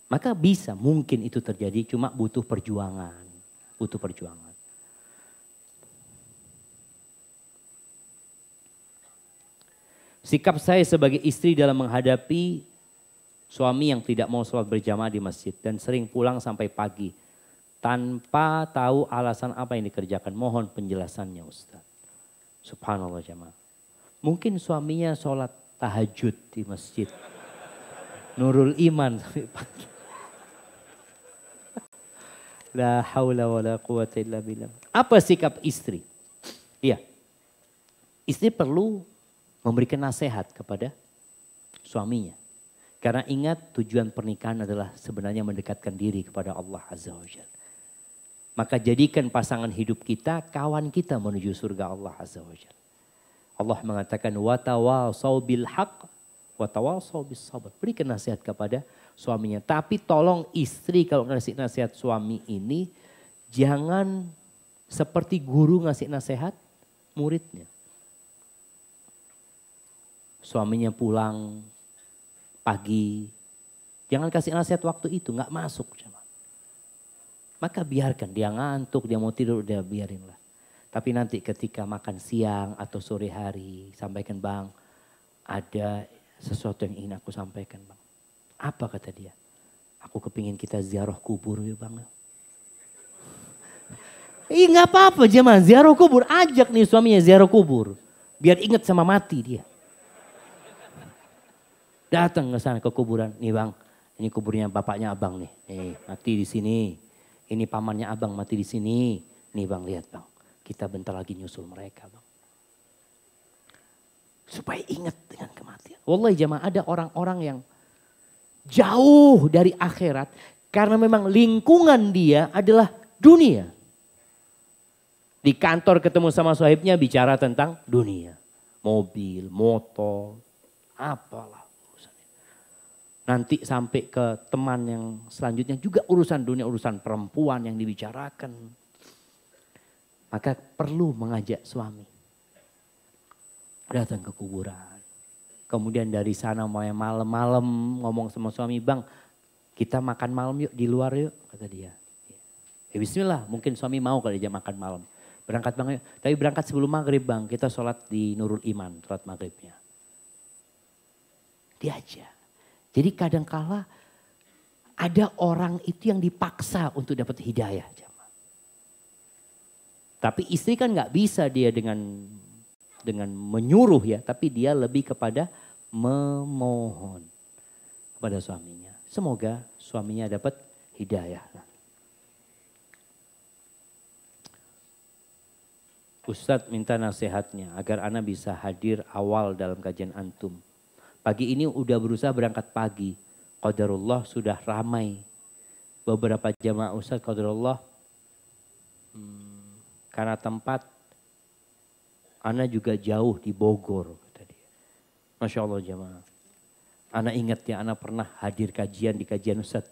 Maka bisa mungkin itu terjadi cuma butuh perjuangan. Butuh perjuangan. Sikap saya sebagai istri dalam menghadapi suami yang tidak mau sholat berjamaah di masjid dan sering pulang sampai pagi tanpa tahu alasan apa yang dikerjakan. Mohon penjelasannya Ustaz. Subhanallah jamaah. Mungkin suaminya sholat tahajud di masjid. Nurul iman sampai pagi. La haula wa la quwata illa billah. Apa sikap istri? Iya. Istri perlu memberikan nasihat kepada suaminya. Karena ingat tujuan pernikahan adalah sebenarnya mendekatkan diri kepada Allah Azza wa Jalla. Maka jadikan pasangan hidup kita kawan kita menuju surga Allah Azza wa Jalla. Allah mengatakan watawasau bil haq watawasau bis sabr. Berikan nasihat kepada suaminya. Tapi tolong istri kalau ngasih nasihat suami ini jangan seperti guru ngasih nasihat muridnya suaminya pulang pagi. Jangan kasih nasihat waktu itu, nggak masuk. Maka biarkan dia ngantuk, dia mau tidur, udah biarinlah. Tapi nanti ketika makan siang atau sore hari, sampaikan bang, ada sesuatu yang ingin aku sampaikan bang. Apa kata dia? Aku kepingin kita ziarah kubur ya bang. Ih nggak apa-apa jemaah ziarah kubur, ajak nih suaminya ziarah kubur. Biar ingat sama mati dia. Datang ke sana ke kuburan. Nih bang, ini kuburnya bapaknya abang nih. Nih mati di sini. Ini pamannya abang mati di sini. Nih bang lihat bang. Kita bentar lagi nyusul mereka bang. Supaya ingat dengan kematian. Wallahi jamaah ada orang-orang yang jauh dari akhirat. Karena memang lingkungan dia adalah dunia. Di kantor ketemu sama sahibnya bicara tentang dunia. Mobil, motor, apalah nanti sampai ke teman yang selanjutnya juga urusan dunia, urusan perempuan yang dibicarakan. Maka perlu mengajak suami datang ke kuburan. Kemudian dari sana mau yang malam-malam ngomong sama suami, bang kita makan malam yuk di luar yuk, kata dia. Ya bismillah, mungkin suami mau kalau dia makan malam. Berangkat bang, yuk. tapi berangkat sebelum maghrib bang, kita sholat di Nurul Iman, sholat maghribnya. Diajak. Jadi kadangkala ada orang itu yang dipaksa untuk dapat hidayah. Tapi istri kan nggak bisa dia dengan dengan menyuruh ya, tapi dia lebih kepada memohon kepada suaminya. Semoga suaminya dapat hidayah. Ustadz minta nasihatnya agar Ana bisa hadir awal dalam kajian antum. Pagi ini udah berusaha berangkat pagi. Qadarullah sudah ramai. Beberapa jamaah Ustaz Qadarullah hmm, karena tempat Ana juga jauh di Bogor. Kata dia. Masya Allah jamaah. Ana ingat ya, Ana pernah hadir kajian di kajian Ustaz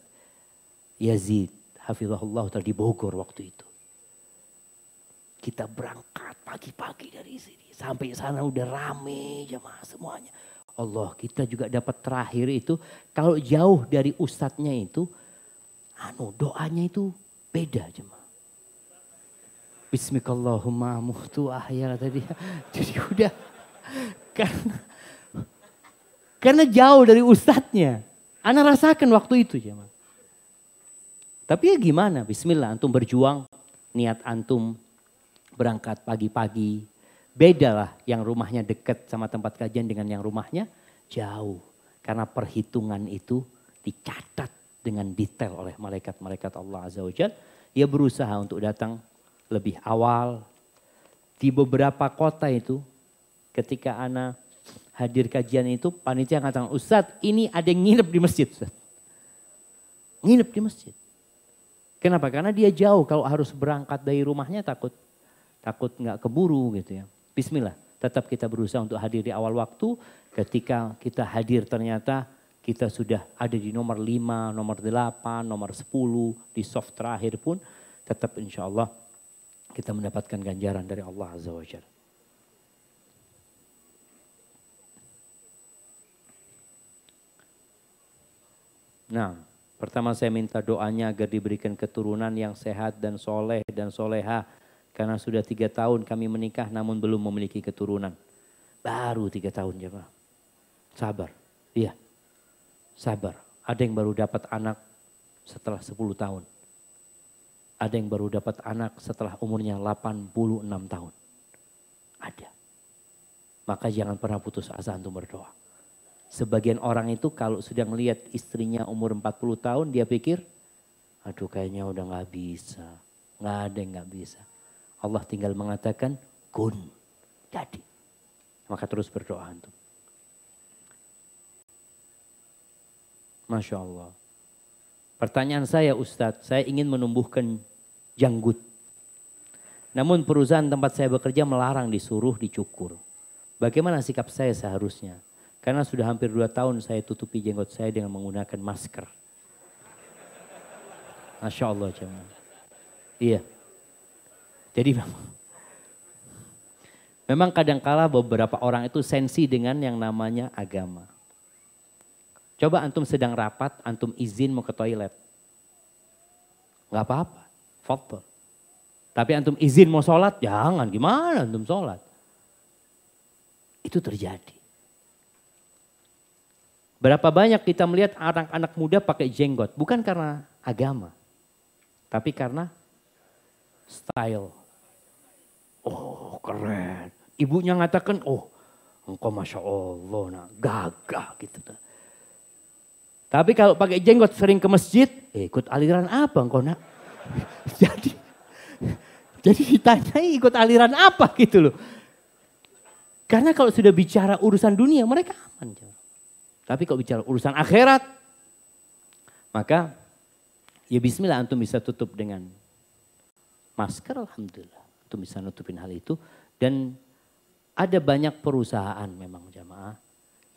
Yazid. Hafizahullah di Bogor waktu itu. Kita berangkat pagi-pagi dari sini. Sampai sana udah rame jamaah semuanya Allah kita juga dapat terakhir itu kalau jauh dari ustadznya itu anu doanya itu beda cuma Bismikallahumma muhtu ahya tadi. Jadi udah karena karena jauh dari ustadznya. Ana rasakan waktu itu cuma Tapi ya gimana? Bismillah antum berjuang, niat antum berangkat pagi-pagi, Beda lah yang rumahnya dekat sama tempat kajian dengan yang rumahnya jauh. Karena perhitungan itu dicatat dengan detail oleh malaikat-malaikat Allah Azza wa Jal. Ia berusaha untuk datang lebih awal. Di beberapa kota itu ketika Ana hadir kajian itu panitia mengatakan Ustadz ini ada yang nginep di masjid Ustaz. Nginep di masjid. Kenapa? Karena dia jauh kalau harus berangkat dari rumahnya takut takut nggak keburu gitu ya. Bismillah, tetap kita berusaha untuk hadir di awal waktu. Ketika kita hadir ternyata kita sudah ada di nomor 5, nomor 8, nomor 10, di soft terakhir pun tetap insya Allah kita mendapatkan ganjaran dari Allah Azza wa Jalla. Nah, pertama saya minta doanya agar diberikan keturunan yang sehat dan soleh dan soleha karena sudah tiga tahun kami menikah namun belum memiliki keturunan. Baru tiga tahun jemaah. Sabar. Iya. Sabar. Ada yang baru dapat anak setelah sepuluh tahun. Ada yang baru dapat anak setelah umurnya 86 tahun. Ada. Maka jangan pernah putus asa untuk berdoa. Sebagian orang itu kalau sudah melihat istrinya umur 40 tahun dia pikir, aduh kayaknya udah gak bisa. Gak ada yang gak bisa Allah tinggal mengatakan kun. Jadi. Maka terus berdoa antum. Masya Allah. Pertanyaan saya Ustadz, saya ingin menumbuhkan janggut. Namun perusahaan tempat saya bekerja melarang disuruh dicukur. Bagaimana sikap saya seharusnya? Karena sudah hampir dua tahun saya tutupi jenggot saya dengan menggunakan masker. Masya Allah. Cuman. Iya. Jadi memang, kadangkala beberapa orang itu sensi dengan yang namanya agama. Coba antum sedang rapat, antum izin mau ke toilet. Gak apa-apa, foto. Tapi antum izin mau sholat, jangan. Gimana antum sholat? Itu terjadi. Berapa banyak kita melihat anak-anak muda pakai jenggot. Bukan karena agama. Tapi karena style. Oh keren. Ibunya ngatakan oh engkau masya Allah nak gagah gitu. Tapi kalau pakai jenggot sering ke masjid, eh, ikut aliran apa engkau nak? jadi jadi ditanyai ikut aliran apa gitu loh. Karena kalau sudah bicara urusan dunia mereka aman. Tapi kalau bicara urusan akhirat, maka ya bismillah antum bisa tutup dengan masker alhamdulillah antum bisa nutupin hal itu dan ada banyak perusahaan memang jamaah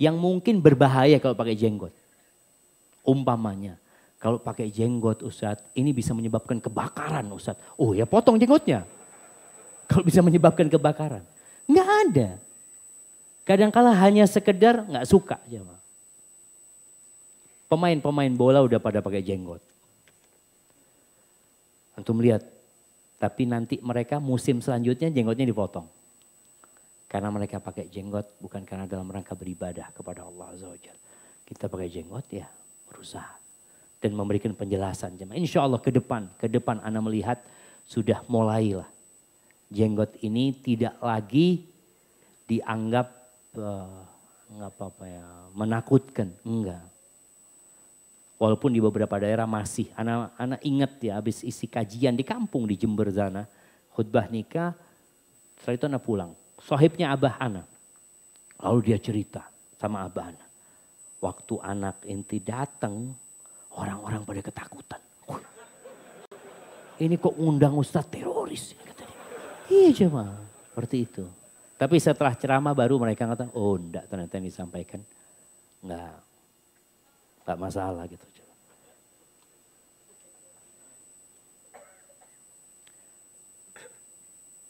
yang mungkin berbahaya kalau pakai jenggot. Umpamanya kalau pakai jenggot Ustadz ini bisa menyebabkan kebakaran Ustadz. Oh ya potong jenggotnya. Kalau bisa menyebabkan kebakaran. Nggak ada. Kadangkala hanya sekedar nggak suka jamaah. Pemain-pemain bola udah pada pakai jenggot. Antum lihat tapi nanti mereka musim selanjutnya jenggotnya dipotong. Karena mereka pakai jenggot bukan karena dalam rangka beribadah kepada Allah Azza wa Kita pakai jenggot ya berusaha. Dan memberikan penjelasan Insya Allah ke depan, ke depan Anda melihat sudah mulailah. Jenggot ini tidak lagi dianggap uh, eh, nggak apa-apa ya menakutkan enggak Walaupun di beberapa daerah masih, anak-anak ingat ya habis isi kajian di kampung di Jember sana, khutbah nikah, setelah itu anak pulang. Sohibnya Abah Ana. Lalu dia cerita sama Abah Ana. Waktu anak inti datang, orang-orang pada ketakutan. ini kok undang Ustadz teroris, Iya jemaah, seperti itu. Tapi setelah ceramah baru mereka kata, oh enggak ternyata yang disampaikan. Enggak, nggak masalah gitu.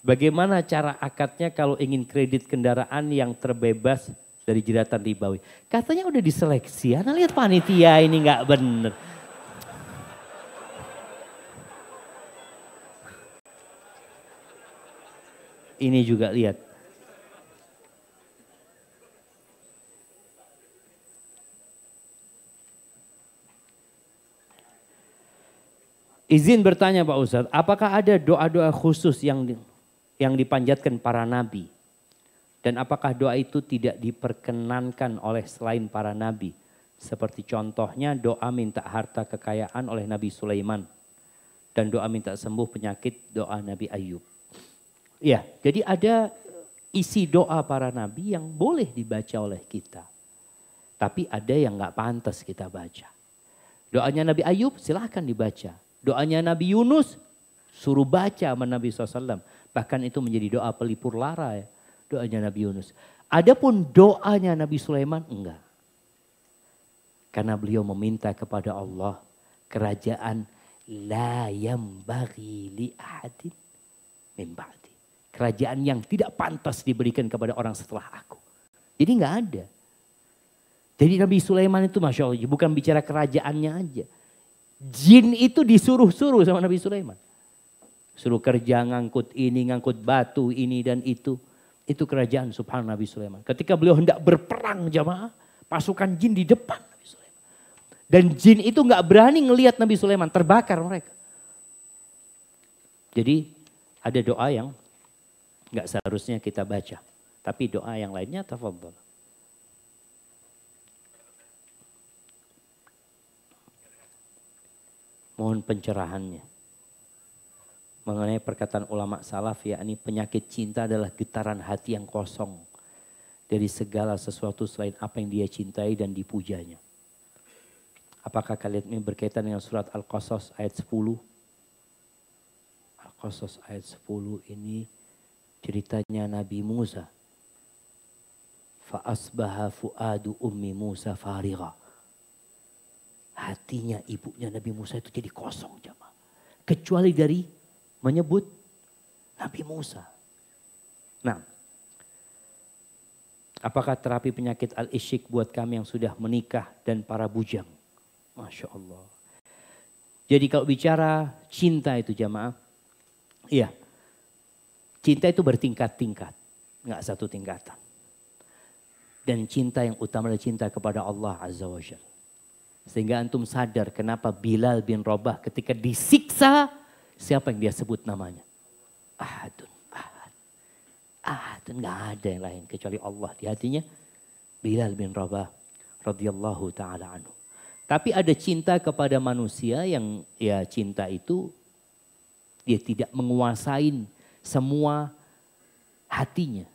Bagaimana cara akadnya kalau ingin kredit kendaraan yang terbebas dari jeratan ribawi? Katanya udah diseleksi, Ana lihat panitia ini nggak bener. Ini juga lihat, Izin bertanya Pak Ustadz, apakah ada doa-doa khusus yang yang dipanjatkan para nabi? Dan apakah doa itu tidak diperkenankan oleh selain para nabi? Seperti contohnya doa minta harta kekayaan oleh Nabi Sulaiman. Dan doa minta sembuh penyakit doa Nabi Ayub. Ya, jadi ada isi doa para nabi yang boleh dibaca oleh kita. Tapi ada yang nggak pantas kita baca. Doanya Nabi Ayub silahkan dibaca. Doanya Nabi Yunus suruh baca sama Nabi SAW. Bahkan itu menjadi doa pelipur lara ya. Doanya Nabi Yunus. Adapun doanya Nabi Sulaiman enggak. Karena beliau meminta kepada Allah kerajaan la yambaghi li ahadin min ba'di. Kerajaan yang tidak pantas diberikan kepada orang setelah aku. Jadi enggak ada. Jadi Nabi Sulaiman itu Masya Allah bukan bicara kerajaannya aja. Jin itu disuruh-suruh sama Nabi Sulaiman. Suruh kerja ngangkut ini, ngangkut batu ini dan itu. Itu kerajaan subhan Nabi Sulaiman. Ketika beliau hendak berperang jamaah, pasukan jin di depan Nabi Sulaiman. Dan jin itu nggak berani ngelihat Nabi Sulaiman, terbakar mereka. Jadi ada doa yang nggak seharusnya kita baca. Tapi doa yang lainnya tafadhol. Mohon pencerahannya. Mengenai perkataan ulama salaf yakni penyakit cinta adalah getaran hati yang kosong dari segala sesuatu selain apa yang dia cintai dan dipujanya. Apakah kalian ini berkaitan dengan surat Al-Qasas ayat 10? Al-Qasas ayat 10 ini ceritanya Nabi Musa. Fa'asbaha fu'adu ummi Musa farigha hatinya ibunya Nabi Musa itu jadi kosong jemaah. Kecuali dari menyebut Nabi Musa. Nah, apakah terapi penyakit al-isyik buat kami yang sudah menikah dan para bujang? Masya Allah. Jadi kalau bicara cinta itu jamaah, iya. Cinta itu bertingkat-tingkat, nggak satu tingkatan. Dan cinta yang utama adalah cinta kepada Allah Azza wa sehingga antum sadar kenapa Bilal bin Robah ketika disiksa, siapa yang dia sebut namanya? Ahadun, ahad. Ahadun, gak ada yang lain kecuali Allah di hatinya. Bilal bin Rabah radhiyallahu taala anhu. Tapi ada cinta kepada manusia yang ya cinta itu dia tidak menguasai semua hatinya.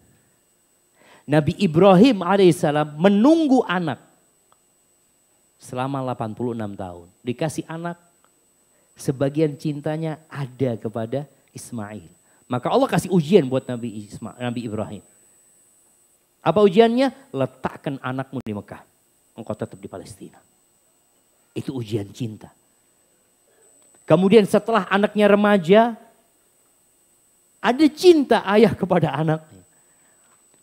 Nabi Ibrahim alaihissalam menunggu anak selama 86 tahun. Dikasih anak, sebagian cintanya ada kepada Ismail. Maka Allah kasih ujian buat Nabi, Ismail, Nabi Ibrahim. Apa ujiannya? Letakkan anakmu di Mekah. Engkau tetap di Palestina. Itu ujian cinta. Kemudian setelah anaknya remaja, ada cinta ayah kepada anaknya.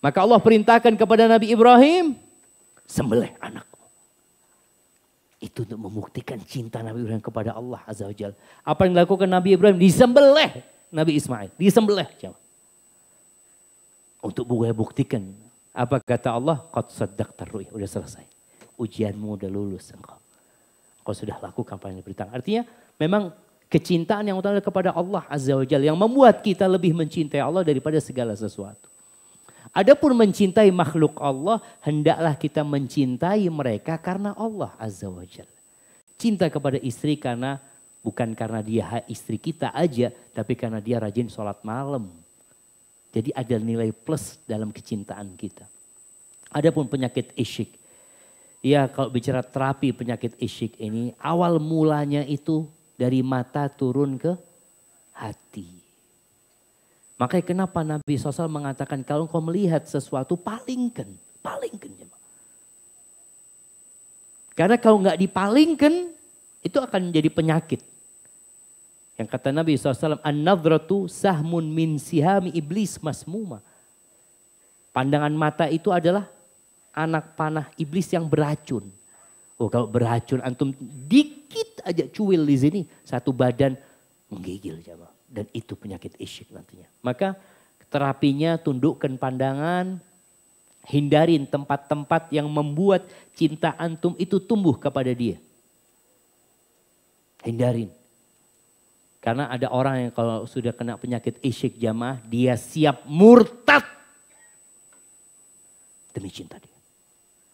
Maka Allah perintahkan kepada Nabi Ibrahim, sembelih anak. Itu untuk membuktikan cinta Nabi Ibrahim kepada Allah Azza wa Jal. Apa yang dilakukan Nabi Ibrahim? Disembelih Nabi Ismail. Disembelih. Untuk gue buktikan. Apa kata Allah? Qad saddak taruh. Udah selesai. Ujianmu udah lulus engkau. Kau sudah lakukan apa yang Artinya memang kecintaan yang utama kepada Allah Azza wa Jal. Yang membuat kita lebih mencintai Allah daripada segala sesuatu. Adapun mencintai makhluk Allah, hendaklah kita mencintai mereka karena Allah Azza wa Jalla. Cinta kepada istri karena bukan karena dia istri kita aja, tapi karena dia rajin sholat malam. Jadi ada nilai plus dalam kecintaan kita. Adapun penyakit isyik. Ya kalau bicara terapi penyakit isyik ini, awal mulanya itu dari mata turun ke hati. Makanya kenapa Nabi Sosal mengatakan kalau engkau melihat sesuatu palingkan, palingkan jemaah. Ya, Karena kalau nggak dipalingkan itu akan menjadi penyakit. Yang kata Nabi SAW, an sahmun min sihami iblis masmuma. Pandangan mata itu adalah anak panah iblis yang beracun. Oh kalau beracun antum dikit aja cuil di sini, satu badan menggigil coba. Ya, dan itu penyakit isyik nantinya. Maka terapinya tundukkan pandangan, hindarin tempat-tempat yang membuat cinta antum itu tumbuh kepada dia. Hindarin. Karena ada orang yang kalau sudah kena penyakit isyik jamaah, dia siap murtad demi cinta dia.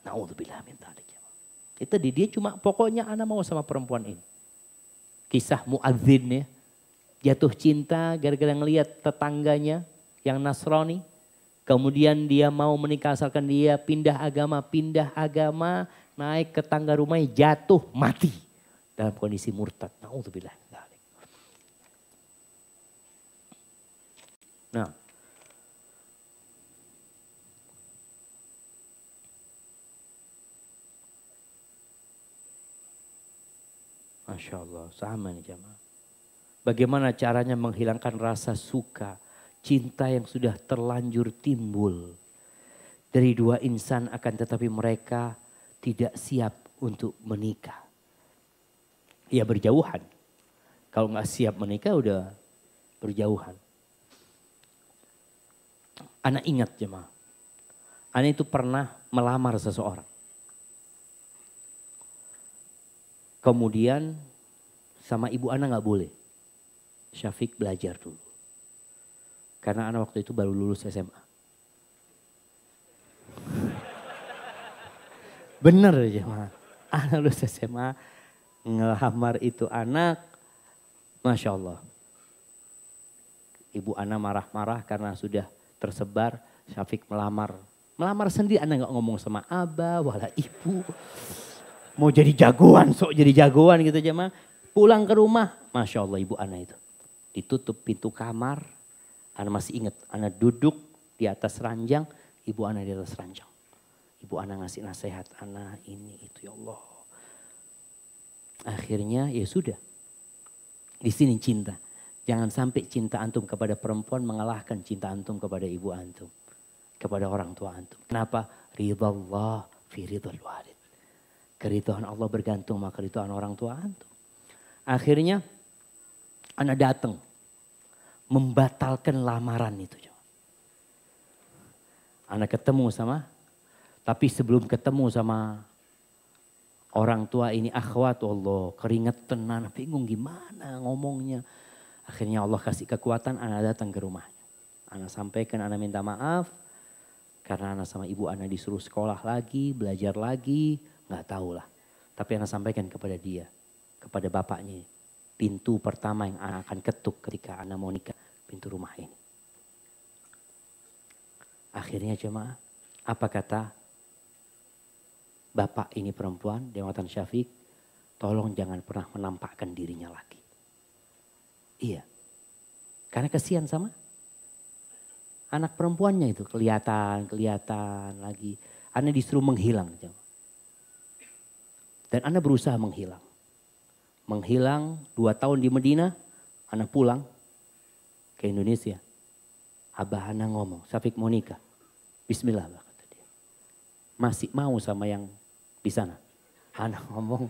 Na'udzubillah min ya Itu di dia cuma pokoknya anak mau sama perempuan ini. Kisah muadzin ya jatuh cinta gara-gara ngelihat tetangganya yang Nasrani. Kemudian dia mau menikah asalkan dia pindah agama, pindah agama, naik ke tangga rumahnya jatuh mati dalam kondisi murtad. Nauzubillah. Nah, Masya Allah, sama nih jamaah. Bagaimana caranya menghilangkan rasa suka, cinta yang sudah terlanjur timbul. Dari dua insan akan tetapi mereka tidak siap untuk menikah. Ya berjauhan. Kalau nggak siap menikah udah berjauhan. Anak ingat jemaah. Anak itu pernah melamar seseorang. Kemudian sama ibu anak nggak boleh. Syafiq belajar dulu. Karena anak waktu itu baru lulus SMA. Bener ya, mah, Anak lulus SMA ngelamar itu anak. Masya Allah. Ibu Ana marah-marah karena sudah tersebar Syafiq melamar. Melamar sendiri Ana nggak ngomong sama abah wala ibu. Mau jadi jagoan, sok jadi jagoan gitu jemaah. Pulang ke rumah, Masya Allah ibu Ana itu ditutup pintu kamar, Ana masih ingat, Ana duduk di atas ranjang, ibu Ana di atas ranjang. Ibu Ana ngasih nasihat, Ana ini itu ya Allah. Akhirnya ya sudah, di sini cinta. Jangan sampai cinta antum kepada perempuan mengalahkan cinta antum kepada ibu antum. Kepada orang tua antum. Kenapa? Ridha Allah fi ridhal walid. Keridhaan Allah bergantung maka keridhaan orang tua antum. Akhirnya anak datang membatalkan lamaran itu. Anak ketemu sama, tapi sebelum ketemu sama orang tua ini akhwat Allah, keringat tenang bingung gimana ngomongnya. Akhirnya Allah kasih kekuatan, anak datang ke rumahnya. Anak sampaikan, anak minta maaf, karena anak sama ibu anak disuruh sekolah lagi, belajar lagi, nggak tahu lah. Tapi anak sampaikan kepada dia, kepada bapaknya pintu pertama yang anak akan ketuk ketika Anda mau nikah, pintu rumah ini. Akhirnya jemaah, apa kata bapak ini perempuan, Dewatan Syafiq, tolong jangan pernah menampakkan dirinya lagi. Iya, karena kesian sama anak perempuannya itu kelihatan, kelihatan lagi. Anda disuruh menghilang. Dan Anda berusaha menghilang menghilang dua tahun di Medina, anak pulang ke Indonesia. Abah Hana ngomong, Safik mau Bismillah, Abah, kata dia. Masih mau sama yang di sana. Hana ngomong,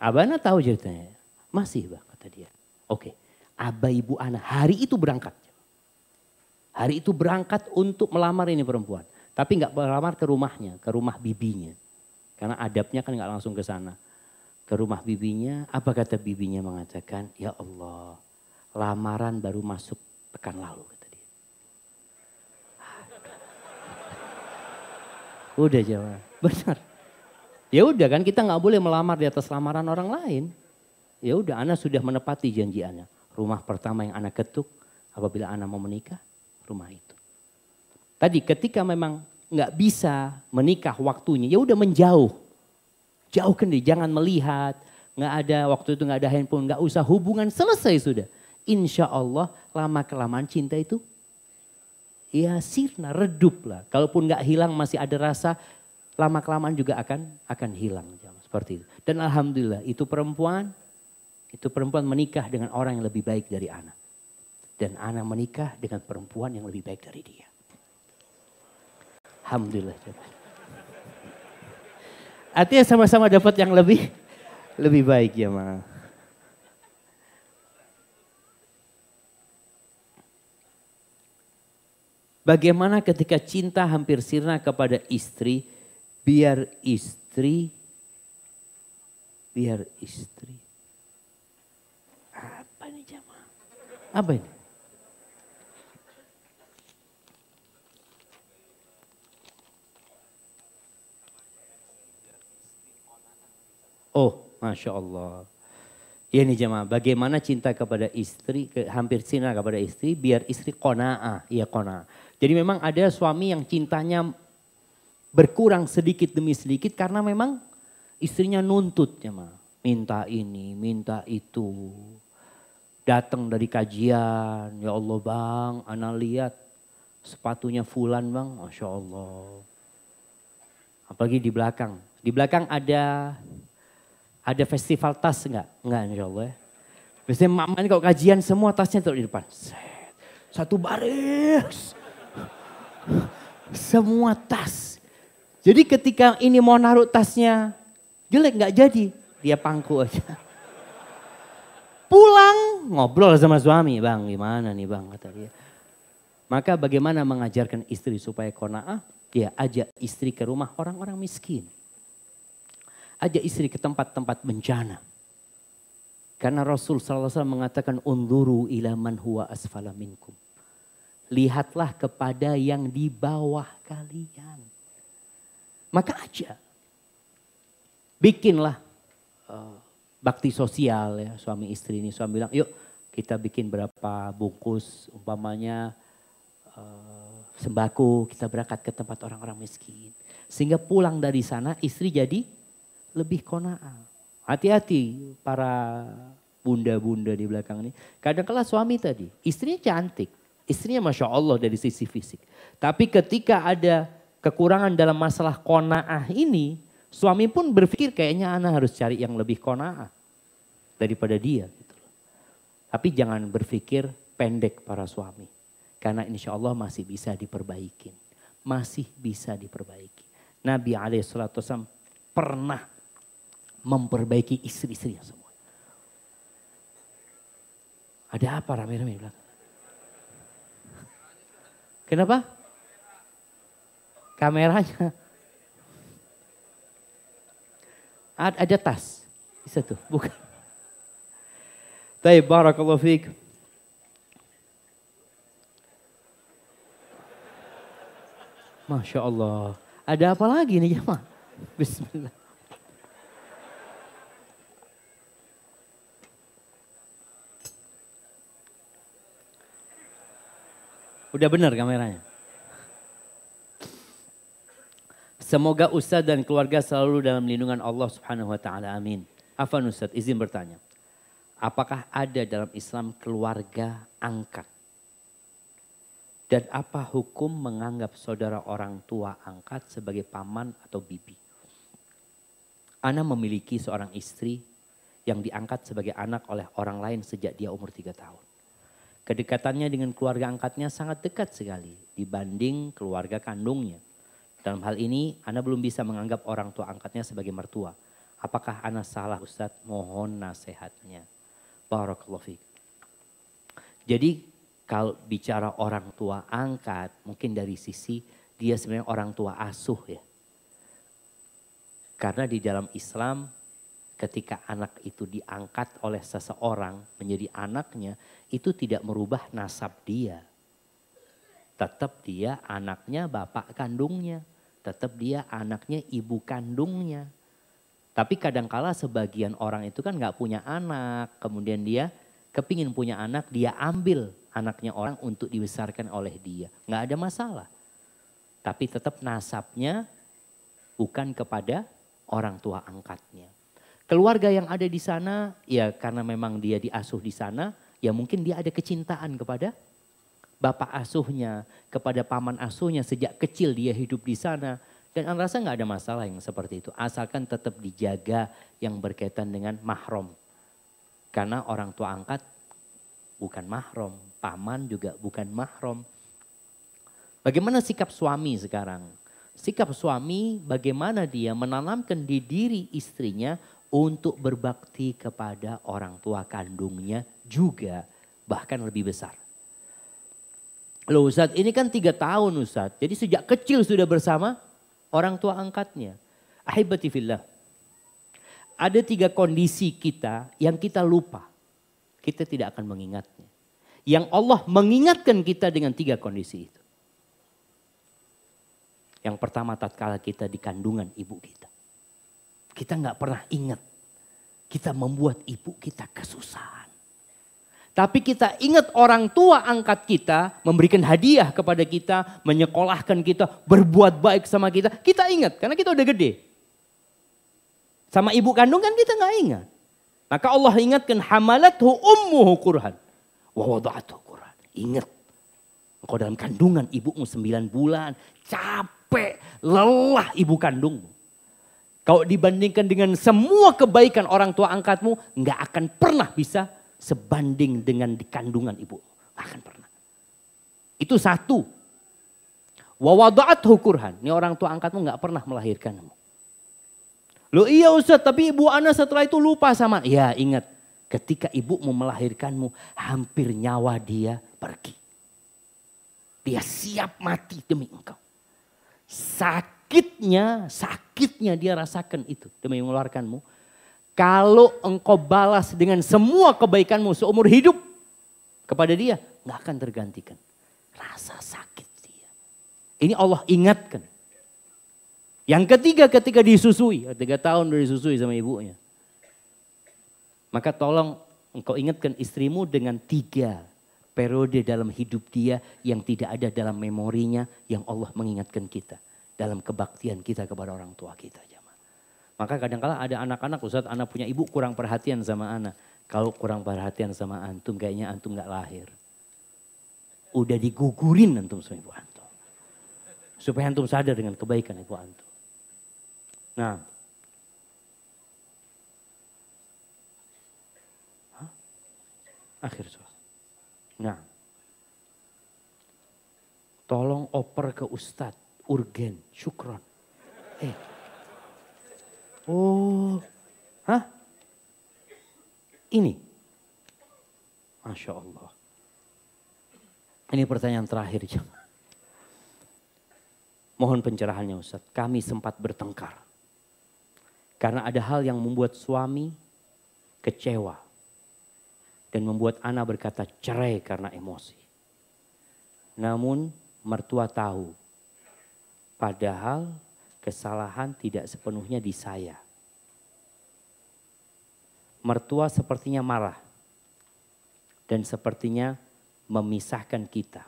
Abah Hana tahu ceritanya. Masih, Abah, kata dia. Oke, Abah Ibu Ana hari itu berangkat. Hari itu berangkat untuk melamar ini perempuan. Tapi nggak melamar ke rumahnya, ke rumah bibinya. Karena adabnya kan nggak langsung ke sana ke rumah bibinya. Apa kata bibinya mengatakan, ya Allah lamaran baru masuk pekan lalu kata dia. Udah jawab, benar. Ya udah kan kita nggak boleh melamar di atas lamaran orang lain. Ya udah, anak sudah menepati janji anak. Rumah pertama yang anak ketuk apabila anak mau menikah, rumah itu. Tadi ketika memang nggak bisa menikah waktunya, ya udah menjauh Jauhkan diri, jangan melihat. Nggak ada waktu itu nggak ada handphone, nggak usah hubungan selesai sudah. Insya Allah lama kelamaan cinta itu ya sirna, redup lah. Kalaupun nggak hilang masih ada rasa lama kelamaan juga akan akan hilang seperti itu. Dan alhamdulillah itu perempuan itu perempuan menikah dengan orang yang lebih baik dari anak. Dan anak menikah dengan perempuan yang lebih baik dari dia. Alhamdulillah. Artinya sama-sama dapat yang lebih lebih baik ya ma. Bagaimana ketika cinta hampir sirna kepada istri, biar istri, biar istri. Apa ini jamaah? Apa ini? Oh, Masya Allah. Ya ini jemaah, bagaimana cinta kepada istri, ke, hampir cinta kepada istri, biar istri kona'ah, ya kona'ah. Jadi memang ada suami yang cintanya berkurang sedikit demi sedikit karena memang istrinya nuntut jemaah. Minta ini, minta itu. Datang dari kajian, ya Allah bang, anak lihat sepatunya fulan bang, Masya Allah. Apalagi di belakang. Di belakang ada ada festival tas enggak? Enggak insya Allah ya. Biasanya ini kalau kajian semua tasnya taruh di depan. Satu baris. Semua tas. Jadi ketika ini mau naruh tasnya jelek enggak jadi, dia pangku aja. Pulang ngobrol sama suami, bang gimana nih bang kata dia. Maka bagaimana mengajarkan istri supaya kona'ah? Dia ajak istri ke rumah orang-orang miskin ajak istri ke tempat-tempat bencana. Karena Rasul SAW mengatakan unduru ilaman huwa asfala minkum. Lihatlah kepada yang di bawah kalian. Maka aja bikinlah eh, bakti sosial ya suami istri ini. Suami bilang yuk kita bikin berapa bungkus umpamanya eh, sembako kita berangkat ke tempat orang-orang miskin. Sehingga pulang dari sana istri jadi lebih kona'ah. Hati-hati para bunda-bunda di belakang ini. Kadang-kala suami tadi, istrinya cantik. Istrinya Masya Allah dari sisi fisik. Tapi ketika ada kekurangan dalam masalah kona'ah ini, suami pun berpikir kayaknya anak harus cari yang lebih kona'ah daripada dia. Gitu Tapi jangan berpikir pendek para suami. Karena insya Allah masih bisa diperbaikin. Masih bisa diperbaiki. Nabi alaihissalam pernah memperbaiki istri-istrinya semua. Ada apa rame-rame bilang? Kenapa? Kameranya. Ada tas. Bisa tuh, bukan. Tapi barakallahu fiqh. Masya Allah. Ada apa lagi nih jemaah? Bismillah. Udah benar kameranya. Semoga Ustaz dan keluarga selalu dalam lindungan Allah subhanahu wa ta'ala. Amin. Afan Ustaz, izin bertanya. Apakah ada dalam Islam keluarga angkat? Dan apa hukum menganggap saudara orang tua angkat sebagai paman atau bibi? Ana memiliki seorang istri yang diangkat sebagai anak oleh orang lain sejak dia umur tiga tahun. Kedekatannya dengan keluarga angkatnya sangat dekat sekali dibanding keluarga kandungnya. Dalam hal ini, Ana belum bisa menganggap orang tua angkatnya sebagai mertua. Apakah Ana salah? Ustadz mohon nasihatnya. Barakallahu fiqh. Jadi kalau bicara orang tua angkat, mungkin dari sisi dia sebenarnya orang tua asuh ya. Karena di dalam Islam ketika anak itu diangkat oleh seseorang menjadi anaknya, itu tidak merubah nasab dia. Tetap dia anaknya bapak kandungnya, tetap dia anaknya ibu kandungnya. Tapi kadangkala sebagian orang itu kan nggak punya anak, kemudian dia kepingin punya anak, dia ambil anaknya orang untuk dibesarkan oleh dia. Nggak ada masalah. Tapi tetap nasabnya bukan kepada orang tua angkatnya. Keluarga yang ada di sana, ya karena memang dia diasuh di sana, ya mungkin dia ada kecintaan kepada bapak asuhnya, kepada paman asuhnya sejak kecil dia hidup di sana. Dan Anda rasa nggak ada masalah yang seperti itu. Asalkan tetap dijaga yang berkaitan dengan mahrom. Karena orang tua angkat bukan mahrom. Paman juga bukan mahrom. Bagaimana sikap suami sekarang? Sikap suami bagaimana dia menanamkan di diri istrinya untuk berbakti kepada orang tua kandungnya juga bahkan lebih besar. Loh Ustadz ini kan tiga tahun Ustadz. Jadi sejak kecil sudah bersama orang tua angkatnya. Ahibatifillah. Ada tiga kondisi kita yang kita lupa. Kita tidak akan mengingatnya. Yang Allah mengingatkan kita dengan tiga kondisi itu. Yang pertama tatkala kita di kandungan ibu kita. Kita nggak pernah ingat. Kita membuat ibu kita kesusahan. Tapi kita ingat orang tua angkat kita memberikan hadiah kepada kita, menyekolahkan kita, berbuat baik sama kita. Kita ingat karena kita udah gede. Sama ibu kandung kan kita nggak ingat. Maka Allah ingatkan hamalathu ummuhu kurhan. Wa wada'athu kurhan. Ingat. Engkau dalam kandungan ibumu sembilan bulan. Capek, lelah ibu kandungmu. Kalau dibandingkan dengan semua kebaikan orang tua angkatmu, nggak akan pernah bisa sebanding dengan di kandungan ibu. Nggak akan pernah. Itu satu. Wawadaat hukurhan. Ini orang tua angkatmu nggak pernah melahirkanmu. Lo iya Ustaz, tapi ibu Ana setelah itu lupa sama. Ya ingat, ketika ibumu melahirkanmu, hampir nyawa dia pergi. Dia siap mati demi engkau. Sakit sakitnya, sakitnya dia rasakan itu demi mengeluarkanmu. Kalau engkau balas dengan semua kebaikanmu seumur hidup kepada dia, nggak akan tergantikan. Rasa sakit dia. Ini Allah ingatkan. Yang ketiga ketika disusui, tiga tahun dari disusui sama ibunya. Maka tolong engkau ingatkan istrimu dengan tiga periode dalam hidup dia yang tidak ada dalam memorinya yang Allah mengingatkan kita dalam kebaktian kita kepada orang tua kita. Jamaah. Maka kadangkala ada anak-anak, Ustaz, anak punya ibu kurang perhatian sama anak. Kalau kurang perhatian sama antum, kayaknya antum gak lahir. Udah digugurin antum sama ibu antum. Supaya antum sadar dengan kebaikan ibu antum. Nah, Hah? akhir soal. Nah, tolong oper ke ustadz urgen, syukron. Eh. Oh. Hah? Ini. Masya Allah. Ini pertanyaan terakhir Mohon pencerahannya Ustaz. Kami sempat bertengkar. Karena ada hal yang membuat suami kecewa. Dan membuat anak berkata cerai karena emosi. Namun mertua tahu Padahal kesalahan tidak sepenuhnya di saya. Mertua sepertinya marah dan sepertinya memisahkan kita.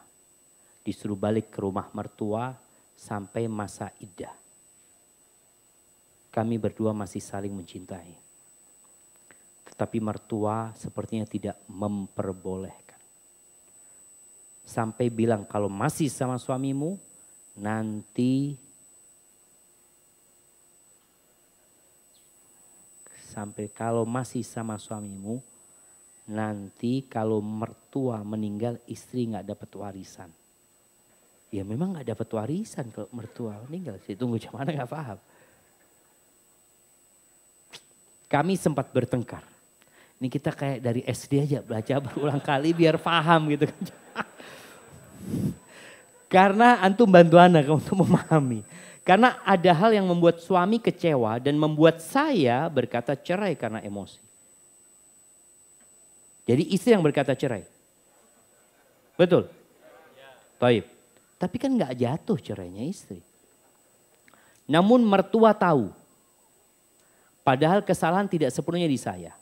Disuruh balik ke rumah mertua sampai masa idah. Kami berdua masih saling mencintai. Tetapi mertua sepertinya tidak memperbolehkan. Sampai bilang kalau masih sama suamimu, nanti sampai kalau masih sama suamimu nanti kalau mertua meninggal istri nggak dapat warisan ya memang nggak dapat warisan kalau mertua meninggal sih tunggu zaman nggak paham kami sempat bertengkar ini kita kayak dari SD aja belajar berulang kali biar paham gitu kan Karena antum bantu anak untuk memahami. Karena ada hal yang membuat suami kecewa dan membuat saya berkata cerai karena emosi. Jadi istri yang berkata cerai. Betul? Baik. Tapi kan nggak jatuh cerainya istri. Namun mertua tahu. Padahal kesalahan tidak sepenuhnya di saya.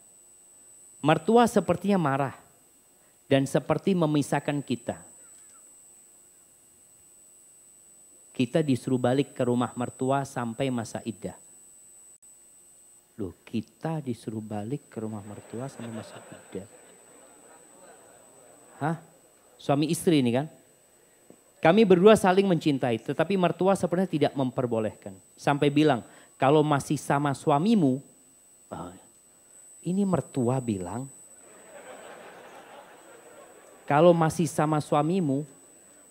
Mertua sepertinya marah dan seperti memisahkan kita. Kita disuruh balik ke rumah mertua sampai masa iddah. Loh, kita disuruh balik ke rumah mertua sampai masa iddah. Hah? Suami istri ini kan? Kami berdua saling mencintai, tetapi mertua sebenarnya tidak memperbolehkan. Sampai bilang, kalau masih sama suamimu, oh, ini mertua bilang, kalau masih sama suamimu,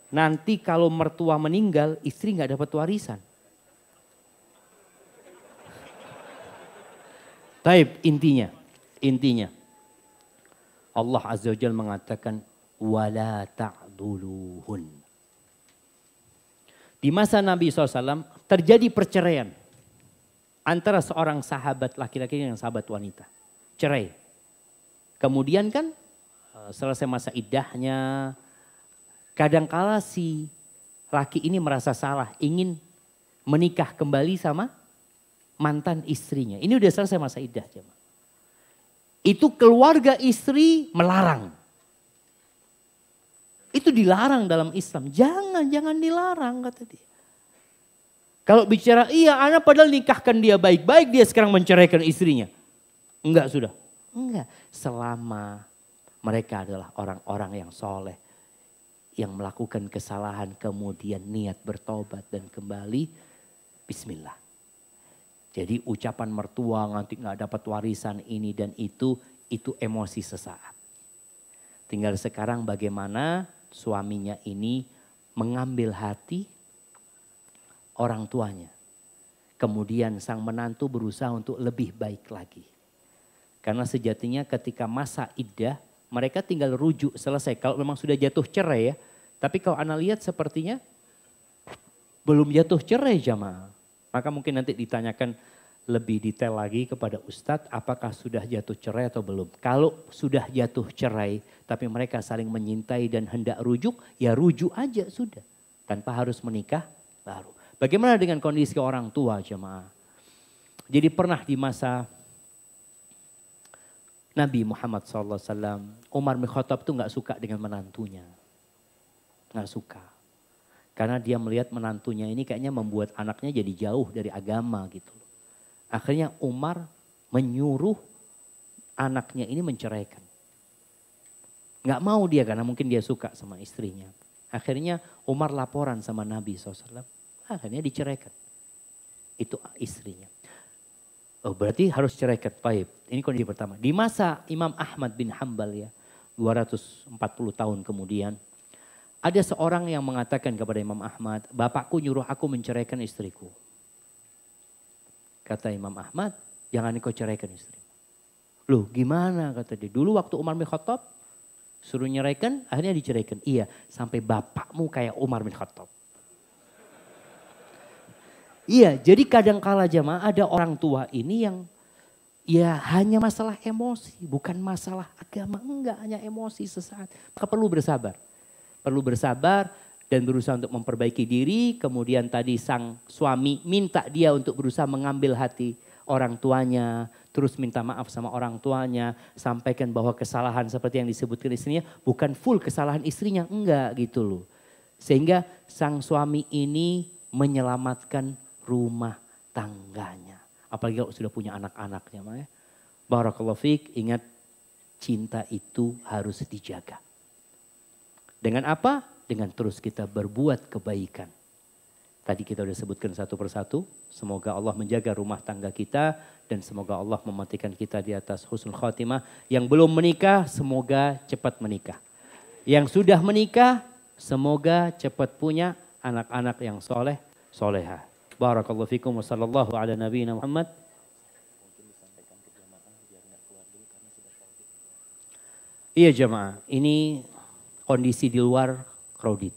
Nanti kalau mertua meninggal, istri nggak dapat warisan. Taib intinya, intinya. Allah Azza wa Jalla mengatakan, wala ta'duluhun. Di masa Nabi SAW terjadi perceraian antara seorang sahabat laki-laki dengan sahabat wanita. Cerai. Kemudian kan eh, selesai masa idahnya. Kadangkala si laki ini merasa salah, ingin menikah kembali sama mantan istrinya. Ini udah selesai masa idah Jemaah. Itu keluarga istri melarang. Itu dilarang dalam Islam. Jangan, jangan dilarang kata dia. Kalau bicara iya anak padahal nikahkan dia baik-baik dia sekarang menceraikan istrinya. Enggak sudah. Enggak. Selama mereka adalah orang-orang yang soleh yang melakukan kesalahan kemudian niat bertobat dan kembali, bismillah. Jadi ucapan mertua nanti nggak dapat warisan ini dan itu, itu emosi sesaat. Tinggal sekarang bagaimana suaminya ini mengambil hati orang tuanya. Kemudian sang menantu berusaha untuk lebih baik lagi. Karena sejatinya ketika masa iddah mereka tinggal rujuk selesai. Kalau memang sudah jatuh cerai ya, tapi kalau Anda lihat sepertinya belum jatuh cerai jamaah. Maka mungkin nanti ditanyakan lebih detail lagi kepada Ustadz apakah sudah jatuh cerai atau belum. Kalau sudah jatuh cerai tapi mereka saling menyintai dan hendak rujuk ya rujuk aja sudah. Tanpa harus menikah baru. Bagaimana dengan kondisi orang tua jamaah? Jadi pernah di masa Nabi Muhammad SAW, Umar bin Khattab itu nggak suka dengan menantunya nggak suka. Karena dia melihat menantunya ini kayaknya membuat anaknya jadi jauh dari agama gitu. Akhirnya Umar menyuruh anaknya ini menceraikan. Nggak mau dia karena mungkin dia suka sama istrinya. Akhirnya Umar laporan sama Nabi SAW. Akhirnya diceraikan. Itu istrinya. Oh, berarti harus ceraikan. Baik, ini kondisi pertama. Di masa Imam Ahmad bin Hambal ya, 240 tahun kemudian, ada seorang yang mengatakan kepada Imam Ahmad, bapakku nyuruh aku menceraikan istriku. Kata Imam Ahmad, jangan kau ceraikan istrimu. Loh gimana kata dia, dulu waktu Umar bin Khattab suruh nyeraikan, akhirnya diceraikan. Iya, sampai bapakmu kayak Umar bin Khattab. Iya, jadi kadangkala jamaah ada orang tua ini yang ya hanya masalah emosi, bukan masalah agama. Enggak, hanya emosi sesaat. Maka perlu bersabar perlu bersabar dan berusaha untuk memperbaiki diri. Kemudian tadi sang suami minta dia untuk berusaha mengambil hati orang tuanya, terus minta maaf sama orang tuanya, sampaikan bahwa kesalahan seperti yang disebutkan istrinya bukan full kesalahan istrinya, enggak gitu loh. Sehingga sang suami ini menyelamatkan rumah tangganya. Apalagi kalau sudah punya anak-anaknya. Ya. Barakallahu fiqh, ingat cinta itu harus dijaga. Dengan apa? Dengan terus kita berbuat kebaikan. Tadi kita sudah sebutkan satu persatu. Semoga Allah menjaga rumah tangga kita dan semoga Allah mematikan kita di atas husnul khatimah. Yang belum menikah semoga cepat menikah. Yang sudah menikah semoga cepat punya anak-anak yang soleh, soleha. Barakallahu fikum wa sallallahu ala nabiyina Muhammad. Iya jemaah, ini kondisi di luar crowded.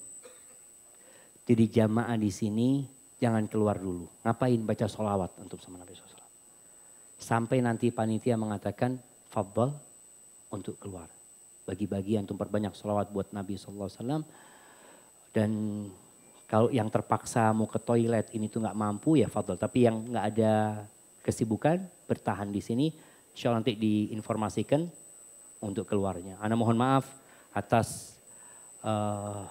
Jadi jamaah di sini jangan keluar dulu. Ngapain baca sholawat untuk sama Nabi SAW. Sampai nanti panitia mengatakan fadl untuk keluar. Bagi-bagi antum perbanyak sholawat buat Nabi SAW. Dan kalau yang terpaksa mau ke toilet ini tuh nggak mampu ya fadl. Tapi yang nggak ada kesibukan bertahan di sini. Insya Allah nanti diinformasikan untuk keluarnya. Anda mohon maaf atas Eh,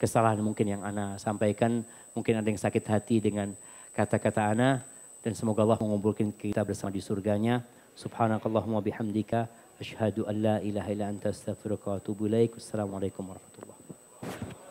kesalahan mungkin yang Ana sampaikan. Mungkin ada yang sakit hati dengan kata-kata Ana. Dan semoga Allah mengumpulkan kita bersama di surganya. Subhanakallahumma bihamdika. Ashadu an la ilaha illa anta astaghfiruka wa atubu ilaik. Assalamualaikum warahmatullahi wabarakatuh.